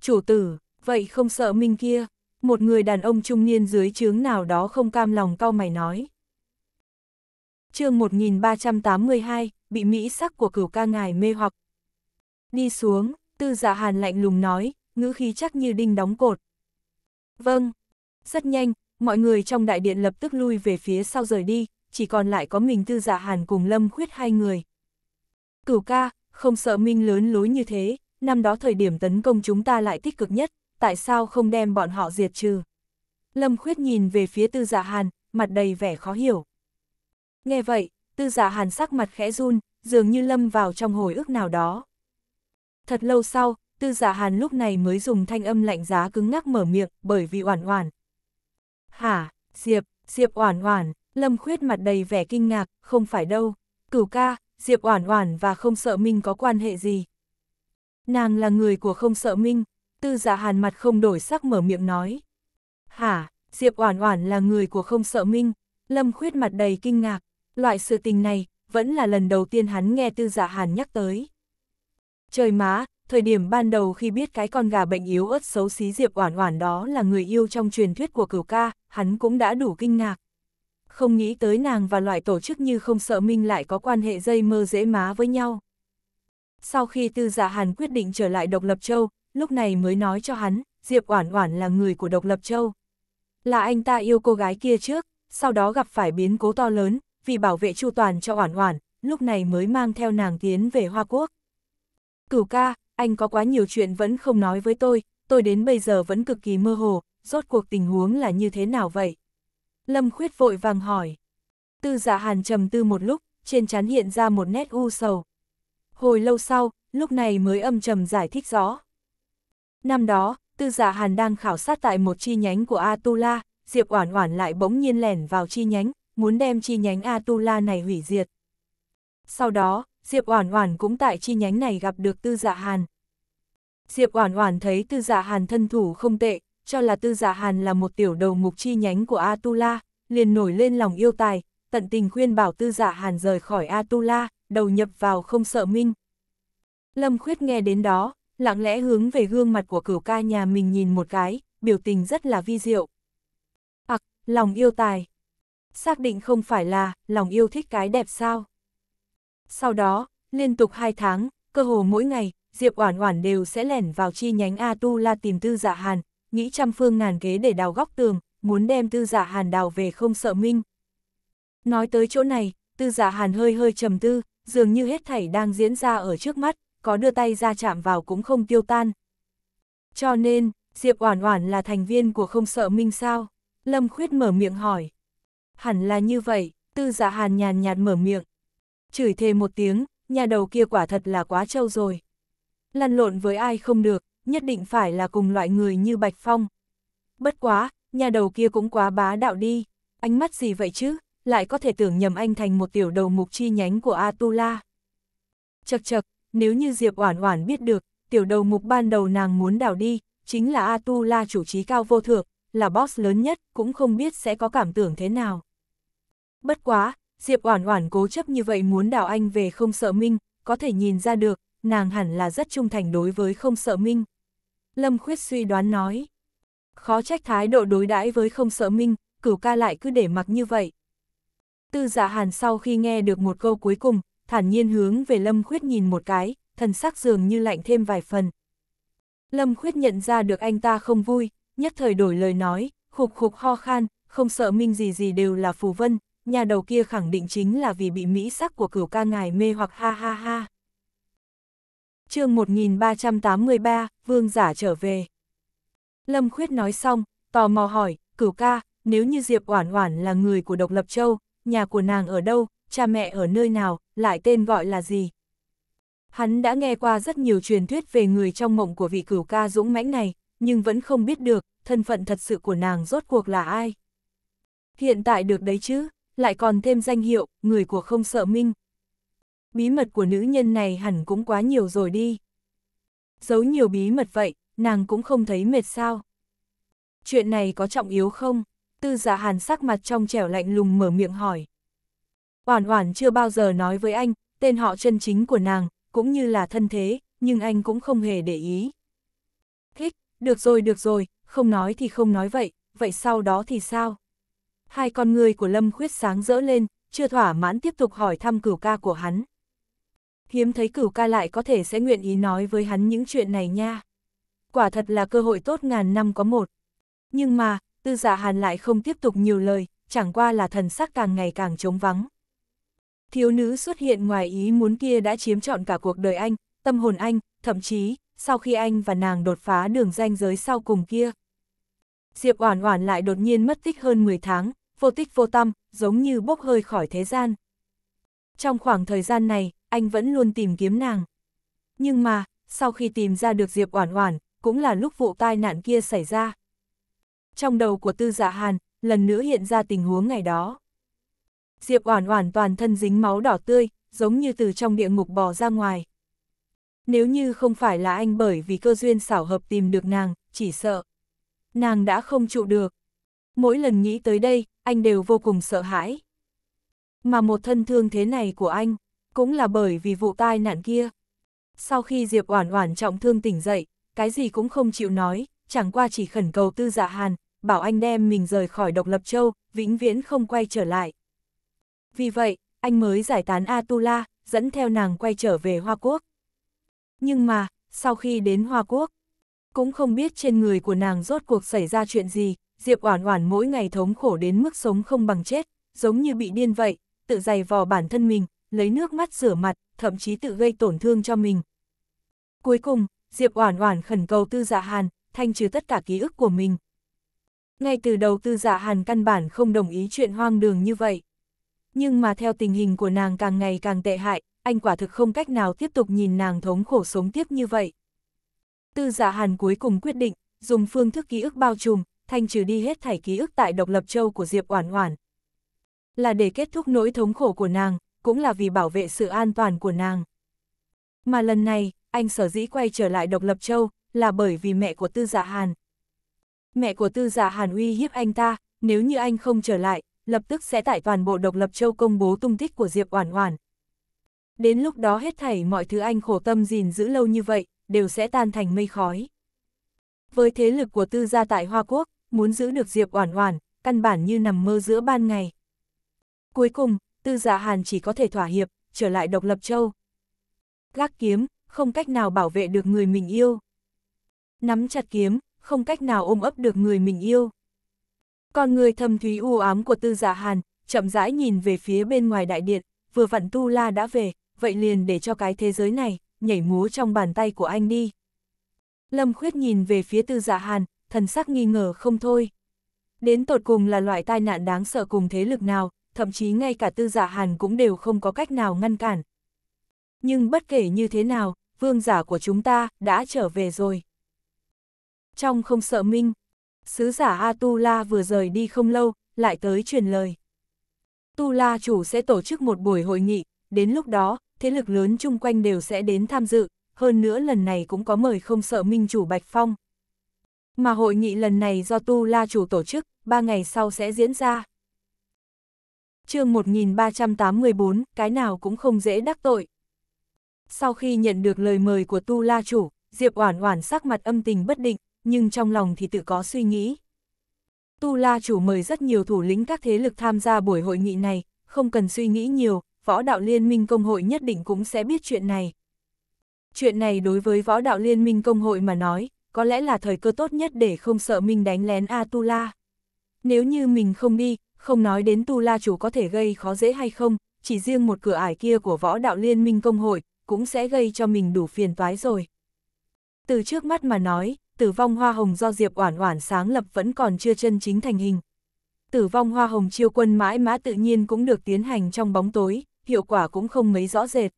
Chủ tử, vậy không sợ minh kia, một người đàn ông trung niên dưới chướng nào đó không cam lòng cau mày nói. chương 1382, bị Mỹ sắc của cửu ca ngài mê hoặc. Đi xuống, tư dạ hàn lạnh lùng nói, ngữ khí chắc như đinh đóng cột. Vâng. Rất nhanh, mọi người trong đại điện lập tức lui về phía sau rời đi, chỉ còn lại có mình Tư giả dạ Hàn cùng Lâm Khuyết hai người. Cửu ca, không sợ Minh lớn lối như thế, năm đó thời điểm tấn công chúng ta lại tích cực nhất, tại sao không đem bọn họ diệt trừ? Lâm Khuyết nhìn về phía Tư giả dạ Hàn, mặt đầy vẻ khó hiểu. Nghe vậy, Tư giả dạ Hàn sắc mặt khẽ run, dường như lâm vào trong hồi ức nào đó. Thật lâu sau, Tư Dạ Hàn lúc này mới dùng thanh âm lạnh giá cứng ngắc mở miệng, bởi vì Oản Oản. "Hả? Diệp, Diệp Oản Oản?" Lâm Khuyết mặt đầy vẻ kinh ngạc, "Không phải đâu, Cửu ca, Diệp Oản Oản và Không Sợ Minh có quan hệ gì?" "Nàng là người của Không Sợ Minh." Tư Dạ Hàn mặt không đổi sắc mở miệng nói. "Hả? Diệp Oản Oản là người của Không Sợ Minh?" Lâm Khuyết mặt đầy kinh ngạc, loại sự tình này vẫn là lần đầu tiên hắn nghe Tư Dạ Hàn nhắc tới. Trời má, thời điểm ban đầu khi biết cái con gà bệnh yếu ớt xấu xí Diệp Oản Oản đó là người yêu trong truyền thuyết của cửu ca, hắn cũng đã đủ kinh ngạc. Không nghĩ tới nàng và loại tổ chức như không sợ minh lại có quan hệ dây mơ dễ má với nhau. Sau khi Tư Dạ Hàn quyết định trở lại Độc Lập Châu, lúc này mới nói cho hắn, Diệp Oản Oản là người của Độc Lập Châu. Là anh ta yêu cô gái kia trước, sau đó gặp phải biến cố to lớn, vì bảo vệ Chu Toàn cho Oản Oản, lúc này mới mang theo nàng tiến về Hoa Quốc. Cửu ca, anh có quá nhiều chuyện vẫn không nói với tôi, tôi đến bây giờ vẫn cực kỳ mơ hồ, rốt cuộc tình huống là như thế nào vậy? Lâm Khuyết vội vàng hỏi. Tư giả dạ hàn trầm tư một lúc, trên trán hiện ra một nét u sầu. Hồi lâu sau, lúc này mới âm trầm giải thích rõ. Năm đó, tư giả dạ hàn đang khảo sát tại một chi nhánh của Atula, Diệp Oản Oản lại bỗng nhiên lẻn vào chi nhánh, muốn đem chi nhánh Atula này hủy diệt. Sau đó, Diệp Oản Oản cũng tại chi nhánh này gặp được Tư Dạ Hàn. Diệp Oản Oản thấy Tư Dạ Hàn thân thủ không tệ, cho là Tư Dạ Hàn là một tiểu đầu mục chi nhánh của Atula, liền nổi lên lòng yêu tài, tận tình khuyên bảo Tư Dạ Hàn rời khỏi Atula, đầu nhập vào không sợ minh. Lâm Khuyết nghe đến đó, lặng lẽ hướng về gương mặt của cửu ca nhà mình nhìn một cái, biểu tình rất là vi diệu. Ặc, lòng yêu tài. Xác định không phải là, lòng yêu thích cái đẹp sao? Sau đó, liên tục 2 tháng, cơ hồ mỗi ngày, Diệp Oản Oản đều sẽ lẻn vào chi nhánh A Tu La tìm Tư Dạ Hàn, nghĩ trăm phương ngàn kế để đào góc tường, muốn đem Tư Dạ Hàn đào về không sợ minh. Nói tới chỗ này, Tư Dạ Hàn hơi hơi trầm tư, dường như hết thảy đang diễn ra ở trước mắt, có đưa tay ra chạm vào cũng không tiêu tan. Cho nên, Diệp Oản Oản là thành viên của Không Sợ Minh sao? Lâm Khuyết mở miệng hỏi. Hẳn là như vậy, Tư Dạ Hàn nhàn nhạt mở miệng, chửi thề một tiếng, nhà đầu kia quả thật là quá trâu rồi. Lăn lộn với ai không được, nhất định phải là cùng loại người như Bạch Phong. Bất quá, nhà đầu kia cũng quá bá đạo đi, ánh mắt gì vậy chứ, lại có thể tưởng nhầm anh thành một tiểu đầu mục chi nhánh của Atula. Chật chật, nếu như Diệp Oản Oản biết được, tiểu đầu mục ban đầu nàng muốn đào đi, chính là Atula chủ trí cao vô thượng, là boss lớn nhất, cũng không biết sẽ có cảm tưởng thế nào. Bất quá, Diệp Oản Oản cố chấp như vậy muốn đào anh về không sợ Minh, có thể nhìn ra được, nàng hẳn là rất trung thành đối với không sợ Minh. Lâm Khuyết suy đoán nói, khó trách thái độ đối đãi với không sợ Minh, cửu ca lại cứ để mặc như vậy. Tư dạ hàn sau khi nghe được một câu cuối cùng, thản nhiên hướng về Lâm Khuyết nhìn một cái, thần sắc dường như lạnh thêm vài phần. Lâm Khuyết nhận ra được anh ta không vui, nhất thời đổi lời nói, khục khục ho khan, không sợ minh gì gì đều là phù vân, nhà đầu kia khẳng định chính là vì bị mỹ sắc của cửu ca ngài mê hoặc ha ha ha. chương 1383, Vương giả trở về. Lâm Khuyết nói xong, tò mò hỏi, cửu ca, nếu như Diệp Oản Oản là người của Độc Lập Châu, nhà của nàng ở đâu, cha mẹ ở nơi nào, lại tên gọi là gì? Hắn đã nghe qua rất nhiều truyền thuyết về người trong mộng của vị cửu ca dũng mãnh này, nhưng vẫn không biết được thân phận thật sự của nàng rốt cuộc là ai. Hiện tại được đấy chứ? lại còn thêm danh hiệu, người của không sợ minh. Bí mật của nữ nhân này hẳn cũng quá nhiều rồi đi. Giấu nhiều bí mật vậy, nàng cũng không thấy mệt sao. Chuyện này có trọng yếu không? Tư giả dạ hàn sắc mặt trong trẻo lạnh lùng mở miệng hỏi. Oản Oản chưa bao giờ nói với anh, tên họ chân chính của nàng, cũng như là thân thế, nhưng anh cũng không hề để ý. Thích, được rồi được rồi, không nói thì không nói vậy, vậy sau đó thì sao? Hai con người của Lâm Khuyết sáng rỡ lên, chưa thỏa mãn tiếp tục hỏi thăm cửu ca của hắn. Hiếm thấy cửu ca lại có thể sẽ nguyện ý nói với hắn những chuyện này nha. Quả thật là cơ hội tốt ngàn năm có một. Nhưng mà, tư giả dạ hàn lại không tiếp tục nhiều lời, chẳng qua là thần sắc càng ngày càng trống vắng. Thiếu nữ xuất hiện ngoài ý muốn kia đã chiếm trọn cả cuộc đời anh, tâm hồn anh, thậm chí, sau khi anh và nàng đột phá đường danh giới sau cùng kia. Diệp Oản Oản lại đột nhiên mất tích hơn 10 tháng, vô tích vô tâm, giống như bốc hơi khỏi thế gian. Trong khoảng thời gian này, anh vẫn luôn tìm kiếm nàng. Nhưng mà, sau khi tìm ra được Diệp Oản Oản, cũng là lúc vụ tai nạn kia xảy ra. Trong đầu của Tư Dạ Hàn, lần nữa hiện ra tình huống ngày đó. Diệp Oản Oản toàn thân dính máu đỏ tươi, giống như từ trong địa ngục bò ra ngoài. Nếu như không phải là anh bởi vì cơ duyên xảo hợp tìm được nàng, chỉ sợ. Nàng đã không trụ được. Mỗi lần nghĩ tới đây, anh đều vô cùng sợ hãi. Mà một thân thương thế này của anh, cũng là bởi vì vụ tai nạn kia. Sau khi Diệp Oản Oản trọng thương tỉnh dậy, cái gì cũng không chịu nói, chẳng qua chỉ khẩn cầu Tư Dạ Hàn, bảo anh đem mình rời khỏi Độc Lập Châu, vĩnh viễn không quay trở lại. Vì vậy, anh mới giải tán Atula, dẫn theo nàng quay trở về Hoa Quốc. Nhưng mà, sau khi đến Hoa Quốc, cũng không biết trên người của nàng rốt cuộc xảy ra chuyện gì, Diệp Oản Oản mỗi ngày thống khổ đến mức sống không bằng chết, giống như bị điên vậy, tự giày vò bản thân mình, lấy nước mắt rửa mặt, thậm chí tự gây tổn thương cho mình. Cuối cùng, Diệp Oản Oản khẩn cầu Tư Dạ Hàn, thanh trừ tất cả ký ức của mình. Ngay từ đầu Tư Dạ Hàn căn bản không đồng ý chuyện hoang đường như vậy. Nhưng mà theo tình hình của nàng càng ngày càng tệ hại, anh quả thực không cách nào tiếp tục nhìn nàng thống khổ sống tiếp như vậy. Tư Dạ Hàn cuối cùng quyết định, dùng phương thức ký ức bao trùm, thanh trừ đi hết thảy ký ức tại độc lập châu của Diệp Oản Oản. Là để kết thúc nỗi thống khổ của nàng, cũng là vì bảo vệ sự an toàn của nàng. Mà lần này, anh sở dĩ quay trở lại độc lập châu, là bởi vì mẹ của Tư Dạ Hàn. Mẹ của Tư Dạ Hàn uy hiếp anh ta, nếu như anh không trở lại, lập tức sẽ tại toàn bộ độc lập châu công bố tung tích của Diệp Oản Oản. Đến lúc đó hết thảy mọi thứ anh khổ tâm gìn giữ lâu như vậy, đều sẽ tan thành mây khói. Với thế lực của Tư gia tại Hoa Quốc, muốn giữ được Diệp Oản Oản, căn bản như nằm mơ giữa ban ngày. Cuối cùng, Tư Dạ Hàn chỉ có thể thỏa hiệp, trở lại Độc Lập Châu. Gác kiếm, không cách nào bảo vệ được người mình yêu. Nắm chặt kiếm, không cách nào ôm ấp được người mình yêu. Còn người thâm thúy u ám của Tư Dạ Hàn, chậm rãi nhìn về phía bên ngoài đại điện, vừa vặn Tu La đã về, vậy liền để cho cái thế giới này nhảy múa trong bàn tay của anh đi. Lâm Khuyết nhìn về phía Tư Dạ Hàn, thần sắc nghi ngờ không thôi. Đến tột cùng là loại tai nạn đáng sợ cùng thế lực nào, thậm chí ngay cả tư giả dạ hàn cũng đều không có cách nào ngăn cản. Nhưng bất kể như thế nào, vương giả của chúng ta đã trở về rồi. Trong không sợ minh, sứ giả Atula vừa rời đi không lâu, lại tới truyền lời. Tu La chủ sẽ tổ chức một buổi hội nghị, đến lúc đó, thế lực lớn chung quanh đều sẽ đến tham dự, hơn nữa lần này cũng có mời không sợ minh chủ Bạch Phong mà hội nghị lần này do Tu La chủ tổ chức, ba ngày sau sẽ diễn ra. chương 1384, cái nào cũng không dễ đắc tội. Sau khi nhận được lời mời của Tu La chủ, Diệp Oản Oản sắc mặt âm tình bất định, nhưng trong lòng thì tự có suy nghĩ. Tu La chủ mời rất nhiều thủ lĩnh các thế lực tham gia buổi hội nghị này, không cần suy nghĩ nhiều, võ đạo liên minh công hội nhất định cũng sẽ biết chuyện này. Chuyện này đối với võ đạo liên minh công hội mà nói, có lẽ là thời cơ tốt nhất để không sợ mình đánh lén Atula. Nếu như mình không đi, không nói đến Tu La chủ có thể gây khó dễ hay không, chỉ riêng một cửa ải kia của võ đạo liên minh công hội, cũng sẽ gây cho mình đủ phiền toái rồi. Từ trước mắt mà nói, tử vong hoa hồng do Diệp Oản Oản sáng lập vẫn còn chưa chân chính thành hình. Tử vong hoa hồng chiêu quân mãi mã tự nhiên cũng được tiến hành trong bóng tối, hiệu quả cũng không mấy rõ rệt.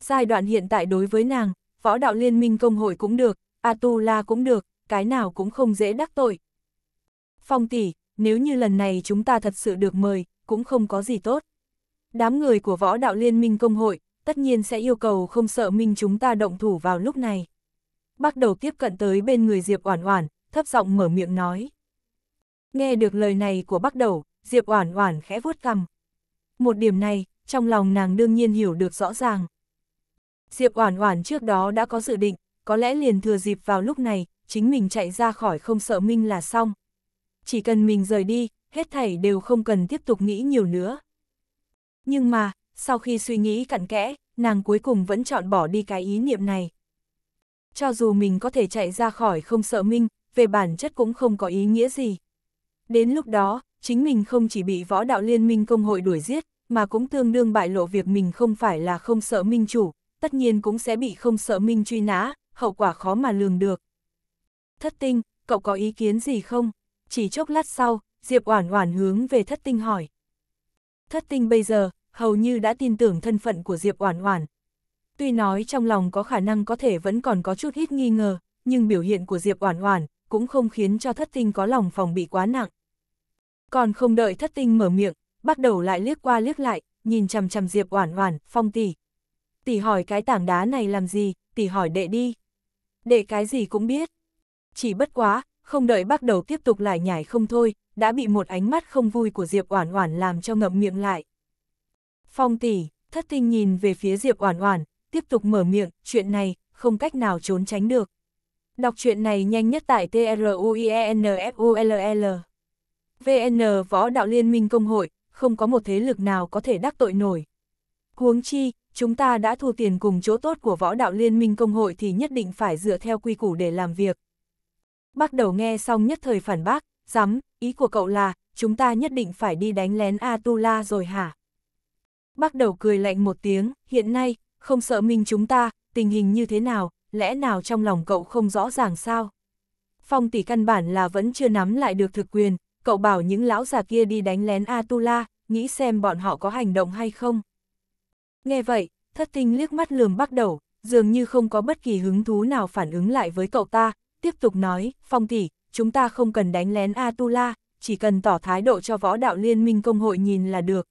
Giai đoạn hiện tại đối với nàng, võ đạo liên minh công hội cũng được, Atula cũng được, cái nào cũng không dễ đắc tội. Phong tỷ, nếu như lần này chúng ta thật sự được mời, cũng không có gì tốt. Đám người của võ đạo liên minh công hội, tất nhiên sẽ yêu cầu không sợ minh chúng ta động thủ vào lúc này. Bắt đầu tiếp cận tới bên người Diệp Oản Oản, thấp giọng mở miệng nói. Nghe được lời này của Bắc Đầu, Diệp Oản Oản khẽ vuốt cằm. Một điểm này, trong lòng nàng đương nhiên hiểu được rõ ràng. Diệp Oản Oản trước đó đã có dự định, có lẽ liền thừa dịp vào lúc này, chính mình chạy ra khỏi không sợ Minh là xong. Chỉ cần mình rời đi, hết thảy đều không cần tiếp tục nghĩ nhiều nữa. Nhưng mà, sau khi suy nghĩ cặn kẽ, nàng cuối cùng vẫn chọn bỏ đi cái ý niệm này. Cho dù mình có thể chạy ra khỏi không sợ Minh, về bản chất cũng không có ý nghĩa gì. Đến lúc đó, chính mình không chỉ bị võ đạo liên minh công hội đuổi giết, mà cũng tương đương bại lộ việc mình không phải là không sợ Minh chủ, tất nhiên cũng sẽ bị không sợ Minh truy nã, hậu quả khó mà lường được. Thất tinh, cậu có ý kiến gì không? Chỉ chốc lát sau, Diệp Oản Oản hướng về thất tinh hỏi. Thất tinh bây giờ, hầu như đã tin tưởng thân phận của Diệp Oản Oản. Tuy nói trong lòng có khả năng có thể vẫn còn có chút ít nghi ngờ, nhưng biểu hiện của Diệp Oản Oản cũng không khiến cho thất tinh có lòng phòng bị quá nặng. Còn không đợi thất tinh mở miệng, bắt đầu lại liếc qua liếc lại, nhìn chằm chằm Diệp Oản Oản, "Phong tỷ, tỷ hỏi cái tảng đá này làm gì, tỷ hỏi đệ đi." để cái gì cũng biết. Chỉ bất quá, không đợi bắt đầu tiếp tục lại nhảy không thôi, đã bị một ánh mắt không vui của Diệp Oản Oản làm cho ngậm miệng lại. Phong tỷ, thất tinh nhìn về phía Diệp Oản Oản, tiếp tục mở miệng, chuyện này không cách nào trốn tránh được. Đọc chuyện này nhanh nhất tại truyenfull. VN Võ Đạo Liên minh Công hội, không có một thế lực nào có thể đắc tội nổi. Huống chi, chúng ta đã thu tiền cùng chỗ tốt của võ đạo liên minh công hội thì nhất định phải dựa theo quy củ để làm việc. bắt đầu nghe xong nhất thời phản bác, dám, ý của cậu là, chúng ta nhất định phải đi đánh lén Atula rồi hả? bắt đầu cười lạnh một tiếng, hiện nay, không sợ mình chúng ta, tình hình như thế nào, lẽ nào trong lòng cậu không rõ ràng sao? Phong tỷ căn bản là vẫn chưa nắm lại được thực quyền, cậu bảo những lão già kia đi đánh lén Atula, nghĩ xem bọn họ có hành động hay không. Nghe vậy, thất tinh liếc mắt lườm bắt đầu, dường như không có bất kỳ hứng thú nào phản ứng lại với cậu ta, tiếp tục nói, phong tỷ, chúng ta không cần đánh lén Atula, chỉ cần tỏ thái độ cho võ đạo liên minh công hội nhìn là được.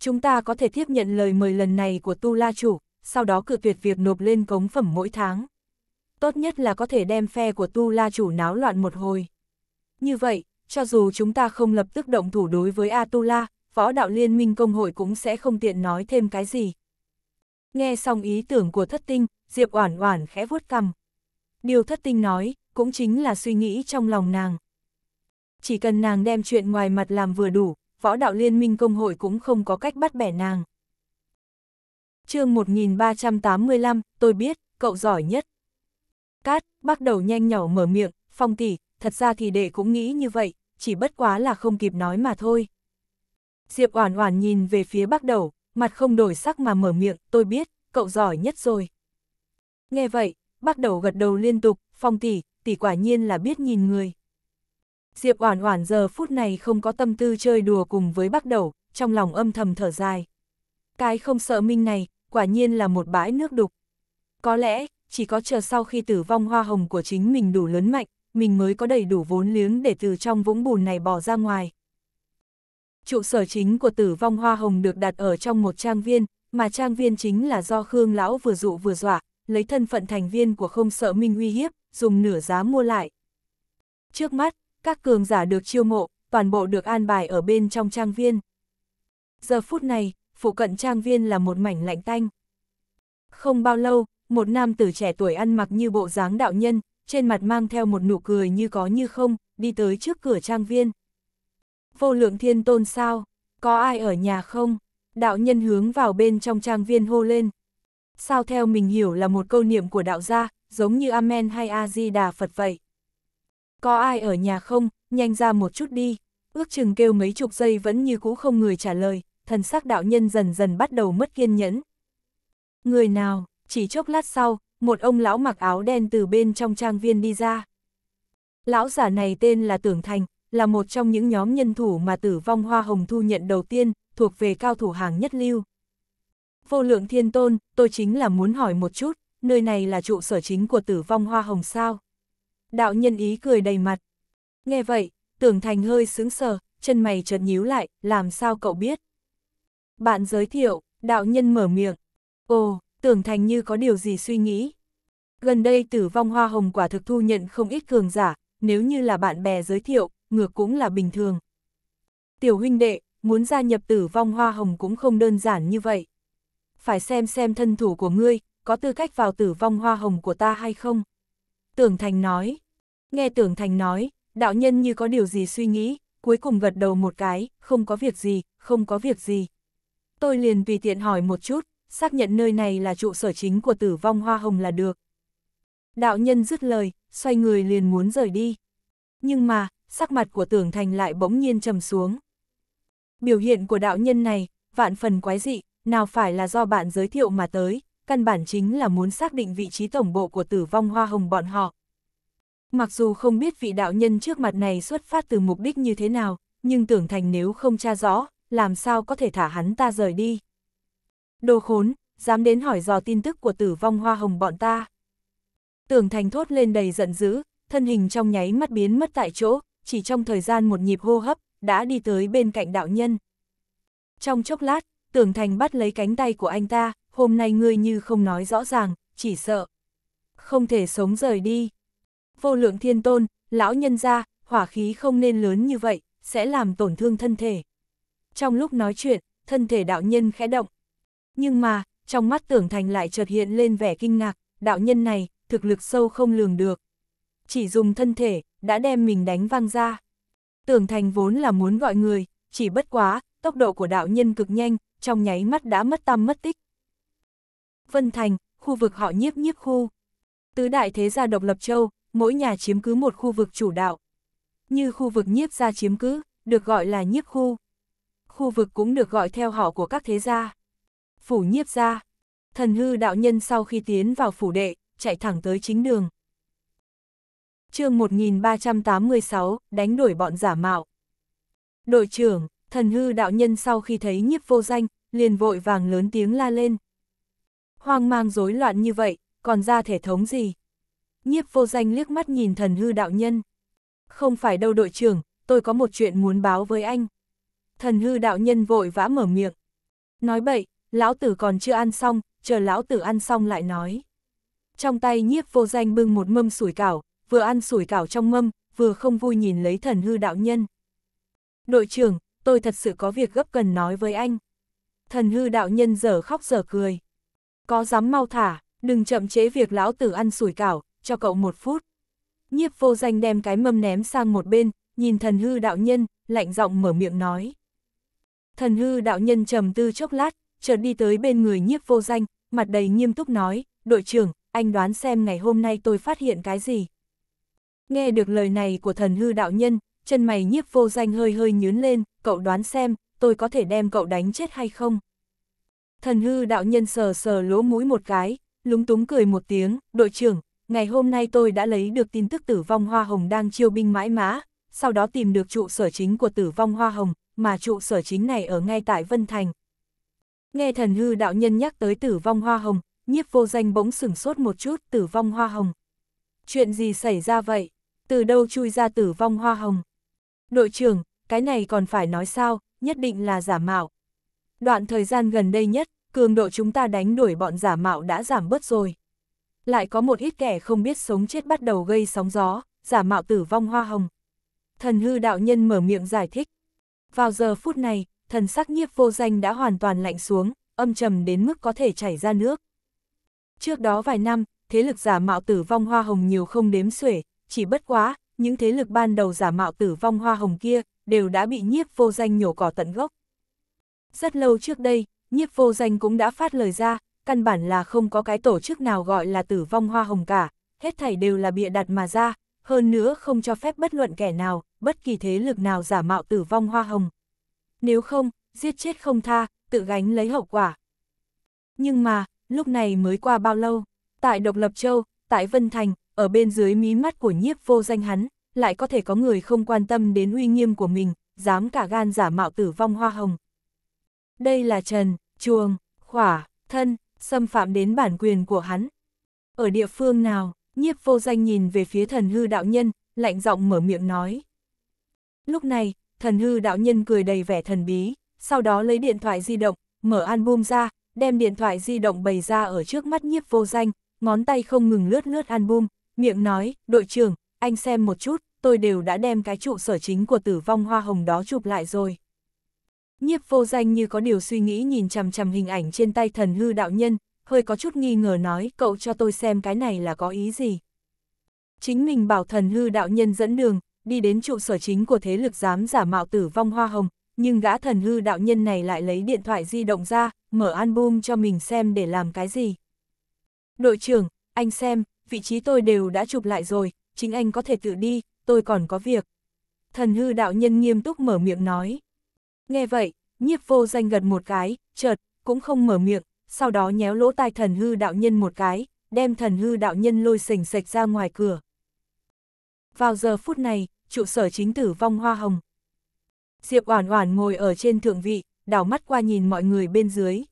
Chúng ta có thể tiếp nhận lời mời lần này của Tu La chủ, sau đó cự tuyệt việc nộp lên cống phẩm mỗi tháng. Tốt nhất là có thể đem phe của Tu La chủ náo loạn một hồi. Như vậy, cho dù chúng ta không lập tức động thủ đối với Atula, võ đạo liên minh công hội cũng sẽ không tiện nói thêm cái gì. Nghe xong ý tưởng của thất tinh, Diệp Oản Oản khẽ vuốt cằm. Điều thất tinh nói, cũng chính là suy nghĩ trong lòng nàng. Chỉ cần nàng đem chuyện ngoài mặt làm vừa đủ, võ đạo liên minh công hội cũng không có cách bắt bẻ nàng. chương 1385, tôi biết, cậu giỏi nhất. Cát, bắt đầu nhanh nhỏ mở miệng, phong tỷ, thật ra thì đệ cũng nghĩ như vậy, chỉ bất quá là không kịp nói mà thôi. Diệp Oản Oản nhìn về phía Bắc Đầu, mặt không đổi sắc mà mở miệng, "Tôi biết, cậu giỏi nhất rồi." Nghe vậy, Bắc Đầu gật đầu liên tục, "Phong tỷ, tỷ quả nhiên là biết nhìn người." Diệp Oản Oản giờ phút này không có tâm tư chơi đùa cùng với Bắc Đầu, trong lòng âm thầm thở dài. Cái không sợ minh này, quả nhiên là một bãi nước đục. Có lẽ, chỉ có chờ sau khi tử vong hoa hồng của chính mình đủ lớn mạnh, mình mới có đầy đủ vốn liếng để từ trong vũng bùn này bỏ ra ngoài trụ sở chính của tử vong hoa hồng được đặt ở trong một trang viên, mà trang viên chính là do Khương Lão vừa dụ vừa dọa, lấy thân phận thành viên của không sợ minh uy hiếp, dùng nửa giá mua lại. Trước mắt, các cường giả được chiêu mộ, toàn bộ được an bài ở bên trong trang viên. Giờ phút này, phụ cận trang viên là một mảnh lạnh tanh. Không bao lâu, một nam tử trẻ tuổi ăn mặc như bộ dáng đạo nhân, trên mặt mang theo một nụ cười như có như không, đi tới trước cửa trang viên vô lượng thiên tôn sao, có ai ở nhà không? Đạo nhân hướng vào bên trong trang viên hô lên. Sao theo mình hiểu là một câu niệm của đạo gia, giống như Amen hay A-di-đà Phật vậy. Có ai ở nhà không, nhanh ra một chút đi. Ước chừng kêu mấy chục giây vẫn như cũ không người trả lời, thần sắc đạo nhân dần dần bắt đầu mất kiên nhẫn. Người nào, chỉ chốc lát sau, một ông lão mặc áo đen từ bên trong trang viên đi ra. Lão giả này tên là Tưởng Thành, là một trong những nhóm nhân thủ mà tử vong hoa hồng thu nhận đầu tiên, thuộc về cao thủ hàng nhất lưu. Vô lượng thiên tôn, tôi chính là muốn hỏi một chút, nơi này là trụ sở chính của tử vong hoa hồng sao? Đạo nhân ý cười đầy mặt. Nghe vậy, tưởng thành hơi sướng sờ, chân mày chợt nhíu lại, làm sao cậu biết? Bạn giới thiệu, đạo nhân mở miệng. Ồ, tưởng thành như có điều gì suy nghĩ. Gần đây tử vong hoa hồng quả thực thu nhận không ít cường giả, nếu như là bạn bè giới thiệu, ngược cũng là bình thường. Tiểu huynh đệ, muốn gia nhập tử vong hoa hồng cũng không đơn giản như vậy. Phải xem xem thân thủ của ngươi, có tư cách vào tử vong hoa hồng của ta hay không? Tưởng Thành nói. Nghe Tưởng Thành nói, đạo nhân như có điều gì suy nghĩ, cuối cùng gật đầu một cái, không có việc gì, không có việc gì. Tôi liền tùy tiện hỏi một chút, xác nhận nơi này là trụ sở chính của tử vong hoa hồng là được. Đạo nhân dứt lời, xoay người liền muốn rời đi. Nhưng mà, sắc mặt của tưởng thành lại bỗng nhiên trầm xuống. Biểu hiện của đạo nhân này, vạn phần quái dị, nào phải là do bạn giới thiệu mà tới, căn bản chính là muốn xác định vị trí tổng bộ của tử vong hoa hồng bọn họ. Mặc dù không biết vị đạo nhân trước mặt này xuất phát từ mục đích như thế nào, nhưng tưởng thành nếu không tra rõ, làm sao có thể thả hắn ta rời đi. Đồ khốn, dám đến hỏi dò tin tức của tử vong hoa hồng bọn ta. Tưởng thành thốt lên đầy giận dữ, thân hình trong nháy mắt biến mất tại chỗ, chỉ trong thời gian một nhịp hô hấp, đã đi tới bên cạnh đạo nhân. Trong chốc lát, Tưởng Thành bắt lấy cánh tay của anh ta, hôm nay ngươi như không nói rõ ràng, chỉ sợ. Không thể sống rời đi. Vô lượng thiên tôn, lão nhân ra, hỏa khí không nên lớn như vậy, sẽ làm tổn thương thân thể. Trong lúc nói chuyện, thân thể đạo nhân khẽ động. Nhưng mà, trong mắt tưởng thành lại chợt hiện lên vẻ kinh ngạc, đạo nhân này, thực lực sâu không lường được. Chỉ dùng thân thể, đã đem mình đánh văng ra. Tưởng thành vốn là muốn gọi người, chỉ bất quá, tốc độ của đạo nhân cực nhanh, trong nháy mắt đã mất tâm mất tích. Vân Thành, khu vực họ nhiếp nhiếp khu. Tứ đại thế gia độc lập châu, mỗi nhà chiếm cứ một khu vực chủ đạo. Như khu vực nhiếp gia chiếm cứ, được gọi là nhiếp khu. Khu vực cũng được gọi theo họ của các thế gia. Phủ nhiếp gia. Thần hư đạo nhân sau khi tiến vào phủ đệ, chạy thẳng tới chính đường chương 1386, đánh đuổi bọn giả mạo. Đội trưởng, thần hư đạo nhân sau khi thấy nhiếp vô danh, liền vội vàng lớn tiếng la lên. Hoang mang rối loạn như vậy, còn ra thể thống gì? Nhiếp vô danh liếc mắt nhìn thần hư đạo nhân. Không phải đâu đội trưởng, tôi có một chuyện muốn báo với anh. Thần hư đạo nhân vội vã mở miệng. Nói bậy, lão tử còn chưa ăn xong, chờ lão tử ăn xong lại nói. Trong tay nhiếp vô danh bưng một mâm sủi cảo, vừa ăn sủi cảo trong mâm, vừa không vui nhìn lấy thần hư đạo nhân. Đội trưởng, tôi thật sự có việc gấp cần nói với anh. Thần hư đạo nhân giờ khóc giờ cười. Có dám mau thả, đừng chậm chế việc lão tử ăn sủi cảo, cho cậu một phút. Nhiếp vô danh đem cái mâm ném sang một bên, nhìn thần hư đạo nhân, lạnh giọng mở miệng nói. Thần hư đạo nhân trầm tư chốc lát, chợt đi tới bên người nhiếp vô danh, mặt đầy nghiêm túc nói, đội trưởng, anh đoán xem ngày hôm nay tôi phát hiện cái gì. Nghe được lời này của thần hư đạo nhân, chân mày nhiếp vô danh hơi hơi nhướn lên, cậu đoán xem, tôi có thể đem cậu đánh chết hay không? Thần hư đạo nhân sờ sờ lỗ mũi một cái, lúng túng cười một tiếng, đội trưởng, ngày hôm nay tôi đã lấy được tin tức tử vong hoa hồng đang chiêu binh mãi mã, sau đó tìm được trụ sở chính của tử vong hoa hồng, mà trụ sở chính này ở ngay tại Vân Thành. Nghe thần hư đạo nhân nhắc tới tử vong hoa hồng, nhiếp vô danh bỗng sửng sốt một chút tử vong hoa hồng. Chuyện gì xảy ra vậy? từ đâu chui ra tử vong hoa hồng. Đội trưởng, cái này còn phải nói sao, nhất định là giả mạo. Đoạn thời gian gần đây nhất, cường độ chúng ta đánh đuổi bọn giả mạo đã giảm bớt rồi. Lại có một ít kẻ không biết sống chết bắt đầu gây sóng gió, giả mạo tử vong hoa hồng. Thần hư đạo nhân mở miệng giải thích. Vào giờ phút này, thần sắc nhiếp vô danh đã hoàn toàn lạnh xuống, âm trầm đến mức có thể chảy ra nước. Trước đó vài năm, thế lực giả mạo tử vong hoa hồng nhiều không đếm xuể, chỉ bất quá, những thế lực ban đầu giả mạo tử vong hoa hồng kia, đều đã bị nhiếp vô danh nhổ cỏ tận gốc. Rất lâu trước đây, nhiếp vô danh cũng đã phát lời ra, căn bản là không có cái tổ chức nào gọi là tử vong hoa hồng cả, hết thảy đều là bịa đặt mà ra, hơn nữa không cho phép bất luận kẻ nào, bất kỳ thế lực nào giả mạo tử vong hoa hồng. Nếu không, giết chết không tha, tự gánh lấy hậu quả. Nhưng mà, lúc này mới qua bao lâu, tại Độc Lập Châu, tại Vân Thành, ở bên dưới mí mắt của nhiếp vô danh hắn, lại có thể có người không quan tâm đến uy nghiêm của mình, dám cả gan giả mạo tử vong hoa hồng. Đây là trần, chuồng, khỏa, thân, xâm phạm đến bản quyền của hắn. Ở địa phương nào, nhiếp vô danh nhìn về phía thần hư đạo nhân, lạnh giọng mở miệng nói. Lúc này, thần hư đạo nhân cười đầy vẻ thần bí, sau đó lấy điện thoại di động, mở album ra, đem điện thoại di động bày ra ở trước mắt nhiếp vô danh, ngón tay không ngừng lướt lướt album, Miệng nói, đội trưởng, anh xem một chút, tôi đều đã đem cái trụ sở chính của tử vong hoa hồng đó chụp lại rồi. Nhiếp vô danh như có điều suy nghĩ nhìn chằm chằm hình ảnh trên tay thần hư đạo nhân, hơi có chút nghi ngờ nói cậu cho tôi xem cái này là có ý gì. Chính mình bảo thần hư đạo nhân dẫn đường, đi đến trụ sở chính của thế lực dám giả mạo tử vong hoa hồng, nhưng gã thần hư đạo nhân này lại lấy điện thoại di động ra, mở album cho mình xem để làm cái gì. Đội trưởng, anh xem, vị trí tôi đều đã chụp lại rồi, chính anh có thể tự đi, tôi còn có việc. Thần hư đạo nhân nghiêm túc mở miệng nói. Nghe vậy, nhiếp vô danh gật một cái, chợt, cũng không mở miệng, sau đó nhéo lỗ tai thần hư đạo nhân một cái, đem thần hư đạo nhân lôi sình sạch ra ngoài cửa. Vào giờ phút này, trụ sở chính tử vong hoa hồng. Diệp Oản Oản ngồi ở trên thượng vị, đảo mắt qua nhìn mọi người bên dưới.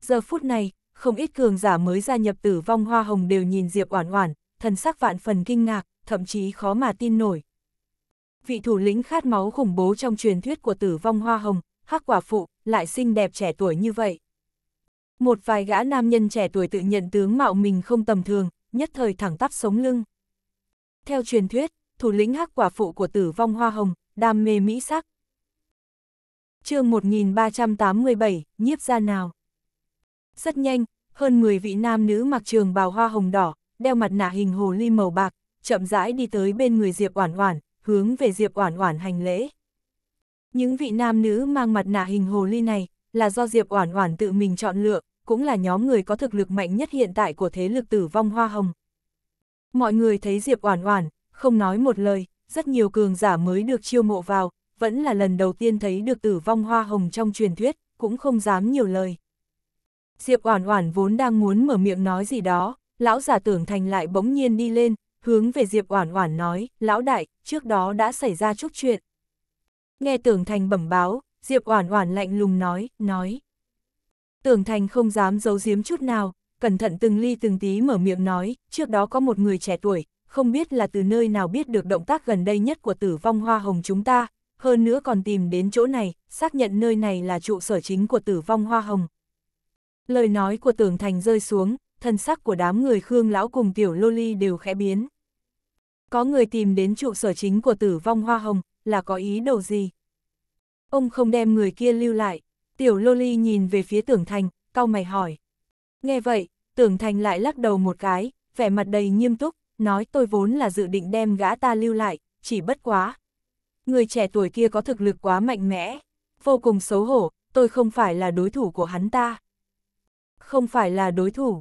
Giờ phút này, không ít cường giả mới gia nhập tử vong hoa hồng đều nhìn Diệp Oản Oản, thần sắc vạn phần kinh ngạc, thậm chí khó mà tin nổi. Vị thủ lĩnh khát máu khủng bố trong truyền thuyết của tử vong hoa hồng, hắc quả phụ, lại xinh đẹp trẻ tuổi như vậy. Một vài gã nam nhân trẻ tuổi tự nhận tướng mạo mình không tầm thường, nhất thời thẳng tắp sống lưng. Theo truyền thuyết, thủ lĩnh hắc quả phụ của tử vong hoa hồng, đam mê mỹ sắc. chương 1387, nhiếp ra nào? rất nhanh, hơn 10 vị nam nữ mặc trường bào hoa hồng đỏ, đeo mặt nạ hình hồ ly màu bạc, chậm rãi đi tới bên người Diệp Oản Oản, hướng về Diệp Oản Oản hành lễ. Những vị nam nữ mang mặt nạ hình hồ ly này là do Diệp Oản Oản tự mình chọn lựa, cũng là nhóm người có thực lực mạnh nhất hiện tại của thế lực Tử Vong Hoa Hồng. Mọi người thấy Diệp Oản Oản, không nói một lời, rất nhiều cường giả mới được chiêu mộ vào, vẫn là lần đầu tiên thấy được Tử Vong Hoa Hồng trong truyền thuyết, cũng không dám nhiều lời. Diệp Oản Oản vốn đang muốn mở miệng nói gì đó, lão giả tưởng thành lại bỗng nhiên đi lên, hướng về Diệp Oản Oản nói, "Lão đại, trước đó đã xảy ra chút chuyện." Nghe tưởng thành bẩm báo, Diệp Oản Oản lạnh lùng nói, nói. Tưởng thành không dám giấu giếm chút nào, cẩn thận từng ly từng tí mở miệng nói, trước đó có một người trẻ tuổi, không biết là từ nơi nào biết được động tác gần đây nhất của tử vong hoa hồng chúng ta, hơn nữa còn tìm đến chỗ này, xác nhận nơi này là trụ sở chính của tử vong hoa hồng, Lời nói của tưởng thành rơi xuống, thân sắc của đám người Khương Lão cùng Tiểu Lô Ly đều khẽ biến. Có người tìm đến trụ sở chính của tử vong Hoa Hồng, là có ý đồ gì? Ông không đem người kia lưu lại, Tiểu Lô Ly nhìn về phía tưởng thành, cau mày hỏi. Nghe vậy, tưởng thành lại lắc đầu một cái, vẻ mặt đầy nghiêm túc, nói tôi vốn là dự định đem gã ta lưu lại, chỉ bất quá. Người trẻ tuổi kia có thực lực quá mạnh mẽ, vô cùng xấu hổ, tôi không phải là đối thủ của hắn ta không phải là đối thủ.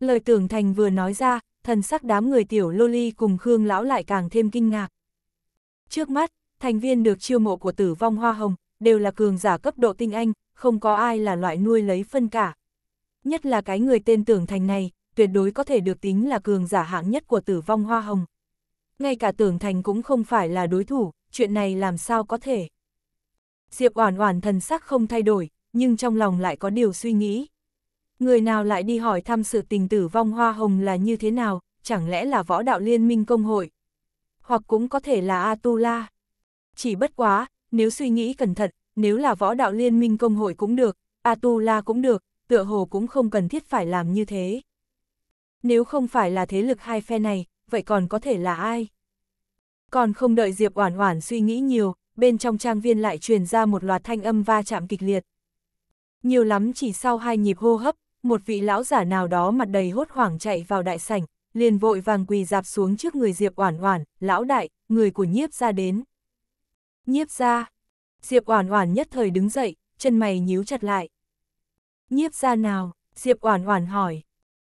Lời tưởng thành vừa nói ra, thần sắc đám người tiểu loli cùng Khương lão lại càng thêm kinh ngạc. Trước mắt, thành viên được chiêu mộ của tử vong hoa hồng, đều là cường giả cấp độ tinh anh, không có ai là loại nuôi lấy phân cả. Nhất là cái người tên tưởng thành này, tuyệt đối có thể được tính là cường giả hạng nhất của tử vong hoa hồng. Ngay cả tưởng thành cũng không phải là đối thủ, chuyện này làm sao có thể. Diệp Oản Oản thần sắc không thay đổi, nhưng trong lòng lại có điều suy nghĩ. Người nào lại đi hỏi thăm sự tình tử vong hoa hồng là như thế nào, chẳng lẽ là võ đạo liên minh công hội? Hoặc cũng có thể là Atula. Chỉ bất quá, nếu suy nghĩ cẩn thận, nếu là võ đạo liên minh công hội cũng được, Atula cũng được, tựa hồ cũng không cần thiết phải làm như thế. Nếu không phải là thế lực hai phe này, vậy còn có thể là ai? Còn không đợi Diệp Oản Oản suy nghĩ nhiều, bên trong trang viên lại truyền ra một loạt thanh âm va chạm kịch liệt. Nhiều lắm chỉ sau hai nhịp hô hấp, một vị lão giả nào đó mặt đầy hốt hoảng chạy vào đại sảnh, liền vội vàng quỳ dạp xuống trước người Diệp Oản Oản, "Lão đại, người của Nhiếp gia đến." "Nhiếp gia?" Diệp Oản Oản nhất thời đứng dậy, chân mày nhíu chặt lại. "Nhiếp gia nào?" Diệp Oản Oản hỏi.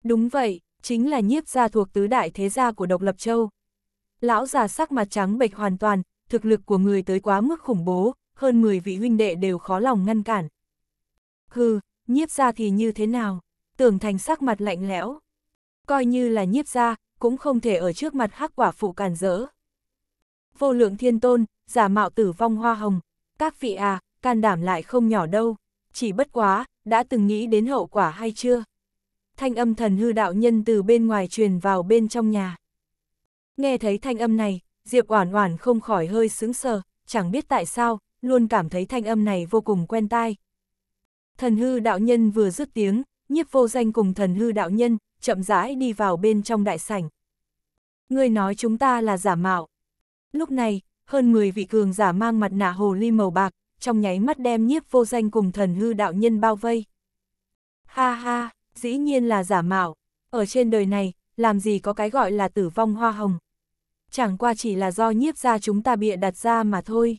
"Đúng vậy, chính là Nhiếp gia thuộc tứ đại thế gia của Độc Lập Châu." Lão già sắc mặt trắng bệch hoàn toàn, thực lực của người tới quá mức khủng bố, hơn 10 vị huynh đệ đều khó lòng ngăn cản. "Hừ, nhiếp ra thì như thế nào? Tưởng thành sắc mặt lạnh lẽo. Coi như là nhiếp ra, cũng không thể ở trước mặt hắc quả phụ càn rỡ. Vô lượng thiên tôn, giả mạo tử vong hoa hồng, các vị à, can đảm lại không nhỏ đâu, chỉ bất quá, đã từng nghĩ đến hậu quả hay chưa? Thanh âm thần hư đạo nhân từ bên ngoài truyền vào bên trong nhà. Nghe thấy thanh âm này, Diệp Oản Oản không khỏi hơi sững sờ, chẳng biết tại sao, luôn cảm thấy thanh âm này vô cùng quen tai, Thần hư đạo nhân vừa dứt tiếng, nhiếp vô danh cùng thần hư đạo nhân, chậm rãi đi vào bên trong đại sảnh. Người nói chúng ta là giả mạo. Lúc này, hơn 10 vị cường giả mang mặt nạ hồ ly màu bạc, trong nháy mắt đem nhiếp vô danh cùng thần hư đạo nhân bao vây. Ha ha, dĩ nhiên là giả mạo. Ở trên đời này, làm gì có cái gọi là tử vong hoa hồng. Chẳng qua chỉ là do nhiếp ra chúng ta bịa đặt ra mà thôi.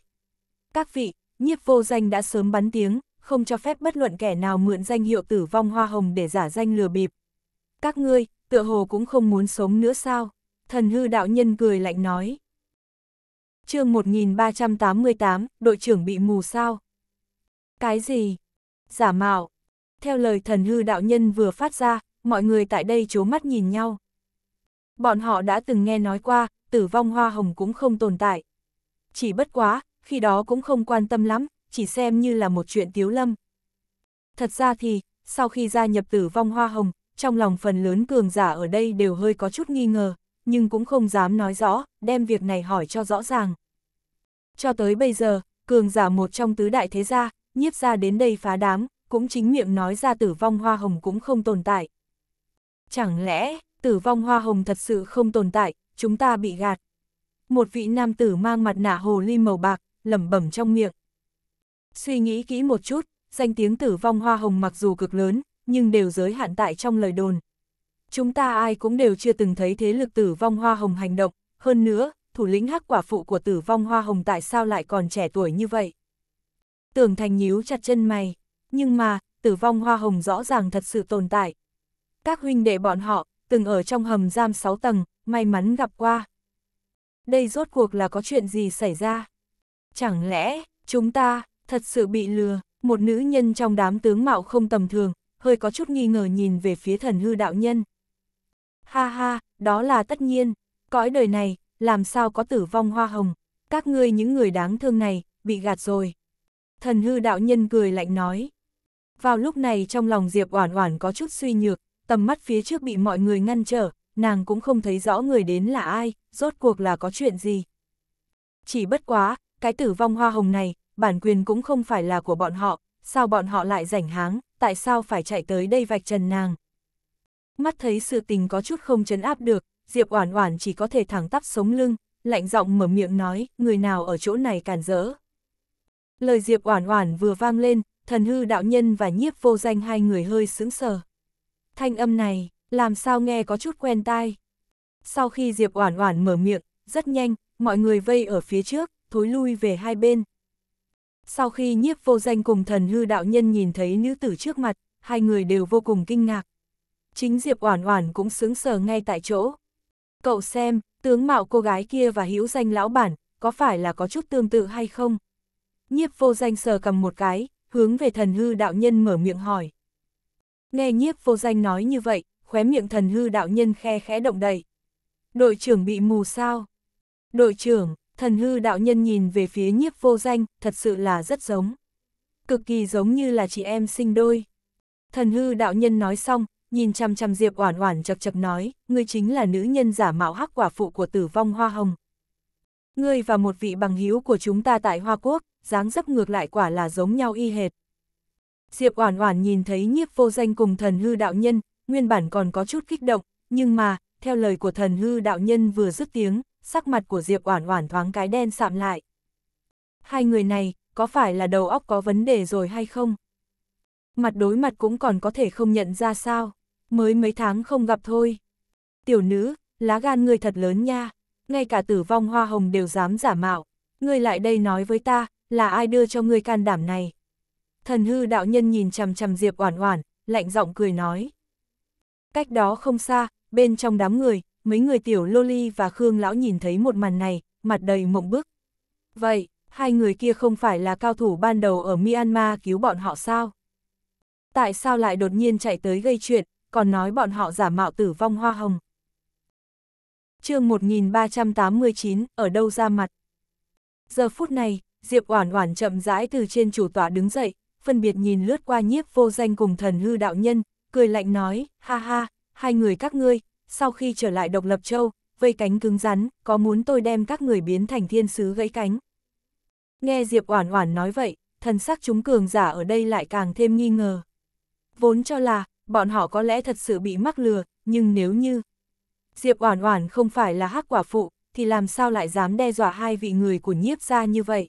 Các vị, nhiếp vô danh đã sớm bắn tiếng, không cho phép bất luận kẻ nào mượn danh hiệu tử vong hoa hồng để giả danh lừa bịp. Các ngươi, tựa hồ cũng không muốn sống nữa sao? Thần hư đạo nhân cười lạnh nói. chương 1388, đội trưởng bị mù sao? Cái gì? Giả mạo. Theo lời thần hư đạo nhân vừa phát ra, mọi người tại đây chố mắt nhìn nhau. Bọn họ đã từng nghe nói qua, tử vong hoa hồng cũng không tồn tại. Chỉ bất quá, khi đó cũng không quan tâm lắm, chỉ xem như là một chuyện tiếu lâm. Thật ra thì, sau khi gia nhập tử vong hoa hồng, trong lòng phần lớn cường giả ở đây đều hơi có chút nghi ngờ, nhưng cũng không dám nói rõ, đem việc này hỏi cho rõ ràng. Cho tới bây giờ, cường giả một trong tứ đại thế gia, nhiếp ra đến đây phá đám, cũng chính miệng nói ra tử vong hoa hồng cũng không tồn tại. Chẳng lẽ, tử vong hoa hồng thật sự không tồn tại, chúng ta bị gạt. Một vị nam tử mang mặt nạ hồ ly màu bạc, lẩm bẩm trong miệng. Suy nghĩ kỹ một chút, danh tiếng tử vong hoa hồng mặc dù cực lớn, nhưng đều giới hạn tại trong lời đồn. Chúng ta ai cũng đều chưa từng thấy thế lực tử vong hoa hồng hành động, hơn nữa, thủ lĩnh hắc quả phụ của tử vong hoa hồng tại sao lại còn trẻ tuổi như vậy. Tưởng thành nhíu chặt chân mày, nhưng mà, tử vong hoa hồng rõ ràng thật sự tồn tại. Các huynh đệ bọn họ, từng ở trong hầm giam 6 tầng, may mắn gặp qua. Đây rốt cuộc là có chuyện gì xảy ra? Chẳng lẽ, chúng ta, Thật sự bị lừa, một nữ nhân trong đám tướng mạo không tầm thường, hơi có chút nghi ngờ nhìn về phía thần hư đạo nhân. Ha ha, đó là tất nhiên, cõi đời này, làm sao có tử vong hoa hồng, các ngươi những người đáng thương này, bị gạt rồi. Thần hư đạo nhân cười lạnh nói. Vào lúc này trong lòng Diệp Oản Oản có chút suy nhược, tầm mắt phía trước bị mọi người ngăn trở, nàng cũng không thấy rõ người đến là ai, rốt cuộc là có chuyện gì. Chỉ bất quá, cái tử vong hoa hồng này, bản quyền cũng không phải là của bọn họ, sao bọn họ lại rảnh háng, tại sao phải chạy tới đây vạch trần nàng. Mắt thấy sự tình có chút không chấn áp được, Diệp Oản Oản chỉ có thể thẳng tắp sống lưng, lạnh giọng mở miệng nói, người nào ở chỗ này cản rỡ. Lời Diệp Oản Oản vừa vang lên, thần hư đạo nhân và nhiếp vô danh hai người hơi sững sờ. Thanh âm này, làm sao nghe có chút quen tai. Sau khi Diệp Oản Oản mở miệng, rất nhanh, mọi người vây ở phía trước, thối lui về hai bên, sau khi nhiếp vô danh cùng thần hư đạo nhân nhìn thấy nữ tử trước mặt, hai người đều vô cùng kinh ngạc. Chính Diệp Oản Oản cũng sướng sờ ngay tại chỗ. Cậu xem, tướng mạo cô gái kia và hữu danh lão bản, có phải là có chút tương tự hay không? Nhiếp vô danh sờ cầm một cái, hướng về thần hư đạo nhân mở miệng hỏi. Nghe nhiếp vô danh nói như vậy, khóe miệng thần hư đạo nhân khe khẽ động đậy. Đội trưởng bị mù sao? Đội trưởng, Thần hư đạo nhân nhìn về phía nhiếp vô danh, thật sự là rất giống. Cực kỳ giống như là chị em sinh đôi. Thần hư đạo nhân nói xong, nhìn chăm chăm Diệp Oản Oản chập chập nói, ngươi chính là nữ nhân giả mạo hắc quả phụ của Tử Vong Hoa Hồng. Ngươi và một vị bằng hiếu của chúng ta tại Hoa Quốc, dáng dấp ngược lại quả là giống nhau y hệt. Diệp Oản Oản nhìn thấy Nhiếp Vô Danh cùng Thần Hư đạo nhân, nguyên bản còn có chút kích động, nhưng mà, theo lời của Thần Hư đạo nhân vừa dứt tiếng, sắc mặt của Diệp Oản Oản thoáng cái đen sạm lại. Hai người này, có phải là đầu óc có vấn đề rồi hay không? Mặt đối mặt cũng còn có thể không nhận ra sao, mới mấy tháng không gặp thôi. Tiểu nữ, lá gan ngươi thật lớn nha, ngay cả tử vong hoa hồng đều dám giả mạo, ngươi lại đây nói với ta, là ai đưa cho ngươi can đảm này? Thần hư đạo nhân nhìn chằm chằm Diệp Oản Oản, lạnh giọng cười nói. Cách đó không xa, bên trong đám người, mấy người tiểu Loli và Khương Lão nhìn thấy một màn này, mặt đầy mộng bức. Vậy, hai người kia không phải là cao thủ ban đầu ở Myanmar cứu bọn họ sao? Tại sao lại đột nhiên chạy tới gây chuyện, còn nói bọn họ giả mạo tử vong hoa hồng? chương 1389, ở đâu ra mặt? Giờ phút này, Diệp Oản Oản chậm rãi từ trên chủ tọa đứng dậy, phân biệt nhìn lướt qua nhiếp vô danh cùng thần hư đạo nhân, cười lạnh nói, ha ha, hai người các ngươi, sau khi trở lại độc lập châu, vây cánh cứng rắn, có muốn tôi đem các người biến thành thiên sứ gãy cánh. Nghe Diệp Oản Oản nói vậy, thần sắc chúng cường giả ở đây lại càng thêm nghi ngờ. Vốn cho là, bọn họ có lẽ thật sự bị mắc lừa, nhưng nếu như Diệp Oản Oản không phải là hắc quả phụ, thì làm sao lại dám đe dọa hai vị người của nhiếp gia như vậy?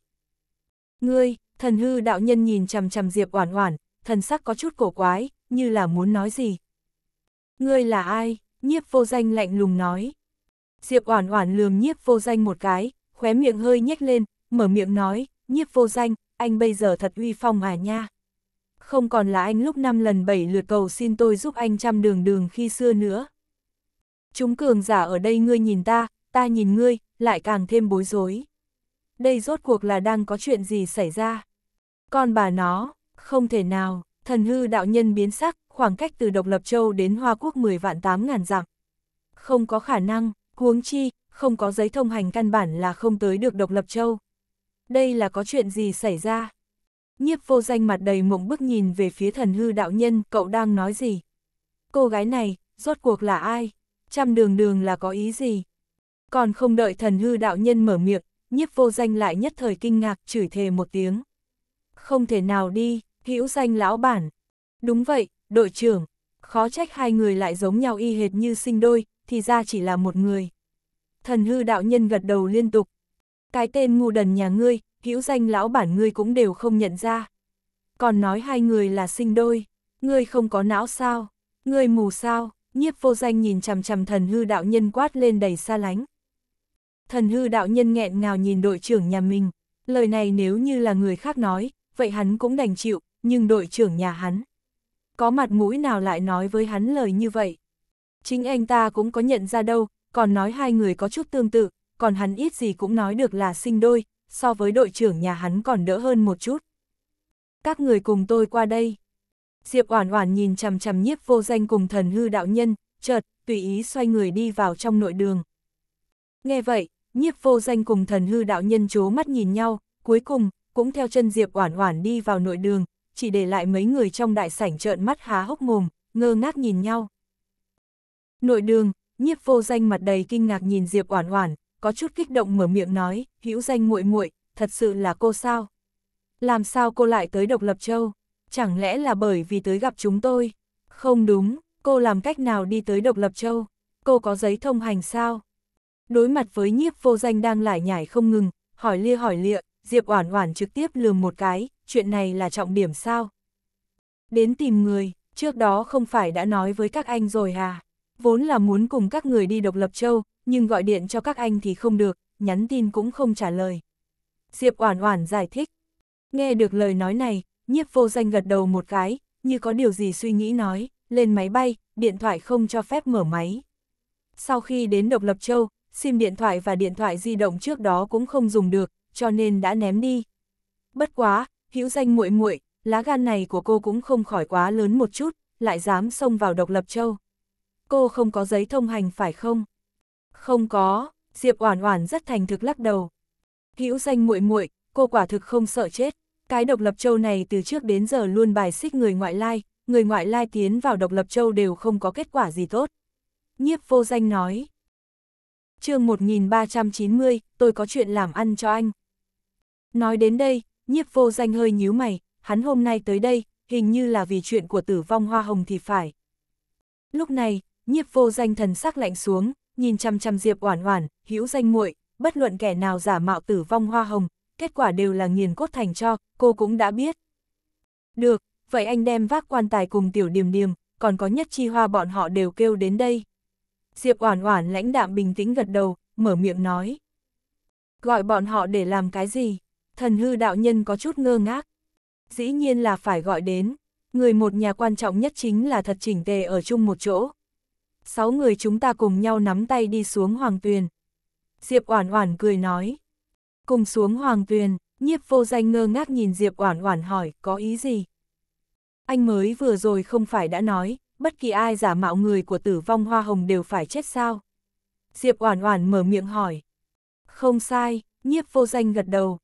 Ngươi, thần hư đạo nhân nhìn chằm chằm Diệp Oản Oản, thần sắc có chút cổ quái, như là muốn nói gì. Ngươi là ai? nhiếp vô danh lạnh lùng nói. Diệp Oản Oản lườm nhiếp vô danh một cái, khóe miệng hơi nhếch lên, mở miệng nói, nhiếp vô danh, anh bây giờ thật uy phong à nha. Không còn là anh lúc năm lần bảy lượt cầu xin tôi giúp anh trăm đường đường khi xưa nữa. Chúng cường giả ở đây ngươi nhìn ta, ta nhìn ngươi, lại càng thêm bối rối. Đây rốt cuộc là đang có chuyện gì xảy ra? Con bà nó, không thể nào thần hư đạo nhân biến sắc, khoảng cách từ độc lập châu đến Hoa Quốc 10 vạn 8 ngàn dặm. Không có khả năng, huống chi, không có giấy thông hành căn bản là không tới được độc lập châu. Đây là có chuyện gì xảy ra? Nhiếp vô danh mặt đầy mộng bức nhìn về phía thần hư đạo nhân, cậu đang nói gì? Cô gái này, rốt cuộc là ai? Trăm đường đường là có ý gì? Còn không đợi thần hư đạo nhân mở miệng, nhiếp vô danh lại nhất thời kinh ngạc chửi thề một tiếng. Không thể nào đi, hữu danh lão bản. Đúng vậy, đội trưởng, khó trách hai người lại giống nhau y hệt như sinh đôi, thì ra chỉ là một người. Thần hư đạo nhân gật đầu liên tục. Cái tên ngu đần nhà ngươi, hữu danh lão bản ngươi cũng đều không nhận ra. Còn nói hai người là sinh đôi, ngươi không có não sao, ngươi mù sao, nhiếp vô danh nhìn chằm chằm thần hư đạo nhân quát lên đầy xa lánh. Thần hư đạo nhân nghẹn ngào nhìn đội trưởng nhà mình, lời này nếu như là người khác nói, vậy hắn cũng đành chịu, nhưng đội trưởng nhà hắn. Có mặt mũi nào lại nói với hắn lời như vậy? Chính anh ta cũng có nhận ra đâu, còn nói hai người có chút tương tự, còn hắn ít gì cũng nói được là sinh đôi, so với đội trưởng nhà hắn còn đỡ hơn một chút. Các người cùng tôi qua đây. Diệp Oản Oản nhìn chằm chằm Nhiếp Vô Danh cùng Thần Hư đạo nhân, chợt tùy ý xoay người đi vào trong nội đường. Nghe vậy, Nhiếp Vô Danh cùng Thần Hư đạo nhân chố mắt nhìn nhau, cuối cùng cũng theo chân Diệp Oản Oản đi vào nội đường, chỉ để lại mấy người trong đại sảnh trợn mắt há hốc mồm, ngơ ngác nhìn nhau. Nội đường, nhiếp vô danh mặt đầy kinh ngạc nhìn Diệp Oản Oản, có chút kích động mở miệng nói, hữu danh muội muội, thật sự là cô sao? Làm sao cô lại tới Độc Lập Châu? Chẳng lẽ là bởi vì tới gặp chúng tôi? Không đúng, cô làm cách nào đi tới Độc Lập Châu? Cô có giấy thông hành sao? Đối mặt với nhiếp vô danh đang lải nhải không ngừng, hỏi lia hỏi lịa, Diệp Oản Oản trực tiếp lườm một cái, chuyện này là trọng điểm sao? Đến tìm người, trước đó không phải đã nói với các anh rồi à? Vốn là muốn cùng các người đi độc lập châu, nhưng gọi điện cho các anh thì không được, nhắn tin cũng không trả lời. Diệp Oản Oản giải thích. Nghe được lời nói này, nhiếp vô danh gật đầu một cái, như có điều gì suy nghĩ nói, lên máy bay, điện thoại không cho phép mở máy. Sau khi đến Độc Lập Châu, SIM điện thoại và điện thoại di động trước đó cũng không dùng được, cho nên đã ném đi. Bất quá, hữu danh muội muội, lá gan này của cô cũng không khỏi quá lớn một chút, lại dám xông vào độc lập châu. Cô không có giấy thông hành phải không? Không có, Diệp Oản Oản rất thành thực lắc đầu. Hữu danh muội muội, cô quả thực không sợ chết, cái độc lập châu này từ trước đến giờ luôn bài xích người ngoại lai, người ngoại lai tiến vào độc lập châu đều không có kết quả gì tốt. Nhiếp vô danh nói. chương 1390, tôi có chuyện làm ăn cho anh. Nói đến đây, nhiếp vô danh hơi nhíu mày, hắn hôm nay tới đây, hình như là vì chuyện của tử vong hoa hồng thì phải. Lúc này, nhiếp vô danh thần sắc lạnh xuống, nhìn chăm chăm Diệp Oản Oản, hữu danh muội, bất luận kẻ nào giả mạo tử vong hoa hồng, kết quả đều là nghiền cốt thành cho, cô cũng đã biết. Được, vậy anh đem vác quan tài cùng tiểu Điềm Điềm, còn có nhất chi hoa bọn họ đều kêu đến đây. Diệp Oản Oản lãnh đạm bình tĩnh gật đầu, mở miệng nói. Gọi bọn họ để làm cái gì? Thần hư đạo nhân có chút ngơ ngác. Dĩ nhiên là phải gọi đến, người một nhà quan trọng nhất chính là thật chỉnh tề ở chung một chỗ. Sáu người chúng ta cùng nhau nắm tay đi xuống hoàng tuyền. Diệp Oản Oản cười nói. Cùng xuống hoàng tuyền, nhiếp vô danh ngơ ngác nhìn Diệp Oản Oản hỏi có ý gì. Anh mới vừa rồi không phải đã nói, bất kỳ ai giả mạo người của tử vong hoa hồng đều phải chết sao. Diệp Oản Oản mở miệng hỏi. Không sai, nhiếp vô danh gật đầu,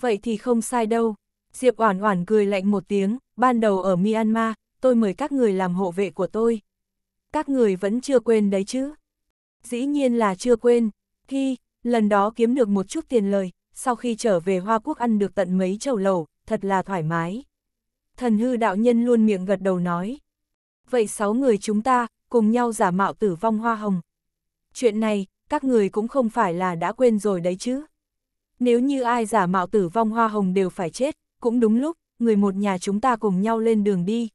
vậy thì không sai đâu. Diệp Oản Oản cười lạnh một tiếng, ban đầu ở Myanmar, tôi mời các người làm hộ vệ của tôi. Các người vẫn chưa quên đấy chứ? Dĩ nhiên là chưa quên. khi lần đó kiếm được một chút tiền lời, sau khi trở về Hoa Quốc ăn được tận mấy chầu lẩu, thật là thoải mái. Thần hư đạo nhân luôn miệng gật đầu nói. Vậy sáu người chúng ta, cùng nhau giả mạo tử vong hoa hồng. Chuyện này, các người cũng không phải là đã quên rồi đấy chứ. Nếu như ai giả mạo tử vong hoa hồng đều phải chết, cũng đúng lúc, người một nhà chúng ta cùng nhau lên đường đi.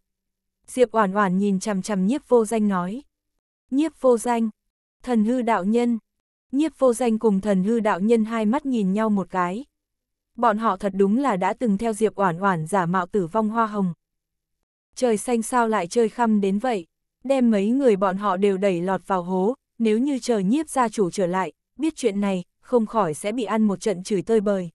Diệp Oản Oản nhìn chằm chằm Nhiếp Vô Danh nói. Nhiếp Vô Danh, Thần hư đạo nhân. Nhiếp Vô Danh cùng Thần hư đạo nhân hai mắt nhìn nhau một cái. Bọn họ thật đúng là đã từng theo Diệp Oản Oản giả mạo tử vong hoa hồng. Trời xanh sao lại chơi khăm đến vậy, đem mấy người bọn họ đều đẩy lọt vào hố, nếu như chờ Nhiếp gia chủ trở lại, biết chuyện này, không khỏi sẽ bị ăn một trận chửi tơi bời.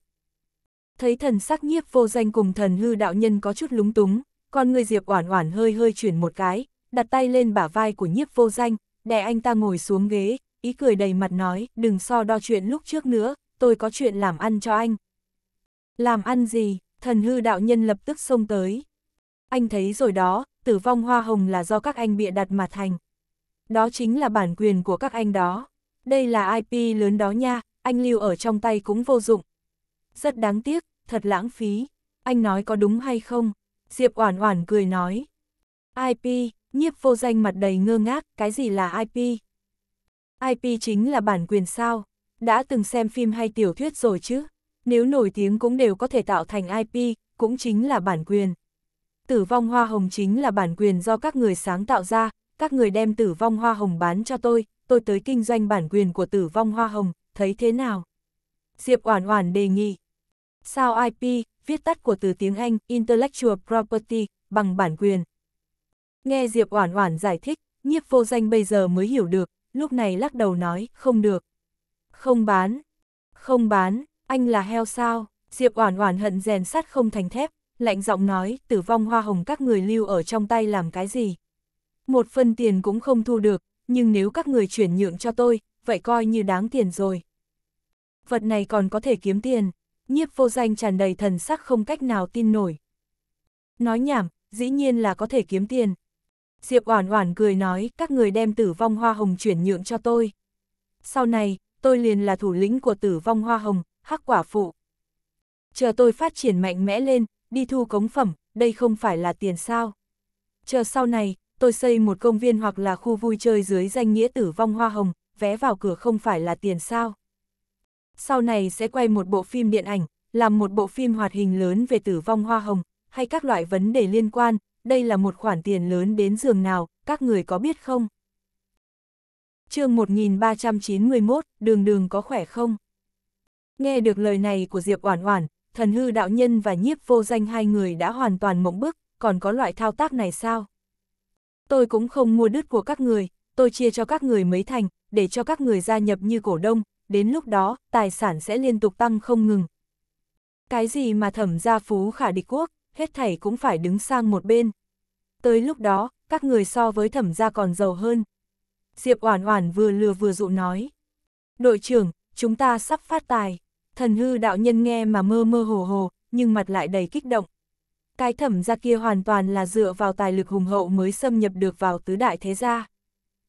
Thấy thần sắc nhiếp vô danh cùng thần hư đạo nhân có chút lúng túng, con người Diệp Oản Oản hơi hơi chuyển một cái, đặt tay lên bả vai của nhiếp vô danh, đè anh ta ngồi xuống ghế, ý cười đầy mặt nói, đừng so đo chuyện lúc trước nữa, tôi có chuyện làm ăn cho anh. Làm ăn gì, thần hư đạo nhân lập tức xông tới. Anh thấy rồi đó, tử vong hoa hồng là do các anh bịa đặt mà thành. Đó chính là bản quyền của các anh đó. Đây là IP lớn đó nha, anh lưu ở trong tay cũng vô dụng. Rất đáng tiếc, thật lãng phí, anh nói có đúng hay không? Diệp Oản Oản cười nói. IP, nhiếp vô danh mặt đầy ngơ ngác, cái gì là IP? IP chính là bản quyền sao? Đã từng xem phim hay tiểu thuyết rồi chứ? Nếu nổi tiếng cũng đều có thể tạo thành IP, cũng chính là bản quyền. Tử vong hoa hồng chính là bản quyền do các người sáng tạo ra, các người đem tử vong hoa hồng bán cho tôi, tôi tới kinh doanh bản quyền của tử vong hoa hồng, thấy thế nào? Diệp Oản Oản đề nghị. Sao IP, viết tắt của từ tiếng Anh Intellectual Property, bằng bản quyền. Nghe Diệp Oản Oản giải thích, nhiếp vô danh bây giờ mới hiểu được, lúc này lắc đầu nói, không được. Không bán. Không bán, anh là heo sao? Diệp Oản Oản hận rèn sắt không thành thép, lạnh giọng nói, tử vong hoa hồng các người lưu ở trong tay làm cái gì? Một phân tiền cũng không thu được, nhưng nếu các người chuyển nhượng cho tôi, vậy coi như đáng tiền rồi vật này còn có thể kiếm tiền, nhiếp vô danh tràn đầy thần sắc không cách nào tin nổi. Nói nhảm, dĩ nhiên là có thể kiếm tiền. Diệp Oản Oản cười nói, các người đem Tử Vong Hoa Hồng chuyển nhượng cho tôi. Sau này, tôi liền là thủ lĩnh của Tử Vong Hoa Hồng, Hắc Quả phụ. Chờ tôi phát triển mạnh mẽ lên, đi thu cống phẩm, đây không phải là tiền sao? Chờ sau này, tôi xây một công viên hoặc là khu vui chơi dưới danh nghĩa Tử Vong Hoa Hồng, vé vào cửa không phải là tiền sao? sau này sẽ quay một bộ phim điện ảnh, làm một bộ phim hoạt hình lớn về tử vong hoa hồng, hay các loại vấn đề liên quan, đây là một khoản tiền lớn đến giường nào, các người có biết không? chương 1391, đường đường có khỏe không? Nghe được lời này của Diệp Oản Oản, thần hư đạo nhân và nhiếp vô danh hai người đã hoàn toàn mộng bức, còn có loại thao tác này sao? Tôi cũng không mua đứt của các người, tôi chia cho các người mấy thành, để cho các người gia nhập như cổ đông, đến lúc đó, tài sản sẽ liên tục tăng không ngừng. Cái gì mà thẩm gia phú khả địch quốc, hết thảy cũng phải đứng sang một bên. Tới lúc đó, các người so với thẩm gia còn giàu hơn. Diệp Oản Oản vừa lừa vừa dụ nói. Đội trưởng, chúng ta sắp phát tài. Thần hư đạo nhân nghe mà mơ mơ hồ hồ, nhưng mặt lại đầy kích động. Cái thẩm gia kia hoàn toàn là dựa vào tài lực hùng hậu mới xâm nhập được vào tứ đại thế gia.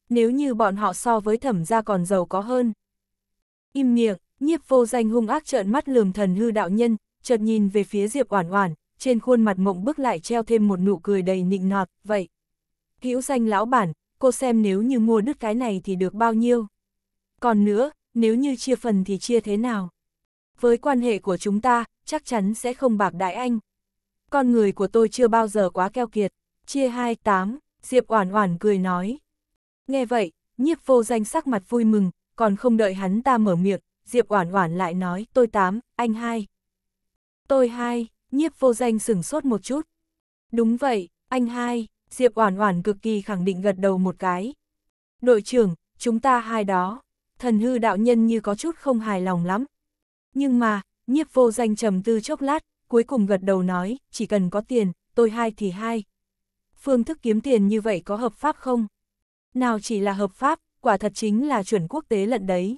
Nếu như bọn họ so với thẩm gia còn giàu có hơn, Im miệng, nhiếp vô danh hung ác trợn mắt lườm thần hư đạo nhân, chợt nhìn về phía Diệp Oản Oản, trên khuôn mặt mộng bức lại treo thêm một nụ cười đầy nịnh nọt, vậy. Hữu danh lão bản, cô xem nếu như mua đứt cái này thì được bao nhiêu? Còn nữa, nếu như chia phần thì chia thế nào? Với quan hệ của chúng ta, chắc chắn sẽ không bạc đại anh. Con người của tôi chưa bao giờ quá keo kiệt. Chia hai tám, Diệp Oản Oản cười nói. Nghe vậy, nhiếp vô danh sắc mặt vui mừng, còn không đợi hắn ta mở miệng, Diệp Oản Oản lại nói, tôi tám, anh hai. Tôi hai, nhiếp vô danh sửng sốt một chút. Đúng vậy, anh hai, Diệp Oản Oản cực kỳ khẳng định gật đầu một cái. Đội trưởng, chúng ta hai đó. Thần hư đạo nhân như có chút không hài lòng lắm. Nhưng mà, nhiếp vô danh trầm tư chốc lát, cuối cùng gật đầu nói, chỉ cần có tiền, tôi hai thì hai. Phương thức kiếm tiền như vậy có hợp pháp không? Nào chỉ là hợp pháp, quả thật chính là chuẩn quốc tế lận đấy.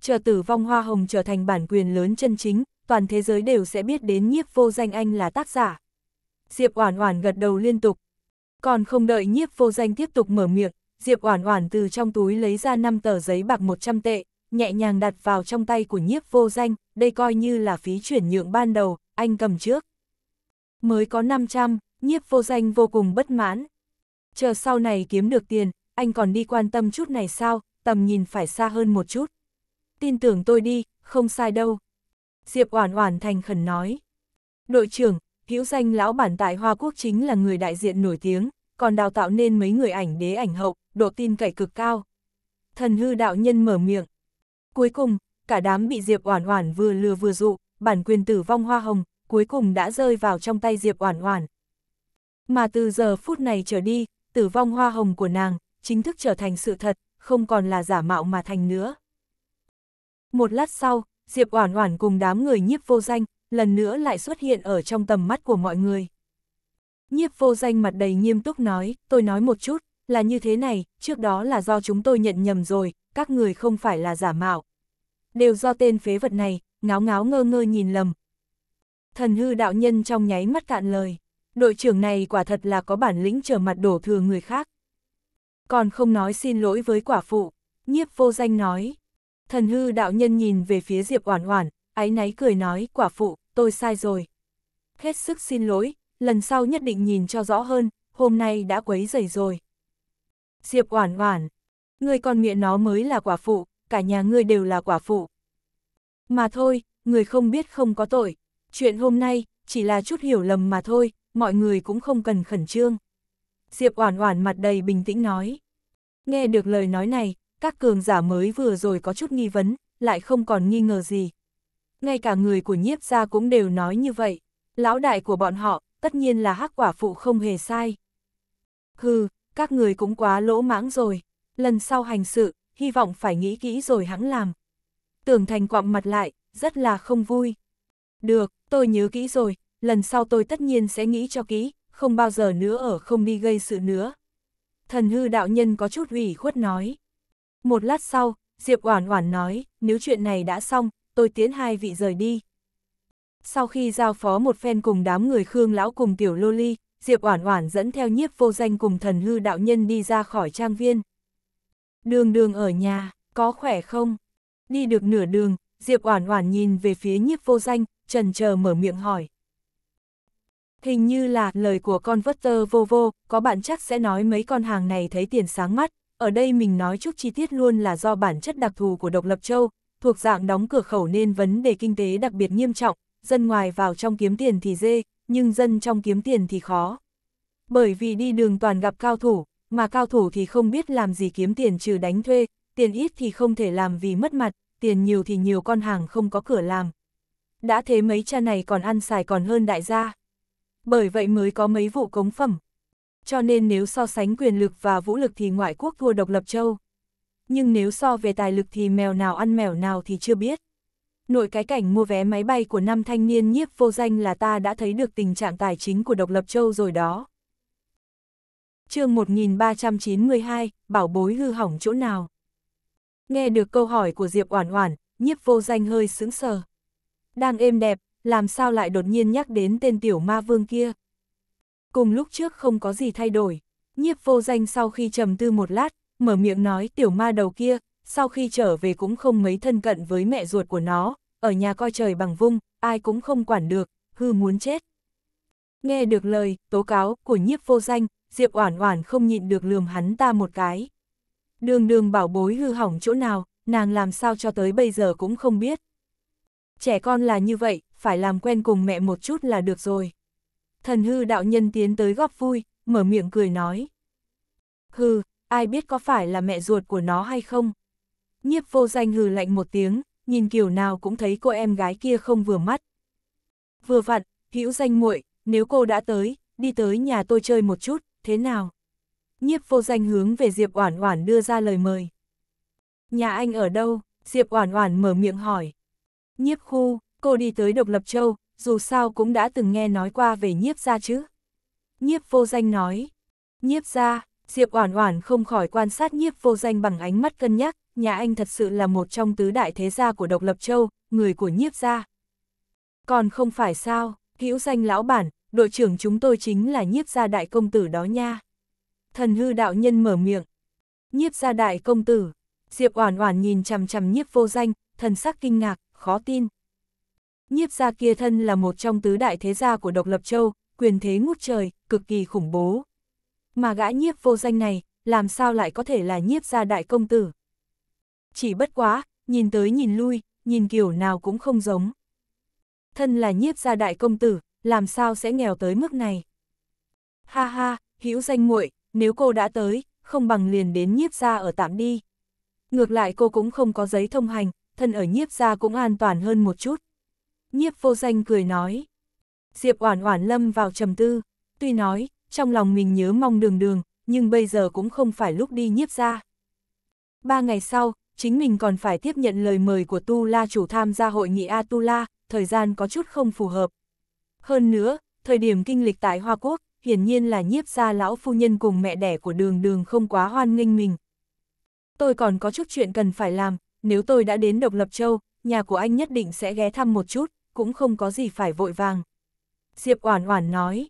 Chờ tử vong hoa hồng trở thành bản quyền lớn chân chính, toàn thế giới đều sẽ biết đến nhiếp vô danh anh là tác giả. Diệp Oản Oản gật đầu liên tục. Còn không đợi nhiếp vô danh tiếp tục mở miệng, Diệp Oản Oản từ trong túi lấy ra 5 tờ giấy bạc 100 tệ, nhẹ nhàng đặt vào trong tay của nhiếp vô danh, đây coi như là phí chuyển nhượng ban đầu, anh cầm trước. Mới có 500, nhiếp vô danh vô cùng bất mãn. Chờ sau này kiếm được tiền, anh còn đi quan tâm chút này sao, tầm nhìn phải xa hơn một chút. Tin tưởng tôi đi, không sai đâu. Diệp Oản Oản thành khẩn nói. Đội trưởng, hữu danh lão bản tại Hoa Quốc chính là người đại diện nổi tiếng, còn đào tạo nên mấy người ảnh đế ảnh hậu, độ tin cậy cực cao. Thần hư đạo nhân mở miệng. Cuối cùng, cả đám bị Diệp Oản Oản vừa lừa vừa dụ, bản quyền tử vong hoa hồng, cuối cùng đã rơi vào trong tay Diệp Oản Oản. Mà từ giờ phút này trở đi, tử vong hoa hồng của nàng chính thức trở thành sự thật, không còn là giả mạo mà thành nữa. Một lát sau, Diệp Oản Oản cùng đám người nhiếp vô danh, lần nữa lại xuất hiện ở trong tầm mắt của mọi người. Nhiếp vô danh mặt đầy nghiêm túc nói, tôi nói một chút, là như thế này, trước đó là do chúng tôi nhận nhầm rồi, các người không phải là giả mạo. Đều do tên phế vật này, ngáo ngáo ngơ ngơ nhìn lầm. Thần hư đạo nhân trong nháy mắt cạn lời, đội trưởng này quả thật là có bản lĩnh trở mặt đổ thừa người khác còn không nói xin lỗi với quả phụ, nhiếp vô danh nói. Thần hư đạo nhân nhìn về phía Diệp Oản Oản, áy náy cười nói, quả phụ, tôi sai rồi. Hết sức xin lỗi, lần sau nhất định nhìn cho rõ hơn, hôm nay đã quấy rầy rồi. Diệp Oản Oản, người con miệng nó mới là quả phụ, cả nhà ngươi đều là quả phụ. Mà thôi, người không biết không có tội, chuyện hôm nay chỉ là chút hiểu lầm mà thôi, mọi người cũng không cần khẩn trương. Diệp Oản Oản mặt đầy bình tĩnh nói. Nghe được lời nói này, các cường giả mới vừa rồi có chút nghi vấn, lại không còn nghi ngờ gì. Ngay cả người của nhiếp gia cũng đều nói như vậy, lão đại của bọn họ, tất nhiên là hắc quả phụ không hề sai. Hừ, các người cũng quá lỗ mãng rồi, lần sau hành sự, hy vọng phải nghĩ kỹ rồi hãng làm. Tưởng thành quặm mặt lại, rất là không vui. Được, tôi nhớ kỹ rồi, lần sau tôi tất nhiên sẽ nghĩ cho kỹ, không bao giờ nữa ở không đi gây sự nữa. Thần hư đạo nhân có chút ủy khuất nói. Một lát sau, Diệp Oản Oản nói, nếu chuyện này đã xong, tôi tiến hai vị rời đi. Sau khi giao phó một phen cùng đám người Khương lão cùng tiểu loli, Diệp Oản Oản dẫn theo nhiếp vô danh cùng thần hư đạo nhân đi ra khỏi trang viên. Đường đường ở nhà, có khỏe không? Đi được nửa đường, Diệp Oản Oản nhìn về phía nhiếp vô danh, chần chờ mở miệng hỏi. Hình như là lời của con Converter vô vô, có bạn chắc sẽ nói mấy con hàng này thấy tiền sáng mắt, ở đây mình nói chút chi tiết luôn là do bản chất đặc thù của độc lập châu, thuộc dạng đóng cửa khẩu nên vấn đề kinh tế đặc biệt nghiêm trọng, dân ngoài vào trong kiếm tiền thì dê, nhưng dân trong kiếm tiền thì khó. Bởi vì đi đường toàn gặp cao thủ, mà cao thủ thì không biết làm gì kiếm tiền trừ đánh thuê, tiền ít thì không thể làm vì mất mặt, tiền nhiều thì nhiều con hàng không có cửa làm. Đã thế mấy cha này còn ăn xài còn hơn đại gia bởi vậy mới có mấy vụ cống phẩm. Cho nên nếu so sánh quyền lực và vũ lực thì ngoại quốc thua độc lập châu. Nhưng nếu so về tài lực thì mèo nào ăn mèo nào thì chưa biết. Nội cái cảnh mua vé máy bay của năm thanh niên nhiếp vô danh là ta đã thấy được tình trạng tài chính của độc lập châu rồi đó. chương 1392, bảo bối hư hỏng chỗ nào? Nghe được câu hỏi của Diệp Oản Oản, nhiếp vô danh hơi sững sờ. Đang êm đẹp, làm sao lại đột nhiên nhắc đến tên tiểu ma vương kia. Cùng lúc trước không có gì thay đổi, nhiếp vô danh sau khi trầm tư một lát, mở miệng nói tiểu ma đầu kia, sau khi trở về cũng không mấy thân cận với mẹ ruột của nó, ở nhà coi trời bằng vung, ai cũng không quản được, hư muốn chết. Nghe được lời, tố cáo của nhiếp vô danh, Diệp Oản Oản không nhịn được lườm hắn ta một cái. Đường đường bảo bối hư hỏng chỗ nào, nàng làm sao cho tới bây giờ cũng không biết. Trẻ con là như vậy, phải làm quen cùng mẹ một chút là được rồi. Thần hư đạo nhân tiến tới góp vui, mở miệng cười nói. Hừ, ai biết có phải là mẹ ruột của nó hay không? Nhiếp vô danh hừ lạnh một tiếng, nhìn kiểu nào cũng thấy cô em gái kia không vừa mắt. Vừa vặn, hữu danh muội, nếu cô đã tới, đi tới nhà tôi chơi một chút, thế nào? Nhiếp vô danh hướng về Diệp Oản Oản đưa ra lời mời. Nhà anh ở đâu? Diệp Oản Oản mở miệng hỏi. Nhiếp khu, Cô đi tới Độc Lập Châu, dù sao cũng đã từng nghe nói qua về nhiếp gia chứ. Nhiếp vô danh nói. Nhiếp gia, Diệp Oản Oản không khỏi quan sát nhiếp vô danh bằng ánh mắt cân nhắc, nhà anh thật sự là một trong tứ đại thế gia của Độc Lập Châu, người của nhiếp gia. Còn không phải sao, hữu danh lão bản, đội trưởng chúng tôi chính là nhiếp gia đại công tử đó nha. Thần hư đạo nhân mở miệng. Nhiếp gia đại công tử, Diệp Oản Oản nhìn chằm chằm nhiếp vô danh, thần sắc kinh ngạc, khó tin. Nhiếp gia kia thân là một trong tứ đại thế gia của độc lập châu, quyền thế ngút trời, cực kỳ khủng bố. Mà gã nhiếp vô danh này, làm sao lại có thể là nhiếp gia đại công tử? Chỉ bất quá, nhìn tới nhìn lui, nhìn kiểu nào cũng không giống. Thân là nhiếp gia đại công tử, làm sao sẽ nghèo tới mức này? Ha ha, hữu danh muội, nếu cô đã tới, không bằng liền đến nhiếp gia ở tạm đi. Ngược lại cô cũng không có giấy thông hành, thân ở nhiếp gia cũng an toàn hơn một chút nhiếp vô danh cười nói. Diệp Oản Oản lâm vào trầm tư, tuy nói, trong lòng mình nhớ mong đường đường, nhưng bây giờ cũng không phải lúc đi nhiếp ra. Ba ngày sau, chính mình còn phải tiếp nhận lời mời của Tu La chủ tham gia hội nghị Atula, thời gian có chút không phù hợp. Hơn nữa, thời điểm kinh lịch tại Hoa Quốc, hiển nhiên là nhiếp gia lão phu nhân cùng mẹ đẻ của đường đường không quá hoan nghênh mình. Tôi còn có chút chuyện cần phải làm, nếu tôi đã đến Độc Lập Châu, nhà của anh nhất định sẽ ghé thăm một chút cũng không có gì phải vội vàng. Diệp Oản Oản nói,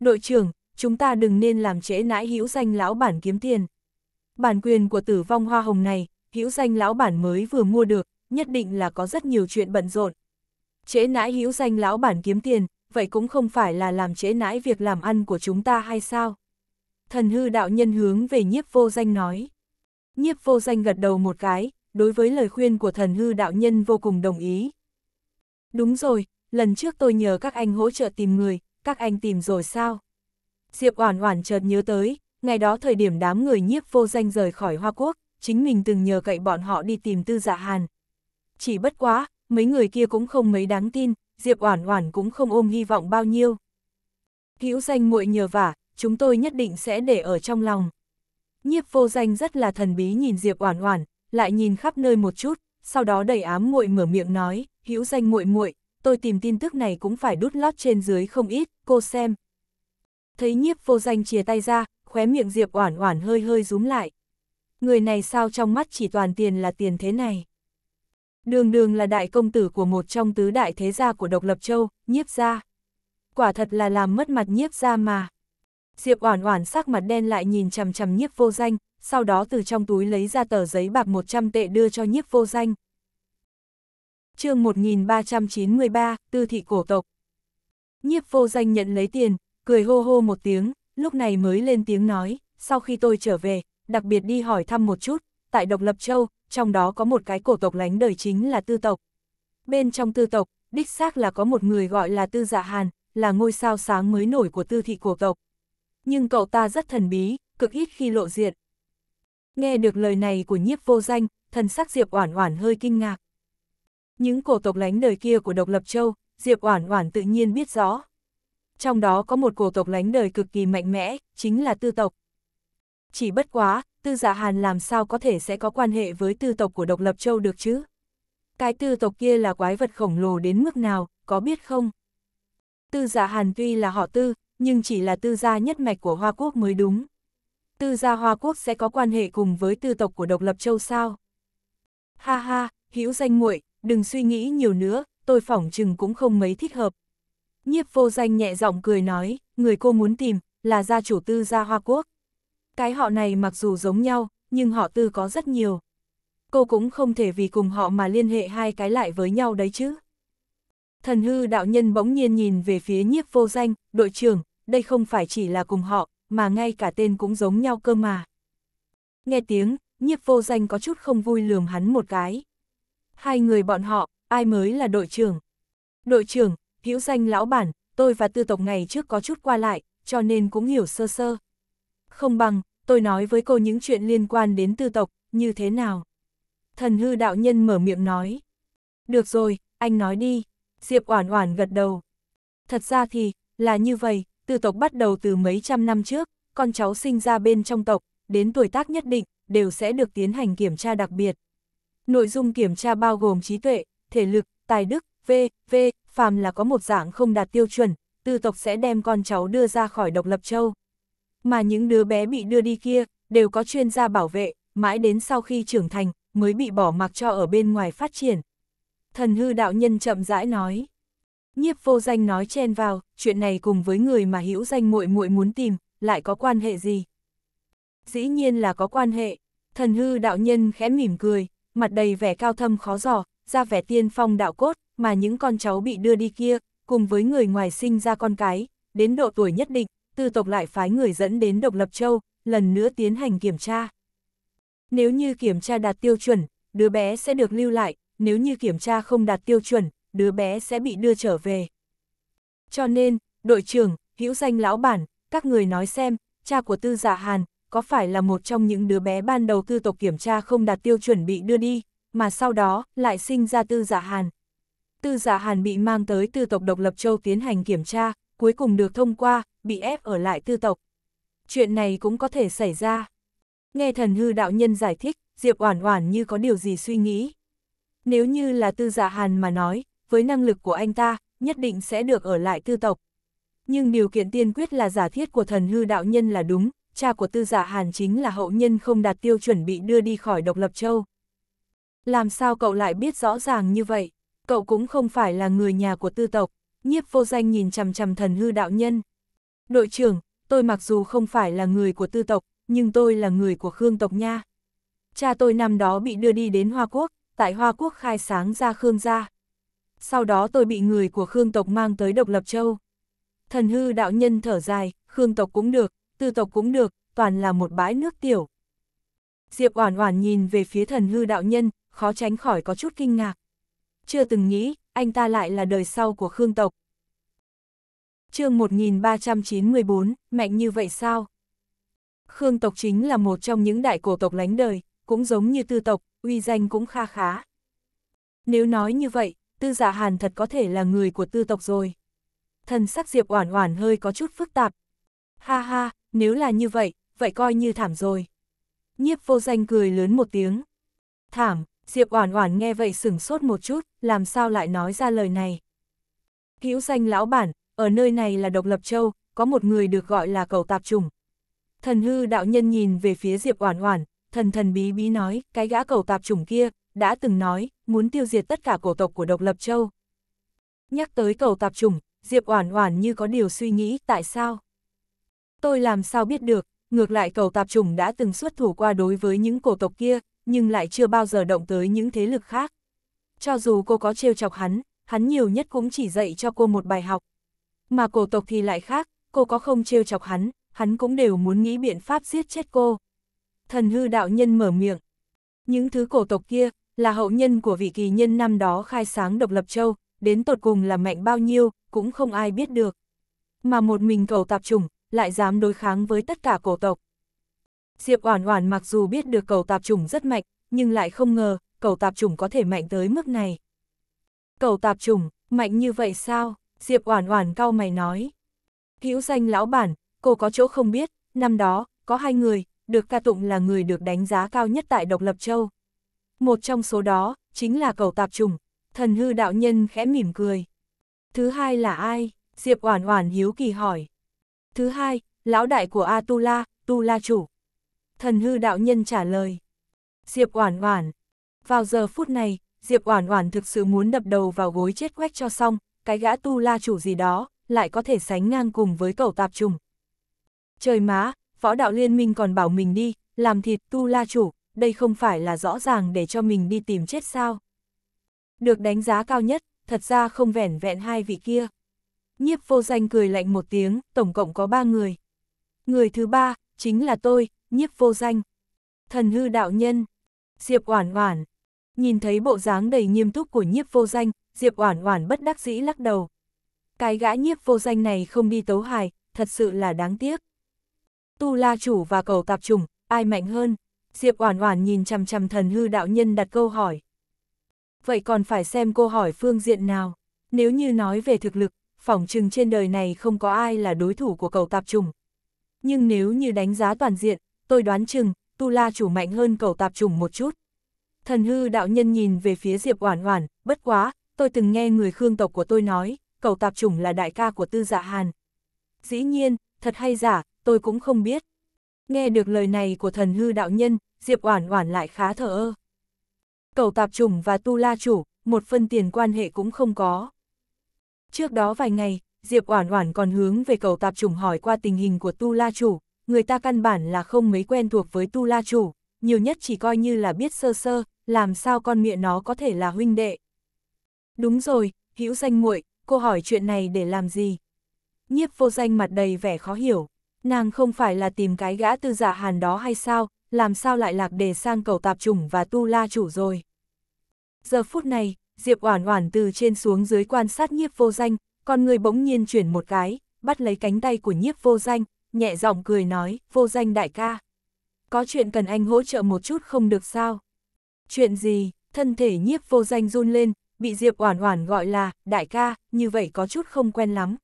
đội trưởng, chúng ta đừng nên làm trễ nãi hữu danh lão bản kiếm tiền. Bản quyền của tử vong hoa hồng này, hữu danh lão bản mới vừa mua được, nhất định là có rất nhiều chuyện bận rộn. Trễ nãi hữu danh lão bản kiếm tiền, vậy cũng không phải là làm trễ nãi việc làm ăn của chúng ta hay sao? Thần hư đạo nhân hướng về nhiếp vô danh nói. Nhiếp vô danh gật đầu một cái, đối với lời khuyên của thần hư đạo nhân vô cùng đồng ý. Đúng rồi, lần trước tôi nhờ các anh hỗ trợ tìm người, các anh tìm rồi sao? Diệp Oản Oản chợt nhớ tới, ngày đó thời điểm đám người nhiếp vô danh rời khỏi Hoa Quốc, chính mình từng nhờ cậy bọn họ đi tìm Tư Dạ Hàn. Chỉ bất quá, mấy người kia cũng không mấy đáng tin, Diệp Oản Oản cũng không ôm hy vọng bao nhiêu. Hữu Danh muội nhờ vả, chúng tôi nhất định sẽ để ở trong lòng. Nhiếp Vô Danh rất là thần bí nhìn Diệp Oản Oản, lại nhìn khắp nơi một chút, sau đó đầy ám muội mở miệng nói, hữu danh muội muội, tôi tìm tin tức này cũng phải đút lót trên dưới không ít, cô xem. Thấy nhiếp vô danh chia tay ra, khóe miệng Diệp oản oản hơi hơi rúm lại. Người này sao trong mắt chỉ toàn tiền là tiền thế này. Đường đường là đại công tử của một trong tứ đại thế gia của độc lập châu, nhiếp gia. Quả thật là làm mất mặt nhiếp gia mà. Diệp oản oản sắc mặt đen lại nhìn chằm chằm nhiếp vô danh, sau đó từ trong túi lấy ra tờ giấy bạc 100 tệ đưa cho nhiếp vô danh. chương 1393, tư thị cổ tộc. Nhiếp vô danh nhận lấy tiền, cười hô hô một tiếng, lúc này mới lên tiếng nói, sau khi tôi trở về, đặc biệt đi hỏi thăm một chút, tại Độc Lập Châu, trong đó có một cái cổ tộc lánh đời chính là tư tộc. Bên trong tư tộc, đích xác là có một người gọi là tư dạ hàn, là ngôi sao sáng mới nổi của tư thị cổ tộc. Nhưng cậu ta rất thần bí, cực ít khi lộ diện, Nghe được lời này của nhiếp vô danh, thần sắc Diệp Oản Oản hơi kinh ngạc. Những cổ tộc lánh đời kia của Độc Lập Châu, Diệp Oản Oản tự nhiên biết rõ. Trong đó có một cổ tộc lánh đời cực kỳ mạnh mẽ, chính là Tư tộc. Chỉ bất quá, Tư giả dạ Hàn làm sao có thể sẽ có quan hệ với Tư tộc của Độc Lập Châu được chứ? Cái Tư tộc kia là quái vật khổng lồ đến mức nào, có biết không? Tư giả dạ Hàn tuy là họ Tư, nhưng chỉ là tư gia nhất mạch của Hoa Quốc mới đúng tư gia Hoa Quốc sẽ có quan hệ cùng với tư tộc của độc lập châu sao? Ha ha, hữu danh muội, đừng suy nghĩ nhiều nữa, tôi phỏng chừng cũng không mấy thích hợp. Nhiếp vô danh nhẹ giọng cười nói, người cô muốn tìm, là gia chủ tư gia Hoa Quốc. Cái họ này mặc dù giống nhau, nhưng họ tư có rất nhiều. Cô cũng không thể vì cùng họ mà liên hệ hai cái lại với nhau đấy chứ. Thần hư đạo nhân bỗng nhiên nhìn về phía nhiếp vô danh, đội trưởng, đây không phải chỉ là cùng họ, mà ngay cả tên cũng giống nhau cơ mà. Nghe tiếng, nhiếp vô danh có chút không vui lườm hắn một cái. Hai người bọn họ, ai mới là đội trưởng? Đội trưởng, hữu danh lão bản, tôi và tư tộc ngày trước có chút qua lại, cho nên cũng hiểu sơ sơ. Không bằng, tôi nói với cô những chuyện liên quan đến tư tộc, như thế nào? Thần hư đạo nhân mở miệng nói. Được rồi, anh nói đi. Diệp Oản Oản gật đầu. Thật ra thì, là như vậy, từ tộc bắt đầu từ mấy trăm năm trước, con cháu sinh ra bên trong tộc, đến tuổi tác nhất định, đều sẽ được tiến hành kiểm tra đặc biệt. Nội dung kiểm tra bao gồm trí tuệ, thể lực, tài đức, v, v, phàm là có một dạng không đạt tiêu chuẩn, tư tộc sẽ đem con cháu đưa ra khỏi độc lập châu. Mà những đứa bé bị đưa đi kia, đều có chuyên gia bảo vệ, mãi đến sau khi trưởng thành, mới bị bỏ mặc cho ở bên ngoài phát triển. Thần hư đạo nhân chậm rãi nói. Nhiếp vô danh nói chen vào, chuyện này cùng với người mà hữu danh muội muội muốn tìm, lại có quan hệ gì? Dĩ nhiên là có quan hệ, thần hư đạo nhân khẽ mỉm cười, mặt đầy vẻ cao thâm khó giỏ, ra vẻ tiên phong đạo cốt, mà những con cháu bị đưa đi kia, cùng với người ngoài sinh ra con cái, đến độ tuổi nhất định, tư tộc lại phái người dẫn đến độc lập châu, lần nữa tiến hành kiểm tra. Nếu như kiểm tra đạt tiêu chuẩn, đứa bé sẽ được lưu lại, nếu như kiểm tra không đạt tiêu chuẩn, đứa bé sẽ bị đưa trở về. Cho nên, đội trưởng, hữu danh lão bản, các người nói xem, cha của Tư giả dạ Hàn, có phải là một trong những đứa bé ban đầu tư tộc kiểm tra không đạt tiêu chuẩn bị đưa đi, mà sau đó lại sinh ra Tư giả dạ Hàn. Tư giả dạ Hàn bị mang tới tư tộc độc lập châu tiến hành kiểm tra, cuối cùng được thông qua, bị ép ở lại tư tộc. Chuyện này cũng có thể xảy ra. Nghe thần hư đạo nhân giải thích, Diệp Oản Oản như có điều gì suy nghĩ. Nếu như là Tư giả Hàn mà nói, với năng lực của anh ta, nhất định sẽ được ở lại tư tộc. Nhưng điều kiện tiên quyết là giả thiết của thần hư đạo nhân là đúng, cha của tư giả dạ Hàn chính là hậu nhân không đạt tiêu chuẩn bị đưa đi khỏi độc lập châu. Làm sao cậu lại biết rõ ràng như vậy? Cậu cũng không phải là người nhà của tư tộc, nhiếp vô danh nhìn chằm chằm thần hư đạo nhân. Đội trưởng, tôi mặc dù không phải là người của tư tộc, nhưng tôi là người của Khương tộc nha. Cha tôi năm đó bị đưa đi đến Hoa Quốc, tại Hoa Quốc khai sáng ra Khương gia. Sau đó tôi bị người của Khương tộc mang tới độc lập châu. Thần hư đạo nhân thở dài, Khương tộc cũng được, tư tộc cũng được, toàn là một bãi nước tiểu. Diệp Oản Oản nhìn về phía thần hư đạo nhân, khó tránh khỏi có chút kinh ngạc. Chưa từng nghĩ, anh ta lại là đời sau của Khương tộc. Chương 1394, mạnh như vậy sao? Khương tộc chính là một trong những đại cổ tộc lánh đời, cũng giống như tư tộc, uy danh cũng kha khá. Nếu nói như vậy, tư dạ hàn thật có thể là người của tư tộc rồi. Thần sắc Diệp Oản Oản hơi có chút phức tạp. Ha ha, nếu là như vậy, vậy coi như thảm rồi. Nhiếp vô danh cười lớn một tiếng. Thảm, Diệp Oản Oản nghe vậy sửng sốt một chút, làm sao lại nói ra lời này. Hữu danh lão bản, ở nơi này là độc lập châu, có một người được gọi là cầu tạp trùng. Thần hư đạo nhân nhìn về phía Diệp Oản Oản, thần thần bí bí nói, cái gã cầu tạp trùng kia, đã từng nói, muốn tiêu diệt tất cả cổ tộc của độc lập châu. Nhắc tới cầu tạp trùng, Diệp Oản Oản như có điều suy nghĩ, tại sao? Tôi làm sao biết được, ngược lại cầu tạp trùng đã từng xuất thủ qua đối với những cổ tộc kia, nhưng lại chưa bao giờ động tới những thế lực khác. Cho dù cô có trêu chọc hắn, hắn nhiều nhất cũng chỉ dạy cho cô một bài học. Mà cổ tộc thì lại khác, cô có không trêu chọc hắn, hắn cũng đều muốn nghĩ biện pháp giết chết cô. Thần hư đạo nhân mở miệng. Những thứ cổ tộc kia, là hậu nhân của vị kỳ nhân năm đó khai sáng độc lập châu, đến tột cùng là mạnh bao nhiêu, cũng không ai biết được. Mà một mình cầu tạp trùng, lại dám đối kháng với tất cả cổ tộc. Diệp Oản Oản mặc dù biết được cầu tạp trùng rất mạnh, nhưng lại không ngờ, cầu tạp trùng có thể mạnh tới mức này. Cầu tạp trùng, mạnh như vậy sao? Diệp Oản Oản cau mày nói. Hữu danh lão bản, cô có chỗ không biết, năm đó, có hai người, được ca tụng là người được đánh giá cao nhất tại Độc Lập Châu. Một trong số đó, chính là cầu tạp trùng, thần hư đạo nhân khẽ mỉm cười. Thứ hai là ai? Diệp Oản Oản hiếu kỳ hỏi. Thứ hai, lão đại của Atula, Tu La chủ. Thần hư đạo nhân trả lời. Diệp Oản Oản. Vào giờ phút này, Diệp Oản Oản thực sự muốn đập đầu vào gối chết quách cho xong, cái gã Tu La chủ gì đó, lại có thể sánh ngang cùng với cầu tạp trùng. Trời má, võ đạo liên minh còn bảo mình đi, làm thịt Tu La chủ, đây không phải là rõ ràng để cho mình đi tìm chết sao. Được đánh giá cao nhất, thật ra không vẻn vẹn hai vị kia. Nhiếp vô danh cười lạnh một tiếng, tổng cộng có ba người. Người thứ ba, chính là tôi, nhiếp vô danh. Thần hư đạo nhân, Diệp Oản Oản. Nhìn thấy bộ dáng đầy nghiêm túc của nhiếp vô danh, Diệp Oản Oản bất đắc dĩ lắc đầu. Cái gã nhiếp vô danh này không đi tấu hài, thật sự là đáng tiếc. Tu La chủ và cầu tạp trùng, ai mạnh hơn? Diệp Oản Oản nhìn chằm chằm thần hư đạo nhân đặt câu hỏi. Vậy còn phải xem cô hỏi phương diện nào, nếu như nói về thực lực, phòng chừng trên đời này không có ai là đối thủ của cầu tạp trùng. Nhưng nếu như đánh giá toàn diện, tôi đoán chừng, Tu La chủ mạnh hơn cầu tạp trùng một chút. Thần hư đạo nhân nhìn về phía Diệp Oản Oản, bất quá, tôi từng nghe người Khương tộc của tôi nói, cầu tạp trùng là đại ca của Tư Dạ Hàn. Dĩ nhiên, thật hay giả, tôi cũng không biết, Nghe được lời này của thần hư đạo nhân, Diệp Oản Oản lại khá thở ơ. Cầu tạp trùng và tu la chủ, một phân tiền quan hệ cũng không có. Trước đó vài ngày, Diệp Oản Oản còn hướng về cầu tạp trùng hỏi qua tình hình của tu la chủ, người ta căn bản là không mấy quen thuộc với tu la chủ, nhiều nhất chỉ coi như là biết sơ sơ, làm sao con miệng nó có thể là huynh đệ. Đúng rồi, hữu danh muội, cô hỏi chuyện này để làm gì? Nhiếp vô danh mặt đầy vẻ khó hiểu nàng không phải là tìm cái gã tư giả hàn đó hay sao, làm sao lại lạc đề sang cầu tạp chủng và tu la chủ rồi. Giờ phút này, Diệp Oản Oản từ trên xuống dưới quan sát nhiếp vô danh, con người bỗng nhiên chuyển một cái, bắt lấy cánh tay của nhiếp vô danh, nhẹ giọng cười nói, vô danh đại ca. Có chuyện cần anh hỗ trợ một chút không được sao? Chuyện gì, thân thể nhiếp vô danh run lên, bị Diệp Oản Oản gọi là, đại ca, như vậy có chút không quen lắm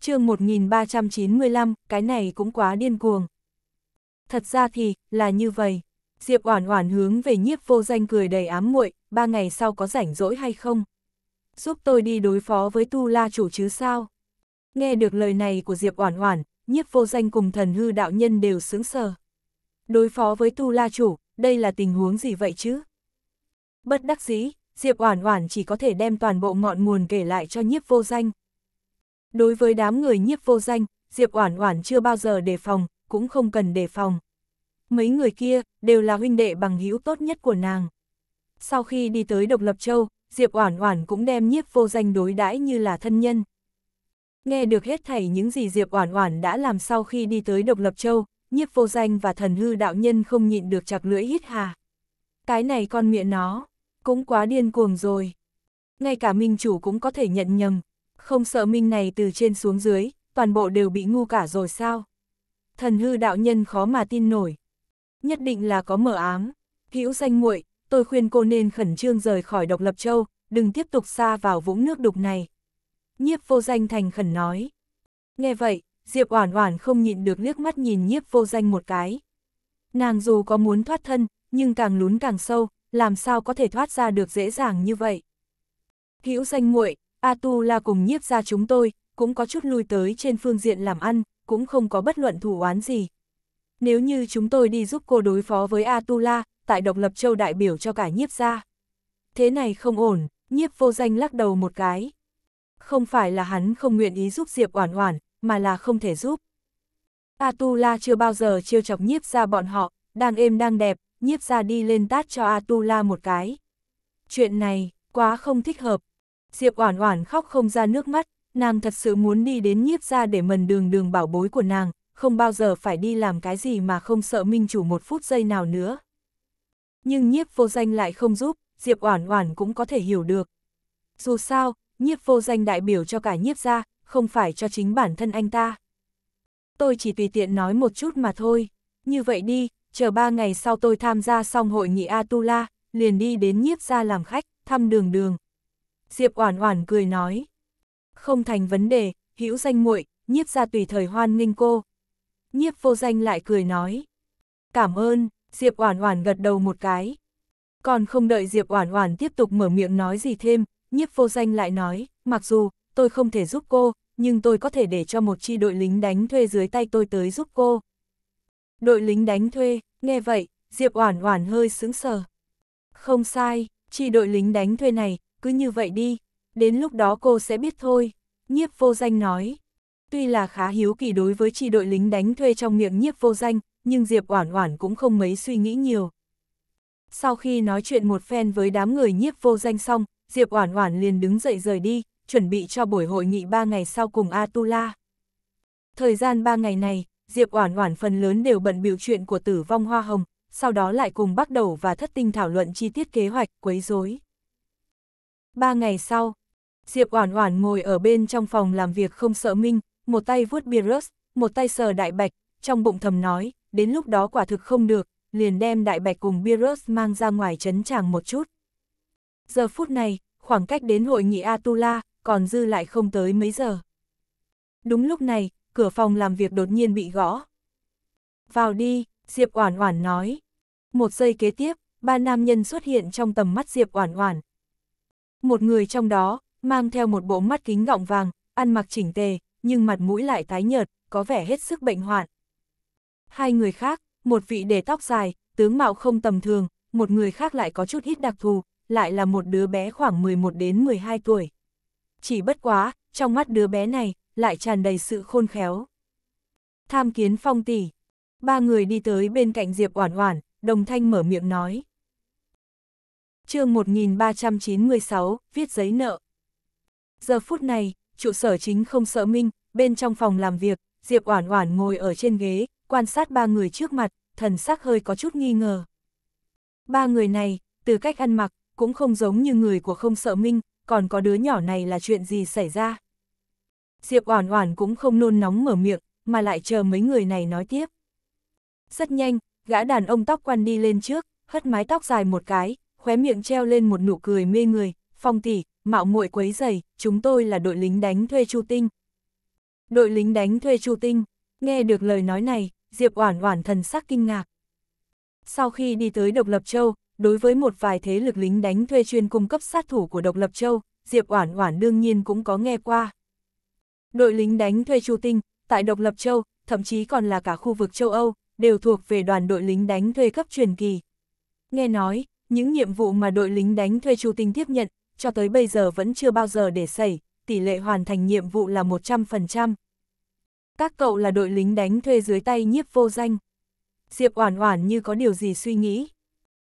chương 1395, cái này cũng quá điên cuồng. Thật ra thì, là như vậy. Diệp Oản Oản hướng về Nhiếp Vô Danh cười đầy ám muội, ba ngày sau có rảnh rỗi hay không? Giúp tôi đi đối phó với Tu La chủ chứ sao? Nghe được lời này của Diệp Oản Oản, Nhiếp Vô Danh cùng Thần Hư đạo nhân đều sướng sờ. Đối phó với Tu La chủ, đây là tình huống gì vậy chứ? Bất đắc dĩ, Diệp Oản Oản chỉ có thể đem toàn bộ ngọn nguồn kể lại cho Nhiếp Vô Danh. Đối với đám người nhiếp vô danh, Diệp Oản Oản chưa bao giờ đề phòng, cũng không cần đề phòng. Mấy người kia đều là huynh đệ bằng hữu tốt nhất của nàng. Sau khi đi tới Độc Lập Châu, Diệp Oản Oản cũng đem nhiếp vô danh đối đãi như là thân nhân. Nghe được hết thảy những gì Diệp Oản Oản đã làm sau khi đi tới Độc Lập Châu, nhiếp vô danh và thần hư đạo nhân không nhịn được chặt lưỡi hít hà. Cái này con miệng nó, cũng quá điên cuồng rồi. Ngay cả minh chủ cũng có thể nhận nhầm, không sợ minh này từ trên xuống dưới, toàn bộ đều bị ngu cả rồi sao? Thần hư đạo nhân khó mà tin nổi. Nhất định là có mở ám. Hữu danh muội, tôi khuyên cô nên khẩn trương rời khỏi độc lập châu, đừng tiếp tục xa vào vũng nước đục này. Nhiếp vô danh thành khẩn nói. Nghe vậy, Diệp Oản Oản không nhịn được liếc mắt nhìn nhiếp vô danh một cái. Nàng dù có muốn thoát thân, nhưng càng lún càng sâu, làm sao có thể thoát ra được dễ dàng như vậy. Hữu danh muội, Atula cùng nhiếp ra chúng tôi, cũng có chút lui tới trên phương diện làm ăn, cũng không có bất luận thủ oán gì. Nếu như chúng tôi đi giúp cô đối phó với Atula, tại độc lập châu đại biểu cho cả nhiếp ra. Thế này không ổn, nhiếp vô danh lắc đầu một cái. Không phải là hắn không nguyện ý giúp Diệp Oản Oản, mà là không thể giúp. Atula chưa bao giờ chiêu chọc nhiếp ra bọn họ, đang êm đang đẹp, nhiếp ra đi lên tát cho Atula một cái. Chuyện này, quá không thích hợp, Diệp Oản Oản khóc không ra nước mắt, nàng thật sự muốn đi đến nhiếp gia để mần đường đường bảo bối của nàng, không bao giờ phải đi làm cái gì mà không sợ minh chủ một phút giây nào nữa. Nhưng nhiếp vô danh lại không giúp, Diệp Oản Oản cũng có thể hiểu được. Dù sao, nhiếp vô danh đại biểu cho cả nhiếp gia, không phải cho chính bản thân anh ta. Tôi chỉ tùy tiện nói một chút mà thôi, như vậy đi, chờ ba ngày sau tôi tham gia xong hội nghị Atula, liền đi đến nhiếp gia làm khách, thăm đường đường, Diệp Oản Oản cười nói, không thành vấn đề, hữu danh muội, nhiếp gia tùy thời hoan nghênh cô. Nhiếp Vô Danh lại cười nói, cảm ơn, Diệp Oản Oản gật đầu một cái. Còn không đợi Diệp Oản Oản tiếp tục mở miệng nói gì thêm, Nhiếp Vô Danh lại nói, mặc dù tôi không thể giúp cô, nhưng tôi có thể để cho một chi đội lính đánh thuê dưới tay tôi tới giúp cô. Đội lính đánh thuê, nghe vậy, Diệp Oản Oản hơi sững sờ. Không sai, chi đội lính đánh thuê này cứ như vậy đi, đến lúc đó cô sẽ biết thôi, nhiếp vô danh nói. Tuy là khá hiếu kỳ đối với chi đội lính đánh thuê trong miệng nhiếp vô danh, nhưng Diệp Oản Oản cũng không mấy suy nghĩ nhiều. Sau khi nói chuyện một phen với đám người nhiếp vô danh xong, Diệp Oản Oản liền đứng dậy rời đi, chuẩn bị cho buổi hội nghị ba ngày sau cùng Atula. Thời gian ba ngày này, Diệp Oản Oản phần lớn đều bận biểu chuyện của Tử Vong Hoa Hồng, sau đó lại cùng bắt đầu và Thất Tinh thảo luận chi tiết kế hoạch quấy rối. Ba ngày sau, Diệp Oản Oản ngồi ở bên trong phòng làm việc không sợ Minh, một tay vuốt bia một tay sờ đại bạch, trong bụng thầm nói, đến lúc đó quả thực không được, liền đem đại bạch cùng bia mang ra ngoài chấn chàng một chút. Giờ phút này, khoảng cách đến hội nghị Atula, còn dư lại không tới mấy giờ. Đúng lúc này, cửa phòng làm việc đột nhiên bị gõ. Vào đi, Diệp Oản Oản nói. Một giây kế tiếp, ba nam nhân xuất hiện trong tầm mắt Diệp Oản Oản, một người trong đó, mang theo một bộ mắt kính gọng vàng, ăn mặc chỉnh tề, nhưng mặt mũi lại tái nhợt, có vẻ hết sức bệnh hoạn. Hai người khác, một vị để tóc dài, tướng mạo không tầm thường, một người khác lại có chút ít đặc thù, lại là một đứa bé khoảng 11 đến 12 tuổi. Chỉ bất quá, trong mắt đứa bé này, lại tràn đầy sự khôn khéo. Tham kiến phong tỷ. Ba người đi tới bên cạnh Diệp Oản Oản, đồng thanh mở miệng nói chương 1396, viết giấy nợ. Giờ phút này, trụ sở chính không sợ minh, bên trong phòng làm việc, Diệp Oản Oản ngồi ở trên ghế, quan sát ba người trước mặt, thần sắc hơi có chút nghi ngờ. Ba người này, từ cách ăn mặc, cũng không giống như người của không sợ minh, còn có đứa nhỏ này là chuyện gì xảy ra. Diệp Oản Oản cũng không nôn nóng mở miệng, mà lại chờ mấy người này nói tiếp. Rất nhanh, gã đàn ông tóc quan đi lên trước, hất mái tóc dài một cái, khóe miệng treo lên một nụ cười mê người, phong tỷ, mạo muội quấy giày, chúng tôi là đội lính đánh thuê Chu Tinh. Đội lính đánh thuê Chu Tinh, nghe được lời nói này, Diệp Oản Oản thần sắc kinh ngạc. Sau khi đi tới Độc Lập Châu, đối với một vài thế lực lính đánh thuê chuyên cung cấp sát thủ của Độc Lập Châu, Diệp Oản Oản đương nhiên cũng có nghe qua. Đội lính đánh thuê Chu Tinh, tại Độc Lập Châu, thậm chí còn là cả khu vực châu Âu, đều thuộc về đoàn đội lính đánh thuê cấp truyền kỳ. Nghe nói, những nhiệm vụ mà đội lính đánh thuê Chu Tinh tiếp nhận, cho tới bây giờ vẫn chưa bao giờ để xảy, tỷ lệ hoàn thành nhiệm vụ là 100%. Các cậu là đội lính đánh thuê dưới tay nhiếp vô danh. Diệp Oản Oản như có điều gì suy nghĩ.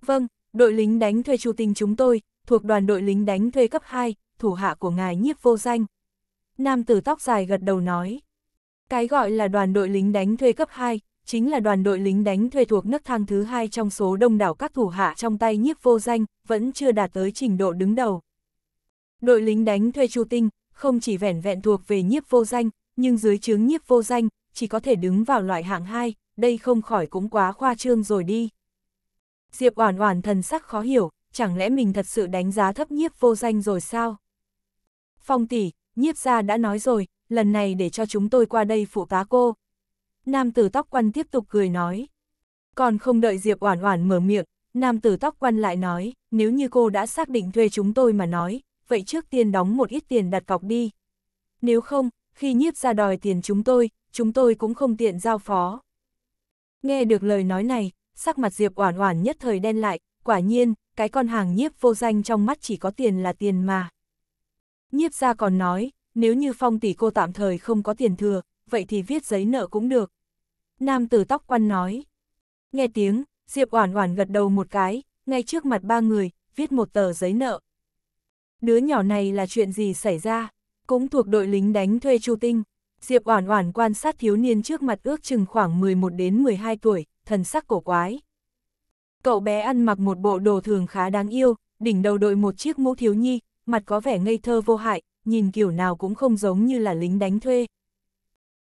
Vâng, đội lính đánh thuê Chu Tinh chúng tôi, thuộc đoàn đội lính đánh thuê cấp 2, thủ hạ của ngài nhiếp vô danh. Nam tử tóc dài gật đầu nói. Cái gọi là đoàn đội lính đánh thuê cấp 2, chính là đoàn đội lính đánh thuê thuộc nước thang thứ hai trong số đông đảo các thủ hạ trong tay nhiếp vô danh, vẫn chưa đạt tới trình độ đứng đầu. Đội lính đánh thuê Chu Tinh, không chỉ vẻn vẹn thuộc về nhiếp vô danh, nhưng dưới chướng nhiếp vô danh, chỉ có thể đứng vào loại hạng 2, đây không khỏi cũng quá khoa trương rồi đi. Diệp Oản Oản thần sắc khó hiểu, chẳng lẽ mình thật sự đánh giá thấp nhiếp vô danh rồi sao? Phong tỷ, nhiếp gia đã nói rồi, lần này để cho chúng tôi qua đây phụ tá cô, nam tử tóc quan tiếp tục cười nói. Còn không đợi Diệp Oản Oản mở miệng, nam tử tóc quan lại nói, nếu như cô đã xác định thuê chúng tôi mà nói, vậy trước tiên đóng một ít tiền đặt cọc đi. Nếu không, khi nhiếp ra đòi tiền chúng tôi, chúng tôi cũng không tiện giao phó. Nghe được lời nói này, sắc mặt Diệp Oản Oản nhất thời đen lại, quả nhiên, cái con hàng nhiếp vô danh trong mắt chỉ có tiền là tiền mà. Nhiếp gia còn nói, nếu như Phong tỷ cô tạm thời không có tiền thừa, vậy thì viết giấy nợ cũng được. Nam tử tóc quăn nói. Nghe tiếng, Diệp Oản Oản gật đầu một cái, ngay trước mặt ba người, viết một tờ giấy nợ. Đứa nhỏ này là chuyện gì xảy ra? Cũng thuộc đội lính đánh thuê Chu Tinh. Diệp Oản Oản quan sát thiếu niên trước mặt ước chừng khoảng 11 đến 12 tuổi, thần sắc cổ quái. Cậu bé ăn mặc một bộ đồ thường khá đáng yêu, đỉnh đầu đội một chiếc mũ thiếu nhi, mặt có vẻ ngây thơ vô hại, nhìn kiểu nào cũng không giống như là lính đánh thuê.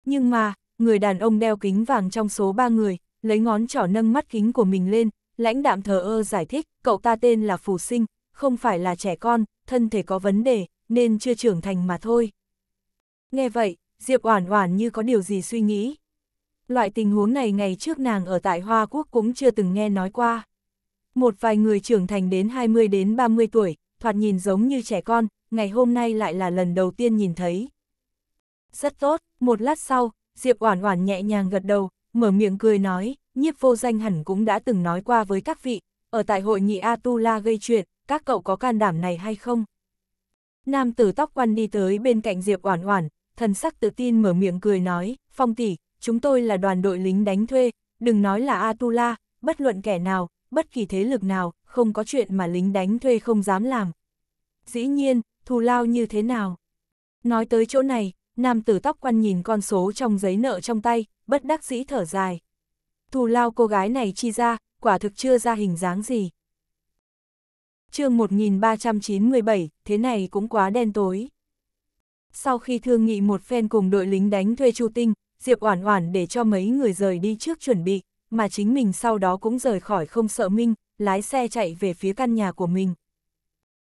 Nhưng mà, người đàn ông đeo kính vàng trong số ba người, lấy ngón trỏ nâng mắt kính của mình lên, lãnh đạm thờ ơ giải thích, cậu ta tên là Phù Sinh, không phải là trẻ con, thân thể có vấn đề, nên chưa trưởng thành mà thôi. Nghe vậy, Diệp Oản Oản như có điều gì suy nghĩ. Loại tình huống này ngày trước nàng ở tại Hoa Quốc cũng chưa từng nghe nói qua. Một vài người trưởng thành đến 20 đến 30 tuổi, thoạt nhìn giống như trẻ con, ngày hôm nay lại là lần đầu tiên nhìn thấy. Rất tốt, một lát sau, Diệp Oản Oản nhẹ nhàng gật đầu, mở miệng cười nói, nhiếp vô danh hẳn cũng đã từng nói qua với các vị, ở tại hội nghị Atula gây chuyện, các cậu có can đảm này hay không? Nam tử tóc quan đi tới bên cạnh Diệp Oản Oản, thần sắc tự tin mở miệng cười nói, "Phong tỷ, chúng tôi là đoàn đội lính đánh thuê, đừng nói là Atula, bất luận kẻ nào, bất kỳ thế lực nào, không có chuyện mà lính đánh thuê không dám làm." Dĩ nhiên, thù lao như thế nào? Nói tới chỗ này, nam tử tóc quăn nhìn con số trong giấy nợ trong tay, bất đắc dĩ thở dài. Thù lao cô gái này chi ra, quả thực chưa ra hình dáng gì. chương 1397, thế này cũng quá đen tối. Sau khi thương nghị một phen cùng đội lính đánh thuê Chu Tinh, Diệp Oản Oản để cho mấy người rời đi trước chuẩn bị, mà chính mình sau đó cũng rời khỏi không sợ Minh, lái xe chạy về phía căn nhà của mình.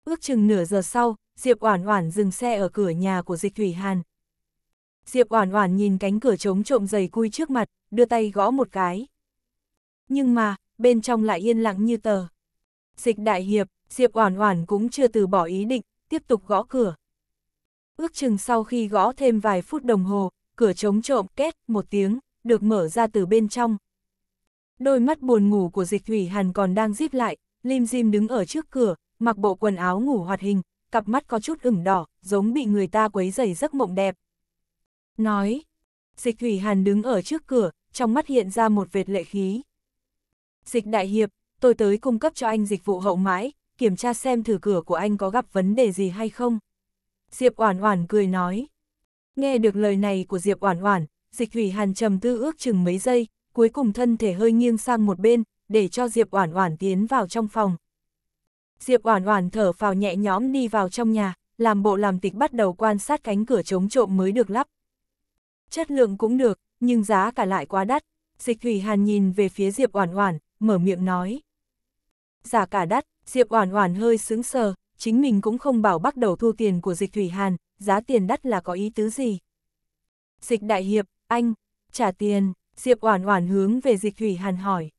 Ước chừng nửa giờ sau, Diệp Oản Oản dừng xe ở cửa nhà của Dịch Thủy Hàn, Diệp Oản Oản nhìn cánh cửa trống trộm dày cui trước mặt, đưa tay gõ một cái. Nhưng mà, bên trong lại yên lặng như tờ. Dịch đại hiệp, Diệp Oản Oản cũng chưa từ bỏ ý định, tiếp tục gõ cửa. Ước chừng sau khi gõ thêm vài phút đồng hồ, cửa trống trộm két một tiếng, được mở ra từ bên trong. Đôi mắt buồn ngủ của Dịch Thủy Hàn còn đang díp lại, Lim Dim đứng ở trước cửa, mặc bộ quần áo ngủ hoạt hình, cặp mắt có chút ửng đỏ, giống bị người ta quấy rầy giấc mộng đẹp nói. Dịch Thủy Hàn đứng ở trước cửa, trong mắt hiện ra một vệt lệ khí. Dịch Đại Hiệp, tôi tới cung cấp cho anh dịch vụ hậu mãi, kiểm tra xem thử cửa của anh có gặp vấn đề gì hay không. Diệp Oản Oản cười nói. Nghe được lời này của Diệp Oản Oản, Dịch Thủy Hàn trầm tư ước chừng mấy giây, cuối cùng thân thể hơi nghiêng sang một bên, để cho Diệp Oản Oản tiến vào trong phòng. Diệp Oản Oản thở phào nhẹ nhõm đi vào trong nhà, làm bộ làm tịch bắt đầu quan sát cánh cửa chống trộm mới được lắp chất lượng cũng được, nhưng giá cả lại quá đắt. Dịch Thủy Hàn nhìn về phía Diệp Oản Oản, mở miệng nói. Giá cả đắt, Diệp Oản Oản hơi sững sờ, chính mình cũng không bảo bắt đầu thu tiền của Dịch Thủy Hàn, giá tiền đắt là có ý tứ gì? Dịch Đại Hiệp, anh, trả tiền, Diệp Oản Oản hướng về Dịch Thủy Hàn hỏi.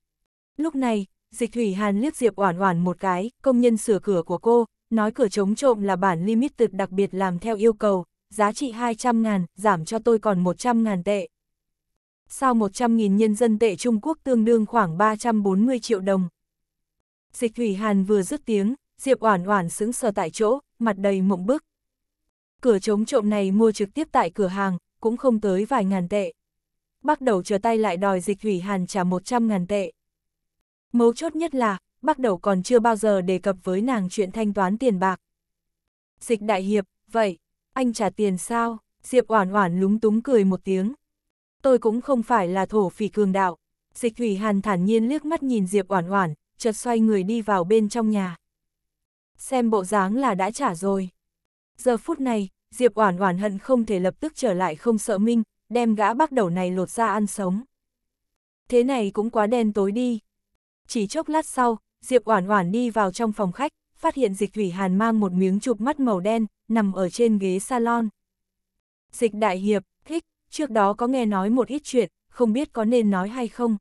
Lúc này, Dịch Thủy Hàn liếc Diệp Oản Oản một cái, công nhân sửa cửa của cô, nói cửa chống trộm là bản limit limited đặc biệt làm theo yêu cầu, giá trị 200 ngàn, giảm cho tôi còn 100 ngàn tệ. Sau 100 nghìn nhân dân tệ Trung Quốc tương đương khoảng 340 triệu đồng. Dịch Thủy Hàn vừa dứt tiếng, Diệp Oản Oản sững sờ tại chỗ, mặt đầy mộng bức. Cửa chống trộm này mua trực tiếp tại cửa hàng, cũng không tới vài ngàn tệ. Bắt đầu trở tay lại đòi Dịch Thủy Hàn trả 100 ngàn tệ. Mấu chốt nhất là, bắt đầu còn chưa bao giờ đề cập với nàng chuyện thanh toán tiền bạc. Dịch Đại Hiệp, vậy, anh trả tiền sao? Diệp Oản Oản lúng túng cười một tiếng. Tôi cũng không phải là thổ phỉ cường đạo. Dịch Thủy Hàn thản nhiên liếc mắt nhìn Diệp Oản Oản, chợt xoay người đi vào bên trong nhà. Xem bộ dáng là đã trả rồi. Giờ phút này, Diệp Oản Oản hận không thể lập tức trở lại không sợ Minh, đem gã bắt đầu này lột ra ăn sống. Thế này cũng quá đen tối đi. Chỉ chốc lát sau, Diệp Oản Oản đi vào trong phòng khách, phát hiện dịch thủy hàn mang một miếng chụp mắt màu đen, nằm ở trên ghế salon. Dịch đại hiệp, thích, trước đó có nghe nói một ít chuyện, không biết có nên nói hay không.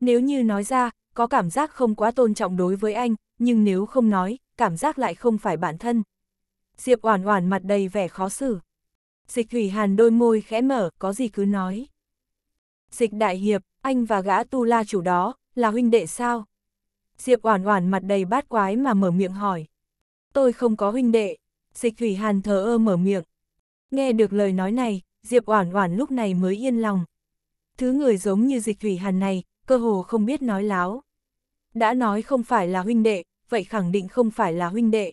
Nếu như nói ra, có cảm giác không quá tôn trọng đối với anh, nhưng nếu không nói, cảm giác lại không phải bản thân. Diệp Oản Oản mặt đầy vẻ khó xử. Dịch Thủy Hàn đôi môi khẽ mở, có gì cứ nói. Dịch Đại Hiệp, anh và gã tu la chủ đó, là huynh đệ sao? Diệp Oản Oản mặt đầy bát quái mà mở miệng hỏi. Tôi không có huynh đệ. Dịch Thủy Hàn thờ ơ mở miệng. Nghe được lời nói này, Diệp Oản Oản lúc này mới yên lòng. Thứ người giống như Dịch Thủy Hàn này, cơ hồ không biết nói láo. Đã nói không phải là huynh đệ, vậy khẳng định không phải là huynh đệ.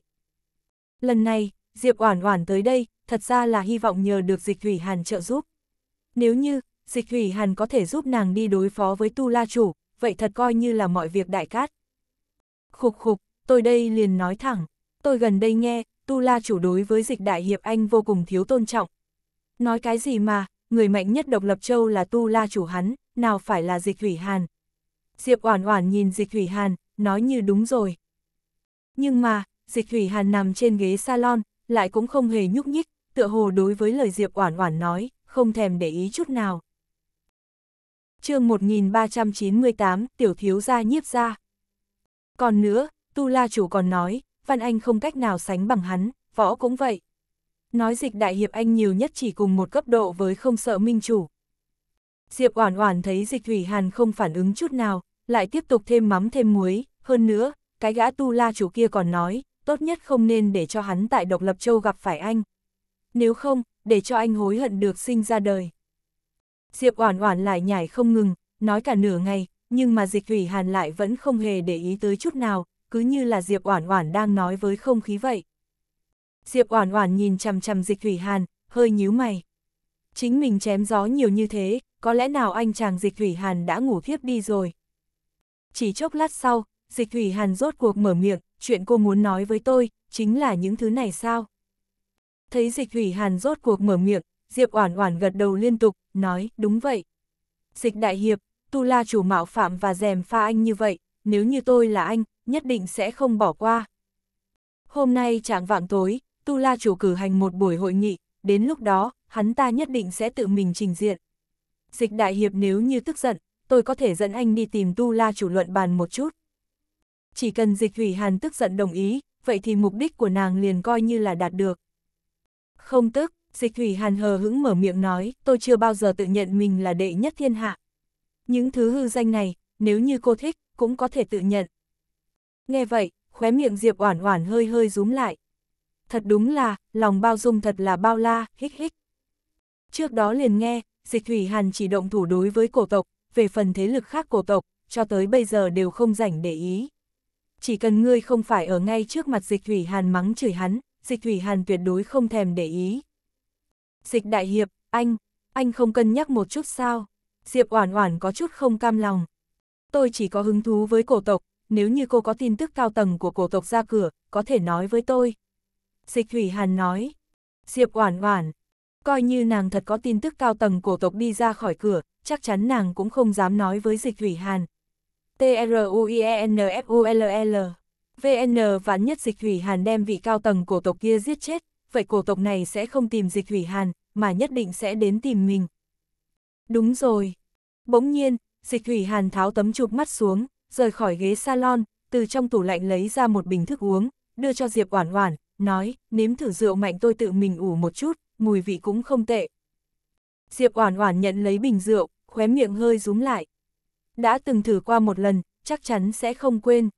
Lần này, Diệp Oản Oản tới đây, thật ra là hy vọng nhờ được Dịch Thủy Hàn trợ giúp. Nếu như, Dịch Thủy Hàn có thể giúp nàng đi đối phó với Tu La Chủ, vậy thật coi như là mọi việc đại cát. Khục khục, tôi đây liền nói thẳng, tôi gần đây nghe, Tu La chủ đối với dịch đại hiệp anh vô cùng thiếu tôn trọng. Nói cái gì mà, người mạnh nhất độc lập châu là Tu La chủ hắn, nào phải là dịch Hủy hàn. Diệp Oản Oản nhìn dịch Hủy hàn, nói như đúng rồi. Nhưng mà, dịch Hủy hàn nằm trên ghế salon, lại cũng không hề nhúc nhích, tựa hồ đối với lời Diệp Oản Oản nói, không thèm để ý chút nào. chương 1398, tiểu thiếu gia nhiếp gia. Còn nữa, Tu La Chủ còn nói, Văn Anh không cách nào sánh bằng hắn, võ cũng vậy. Nói dịch đại hiệp anh nhiều nhất chỉ cùng một cấp độ với không sợ minh chủ. Diệp Oản Oản thấy Dịch Thủy Hàn không phản ứng chút nào, lại tiếp tục thêm mắm thêm muối, hơn nữa, cái gã tu la chủ kia còn nói, tốt nhất không nên để cho hắn tại Độc Lập Châu gặp phải anh. Nếu không, để cho anh hối hận được sinh ra đời. Diệp Oản Oản lại nhảy không ngừng, nói cả nửa ngày, nhưng mà dịch thủy hàn lại vẫn không hề để ý tới chút nào, cứ như là Diệp Oản Oản đang nói với không khí vậy. Diệp Oản Oản nhìn chằm chằm Dịch Thủy Hàn, hơi nhíu mày. Chính mình chém gió nhiều như thế, có lẽ nào anh chàng Dịch Thủy Hàn đã ngủ thiếp đi rồi. Chỉ chốc lát sau, Dịch Thủy Hàn rốt cuộc mở miệng, chuyện cô muốn nói với tôi, chính là những thứ này sao? Thấy Dịch Thủy Hàn rốt cuộc mở miệng, Diệp Oản Oản gật đầu liên tục, nói, đúng vậy. Dịch Đại Hiệp, Tu La chủ mạo phạm và dèm pha anh như vậy, nếu như tôi là anh, nhất định sẽ không bỏ qua. Hôm nay trạng vạng tối, Tu La chủ cử hành một buổi hội nghị, đến lúc đó, hắn ta nhất định sẽ tự mình trình diện. Dịch đại hiệp nếu như tức giận, tôi có thể dẫn anh đi tìm Tu La chủ luận bàn một chút. Chỉ cần dịch hủy hàn tức giận đồng ý, vậy thì mục đích của nàng liền coi như là đạt được. Không tức, dịch hủy hàn hờ hững mở miệng nói, tôi chưa bao giờ tự nhận mình là đệ nhất thiên hạ, những thứ hư danh này, nếu như cô thích, cũng có thể tự nhận. Nghe vậy, khóe miệng Diệp Oản Oản hơi hơi rúm lại. Thật đúng là, lòng bao dung thật là bao la, hích hích. Trước đó liền nghe, Dịch Thủy Hàn chỉ động thủ đối với cổ tộc, về phần thế lực khác cổ tộc, cho tới bây giờ đều không rảnh để ý. Chỉ cần ngươi không phải ở ngay trước mặt Dịch Thủy Hàn mắng chửi hắn, Dịch Thủy Hàn tuyệt đối không thèm để ý. Dịch Đại Hiệp, anh, anh không cân nhắc một chút sao? Diệp Oản Oản có chút không cam lòng. Tôi chỉ có hứng thú với cổ tộc, nếu như cô có tin tức cao tầng của cổ tộc ra cửa, có thể nói với tôi. Dịch Thủy Hàn nói. Diệp Oản Oản, coi như nàng thật có tin tức cao tầng cổ tộc đi ra khỏi cửa, chắc chắn nàng cũng không dám nói với Dịch Thủy Hàn. T-R-U-I-E-N-F-U-L-L VN ván nhất Dịch Thủy Hàn đem vị cao tầng cổ tộc kia giết chết, vậy cổ tộc này sẽ không tìm Dịch Thủy Hàn, mà nhất định sẽ đến tìm mình. Đúng rồi. Bỗng nhiên, dịch thủy hàn tháo tấm chụp mắt xuống, rời khỏi ghế salon, từ trong tủ lạnh lấy ra một bình thức uống, đưa cho Diệp Oản Oản, nói, nếm thử rượu mạnh tôi tự mình ủ một chút, mùi vị cũng không tệ. Diệp Oản Oản nhận lấy bình rượu, khóe miệng hơi rúm lại. Đã từng thử qua một lần, chắc chắn sẽ không quên.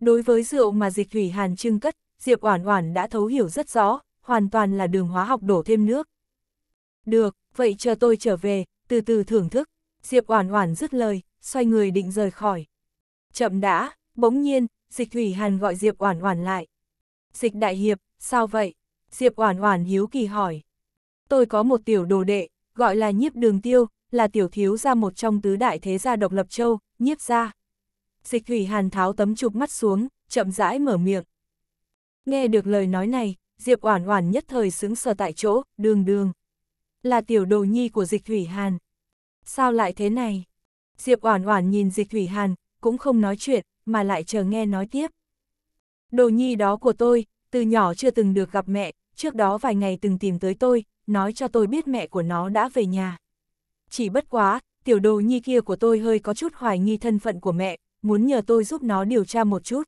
Đối với rượu mà Dịch Thủy Hàn trưng cất, Diệp Oản Oản đã thấu hiểu rất rõ, hoàn toàn là đường hóa học đổ thêm nước. Được, vậy chờ tôi trở về, từ từ thưởng thức. Diệp Oản Oản dứt lời, xoay người định rời khỏi. Chậm đã, bỗng nhiên, Dịch Thủy Hàn gọi Diệp Oản Oản lại. "Dịch đại hiệp, sao vậy?" Diệp Oản Oản hiếu kỳ hỏi. "Tôi có một tiểu đồ đệ, gọi là Nhiếp Đường Tiêu, là tiểu thiếu gia một trong tứ đại thế gia độc lập châu, Nhiếp gia." Dịch Thủy Hàn tháo tấm chụp mắt xuống, chậm rãi mở miệng. Nghe được lời nói này, Diệp Oản Oản nhất thời sững sờ tại chỗ, đường đường là tiểu đồ nhi của dịch thủy hàn. Sao lại thế này? Diệp Oản Oản nhìn Dịch Thủy Hàn, cũng không nói chuyện, mà lại chờ nghe nói tiếp. Đồ nhi đó của tôi, từ nhỏ chưa từng được gặp mẹ, trước đó vài ngày từng tìm tới tôi, nói cho tôi biết mẹ của nó đã về nhà. Chỉ bất quá, tiểu đồ nhi kia của tôi hơi có chút hoài nghi thân phận của mẹ, muốn nhờ tôi giúp nó điều tra một chút.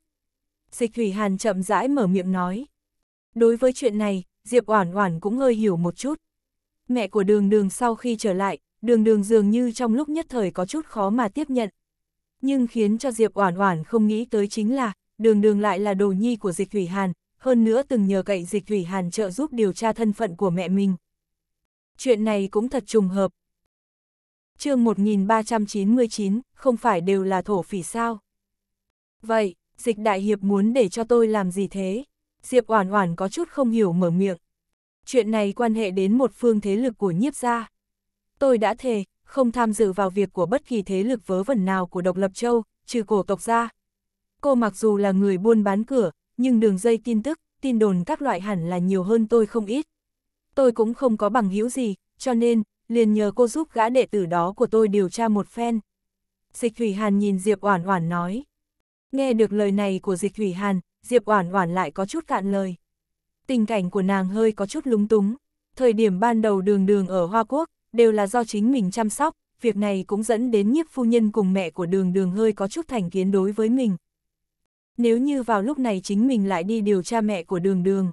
Dịch Thủy Hàn chậm rãi mở miệng nói. Đối với chuyện này, Diệp Oản Oản cũng hơi hiểu một chút mẹ của đường đường sau khi trở lại, đường đường dường như trong lúc nhất thời có chút khó mà tiếp nhận. Nhưng khiến cho Diệp Oản Oản không nghĩ tới chính là, đường đường lại là đồ nhi của Dịch Thủy Hàn, hơn nữa từng nhờ cậy Dịch Thủy Hàn trợ giúp điều tra thân phận của mẹ mình. Chuyện này cũng thật trùng hợp. Chương 1399, không phải đều là thổ phỉ sao? Vậy, Dịch đại hiệp muốn để cho tôi làm gì thế? Diệp Oản Oản có chút không hiểu mở miệng chuyện này quan hệ đến một phương thế lực của nhiếp gia. Tôi đã thề, không tham dự vào việc của bất kỳ thế lực vớ vẩn nào của độc lập châu, trừ cổ tộc gia. Cô mặc dù là người buôn bán cửa, nhưng đường dây tin tức, tin đồn các loại hẳn là nhiều hơn tôi không ít. Tôi cũng không có bằng hữu gì, cho nên, liền nhờ cô giúp gã đệ tử đó của tôi điều tra một phen. Dịch Thủy Hàn nhìn Diệp Oản Oản nói. Nghe được lời này của Dịch Thủy Hàn, Diệp Oản Oản lại có chút cạn lời tình cảnh của nàng hơi có chút lúng túng. Thời điểm ban đầu đường đường ở Hoa Quốc, đều là do chính mình chăm sóc, việc này cũng dẫn đến nhiếp phu nhân cùng mẹ của đường đường hơi có chút thành kiến đối với mình. Nếu như vào lúc này chính mình lại đi điều tra mẹ của đường đường.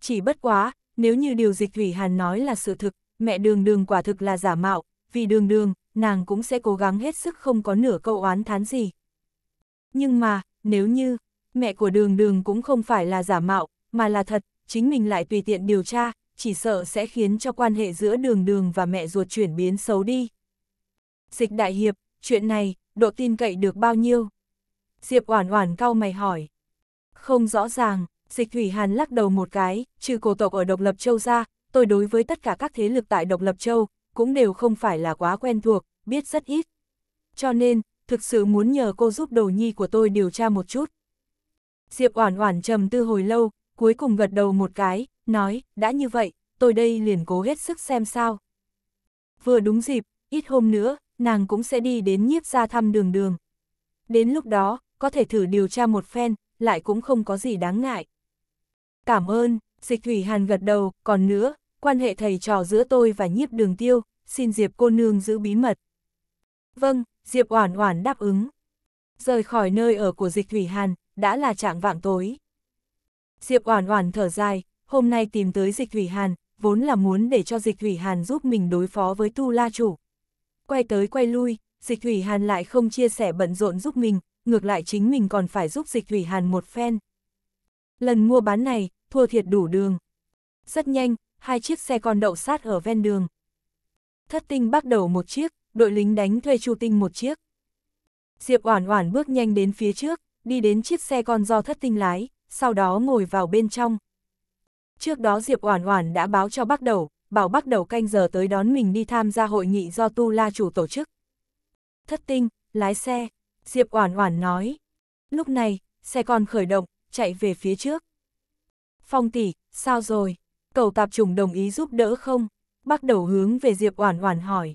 Chỉ bất quá, nếu như điều dịch Thủy Hàn nói là sự thực, mẹ đường đường quả thực là giả mạo, vì đường đường, nàng cũng sẽ cố gắng hết sức không có nửa câu oán thán gì. Nhưng mà, nếu như, mẹ của đường đường cũng không phải là giả mạo, mà là thật, chính mình lại tùy tiện điều tra, chỉ sợ sẽ khiến cho quan hệ giữa đường đường và mẹ ruột chuyển biến xấu đi. Dịch đại hiệp, chuyện này, độ tin cậy được bao nhiêu? Diệp Oản Oản cau mày hỏi. Không rõ ràng, Dịch Thủy Hàn lắc đầu một cái, trừ cổ tộc ở Độc Lập Châu ra, tôi đối với tất cả các thế lực tại Độc Lập Châu, cũng đều không phải là quá quen thuộc, biết rất ít. Cho nên, thực sự muốn nhờ cô giúp đồ nhi của tôi điều tra một chút. Diệp Oản Oản trầm tư hồi lâu, cuối cùng gật đầu một cái, nói, đã như vậy, tôi đây liền cố hết sức xem sao. Vừa đúng dịp, ít hôm nữa, nàng cũng sẽ đi đến nhiếp ra thăm đường đường. Đến lúc đó, có thể thử điều tra một phen, lại cũng không có gì đáng ngại. Cảm ơn, dịch thủy hàn gật đầu, còn nữa, quan hệ thầy trò giữa tôi và nhiếp đường tiêu, xin Diệp cô nương giữ bí mật. Vâng, Diệp oản oản đáp ứng. Rời khỏi nơi ở của dịch thủy hàn, đã là trạng vạng tối. Diệp Oản Oản thở dài, hôm nay tìm tới Dịch Thủy Hàn, vốn là muốn để cho Dịch Thủy Hàn giúp mình đối phó với Tu La chủ. Quay tới quay lui, Dịch Thủy Hàn lại không chia sẻ bận rộn giúp mình, ngược lại chính mình còn phải giúp Dịch Thủy Hàn một phen. Lần mua bán này, thua thiệt đủ đường. Rất nhanh, hai chiếc xe con đậu sát ở ven đường. Thất Tinh bắt đầu một chiếc, đội lính đánh thuê Chu Tinh một chiếc. Diệp Oản Oản bước nhanh đến phía trước, đi đến chiếc xe con do Thất Tinh lái, sau đó ngồi vào bên trong. Trước đó Diệp Oản Oản đã báo cho Bắc Đầu, bảo Bắc Đầu canh giờ tới đón mình đi tham gia hội nghị do Tu La chủ tổ chức. Thất tinh, lái xe, Diệp Oản Oản nói. Lúc này, xe còn khởi động, chạy về phía trước. Phong tỷ, sao rồi? Cầu tạp trùng đồng ý giúp đỡ không? Bắc Đầu hướng về Diệp Oản Oản hỏi.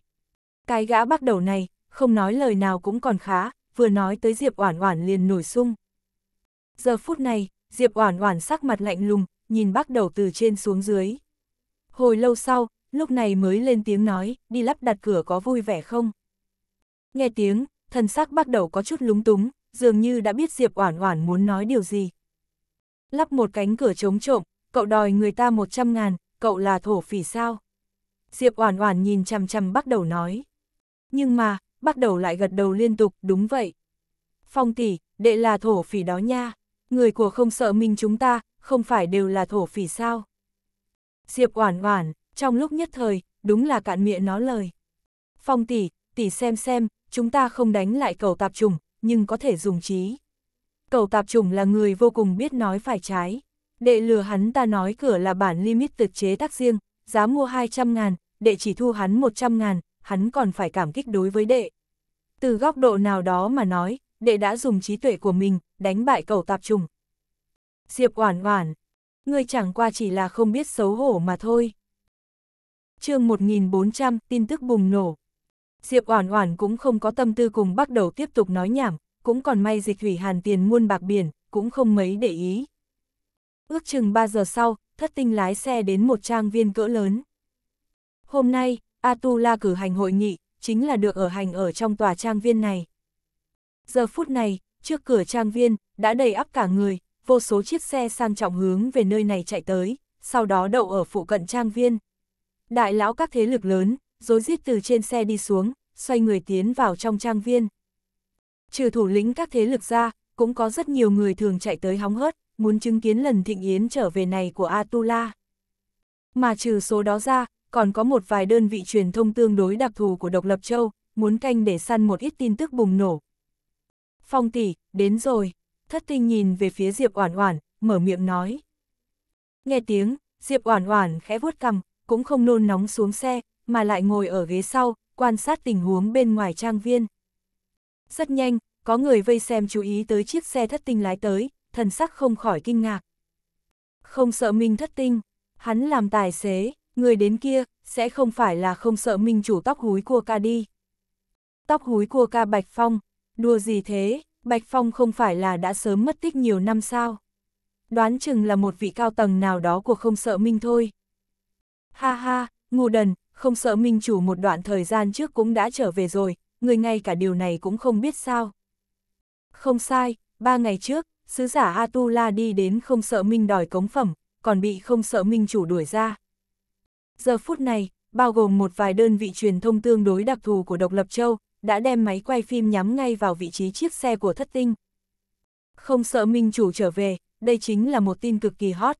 Cái gã Bắc Đầu này, không nói lời nào cũng còn khá, vừa nói tới Diệp Oản Oản liền nổi sung. Giờ phút này, Diệp Oản Oản sắc mặt lạnh lùng, nhìn bác đầu từ trên xuống dưới. Hồi lâu sau, lúc này mới lên tiếng nói, đi lắp đặt cửa có vui vẻ không? Nghe tiếng, thần sắc bác đầu có chút lúng túng, dường như đã biết Diệp Oản Oản muốn nói điều gì. Lắp một cánh cửa chống trộm, cậu đòi người ta 100 ngàn, cậu là thổ phỉ sao? Diệp Oản Oản nhìn chằm chằm bác Đầu nói. Nhưng mà, bác Đầu lại gật đầu liên tục, đúng vậy. Phong tỷ, đệ là thổ phỉ đó nha người của không sợ mình chúng ta, không phải đều là thổ phỉ sao. Diệp oản oản, trong lúc nhất thời, đúng là cạn miệng nó lời. Phong tỷ, tỷ xem xem, chúng ta không đánh lại cầu tạp trùng, nhưng có thể dùng trí. Cầu tạp trùng là người vô cùng biết nói phải trái. Đệ lừa hắn ta nói cửa là bản limit tự chế tác riêng, giá mua 200 ngàn, đệ chỉ thu hắn 100 ngàn, hắn còn phải cảm kích đối với đệ. Từ góc độ nào đó mà nói, đệ đã dùng trí tuệ của mình, đánh bại cầu tạp trùng. Diệp Oản Oản, ngươi chẳng qua chỉ là không biết xấu hổ mà thôi. Chương 1400, tin tức bùng nổ. Diệp Oản Oản cũng không có tâm tư cùng bắt đầu tiếp tục nói nhảm, cũng còn may Dịch Thủy Hàn tiền muôn bạc biển, cũng không mấy để ý. Ước chừng 3 giờ sau, Thất Tinh lái xe đến một trang viên cỡ lớn. Hôm nay, Atula cử hành hội nghị, chính là được ở hành ở trong tòa trang viên này. Giờ phút này, trước cửa trang viên, đã đầy ắp cả người, vô số chiếc xe sang trọng hướng về nơi này chạy tới, sau đó đậu ở phụ cận trang viên. Đại lão các thế lực lớn, dối rít từ trên xe đi xuống, xoay người tiến vào trong trang viên. Trừ thủ lĩnh các thế lực ra, cũng có rất nhiều người thường chạy tới hóng hớt, muốn chứng kiến lần thịnh yến trở về này của Atula. Mà trừ số đó ra, còn có một vài đơn vị truyền thông tương đối đặc thù của độc lập châu, muốn canh để săn một ít tin tức bùng nổ, Phong tỷ, đến rồi. Thất tinh nhìn về phía Diệp Oản Oản, mở miệng nói. Nghe tiếng, Diệp Oản Oản khẽ vuốt cằm, cũng không nôn nóng xuống xe, mà lại ngồi ở ghế sau, quan sát tình huống bên ngoài trang viên. Rất nhanh, có người vây xem chú ý tới chiếc xe thất tinh lái tới, thần sắc không khỏi kinh ngạc. Không sợ Minh thất tinh, hắn làm tài xế, người đến kia, sẽ không phải là không sợ Minh chủ tóc húi cua ca đi. Tóc húi cua ca Bạch Phong, Đùa gì thế, Bạch Phong không phải là đã sớm mất tích nhiều năm sao? Đoán chừng là một vị cao tầng nào đó của không sợ Minh thôi. Ha ha, ngu đần, không sợ Minh chủ một đoạn thời gian trước cũng đã trở về rồi, người ngay cả điều này cũng không biết sao. Không sai, ba ngày trước, sứ giả Atula đi đến không sợ Minh đòi cống phẩm, còn bị không sợ Minh chủ đuổi ra. Giờ phút này, bao gồm một vài đơn vị truyền thông tương đối đặc thù của Độc Lập Châu, đã đem máy quay phim nhắm ngay vào vị trí chiếc xe của thất tinh. Không sợ minh chủ trở về, đây chính là một tin cực kỳ hot.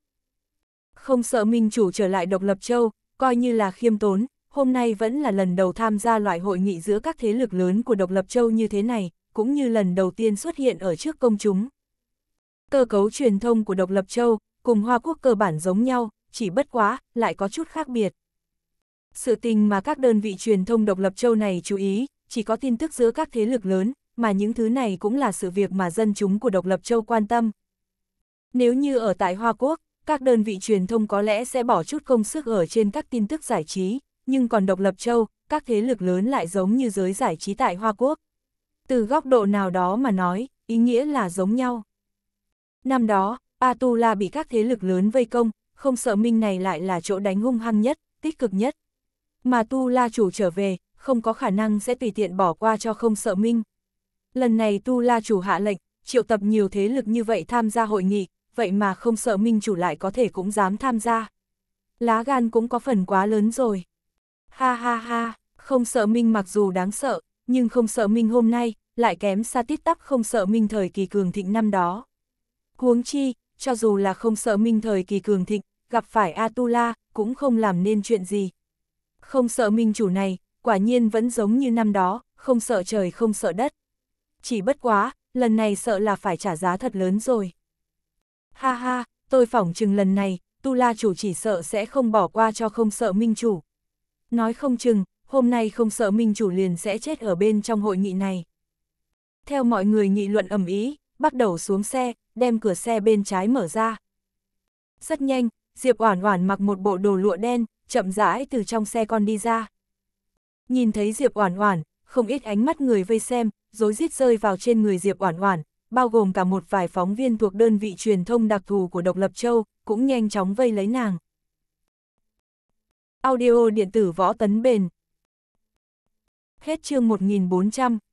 Không sợ minh chủ trở lại độc lập châu, coi như là khiêm tốn, hôm nay vẫn là lần đầu tham gia loại hội nghị giữa các thế lực lớn của độc lập châu như thế này, cũng như lần đầu tiên xuất hiện ở trước công chúng. Cơ cấu truyền thông của độc lập châu, cùng Hoa Quốc cơ bản giống nhau, chỉ bất quá, lại có chút khác biệt. Sự tình mà các đơn vị truyền thông độc lập châu này chú ý, chỉ có tin tức giữa các thế lực lớn, mà những thứ này cũng là sự việc mà dân chúng của độc lập châu quan tâm. Nếu như ở tại Hoa Quốc, các đơn vị truyền thông có lẽ sẽ bỏ chút công sức ở trên các tin tức giải trí, nhưng còn độc lập châu, các thế lực lớn lại giống như giới giải trí tại Hoa Quốc. Từ góc độ nào đó mà nói, ý nghĩa là giống nhau. Năm đó, Atula bị các thế lực lớn vây công, không sợ Minh này lại là chỗ đánh hung hăng nhất, tích cực nhất. Mà Tu La chủ trở về, không có khả năng sẽ tùy tiện bỏ qua cho không sợ minh. Lần này Tu La chủ hạ lệnh, triệu tập nhiều thế lực như vậy tham gia hội nghị, vậy mà không sợ minh chủ lại có thể cũng dám tham gia. Lá gan cũng có phần quá lớn rồi. Ha ha ha, không sợ minh mặc dù đáng sợ, nhưng không sợ minh hôm nay, lại kém xa tít tắp không sợ minh thời kỳ cường thịnh năm đó. Huống chi, cho dù là không sợ minh thời kỳ cường thịnh, gặp phải Atula, cũng không làm nên chuyện gì. Không sợ minh chủ này, quả nhiên vẫn giống như năm đó, không sợ trời không sợ đất. Chỉ bất quá, lần này sợ là phải trả giá thật lớn rồi. Ha ha, tôi phỏng chừng lần này, Tu La chủ chỉ sợ sẽ không bỏ qua cho không sợ minh chủ. Nói không chừng, hôm nay không sợ minh chủ liền sẽ chết ở bên trong hội nghị này. Theo mọi người nghị luận ầm ý, bắt đầu xuống xe, đem cửa xe bên trái mở ra. Rất nhanh, Diệp Oản Oản mặc một bộ đồ lụa đen, chậm rãi từ trong xe con đi ra. Nhìn thấy Diệp Oản Oản, không ít ánh mắt người vây xem, rối rít rơi vào trên người Diệp Oản Oản, bao gồm cả một vài phóng viên thuộc đơn vị truyền thông đặc thù của Độc Lập Châu, cũng nhanh chóng vây lấy nàng. Audio điện tử võ tấn bền. Hết chương 1400.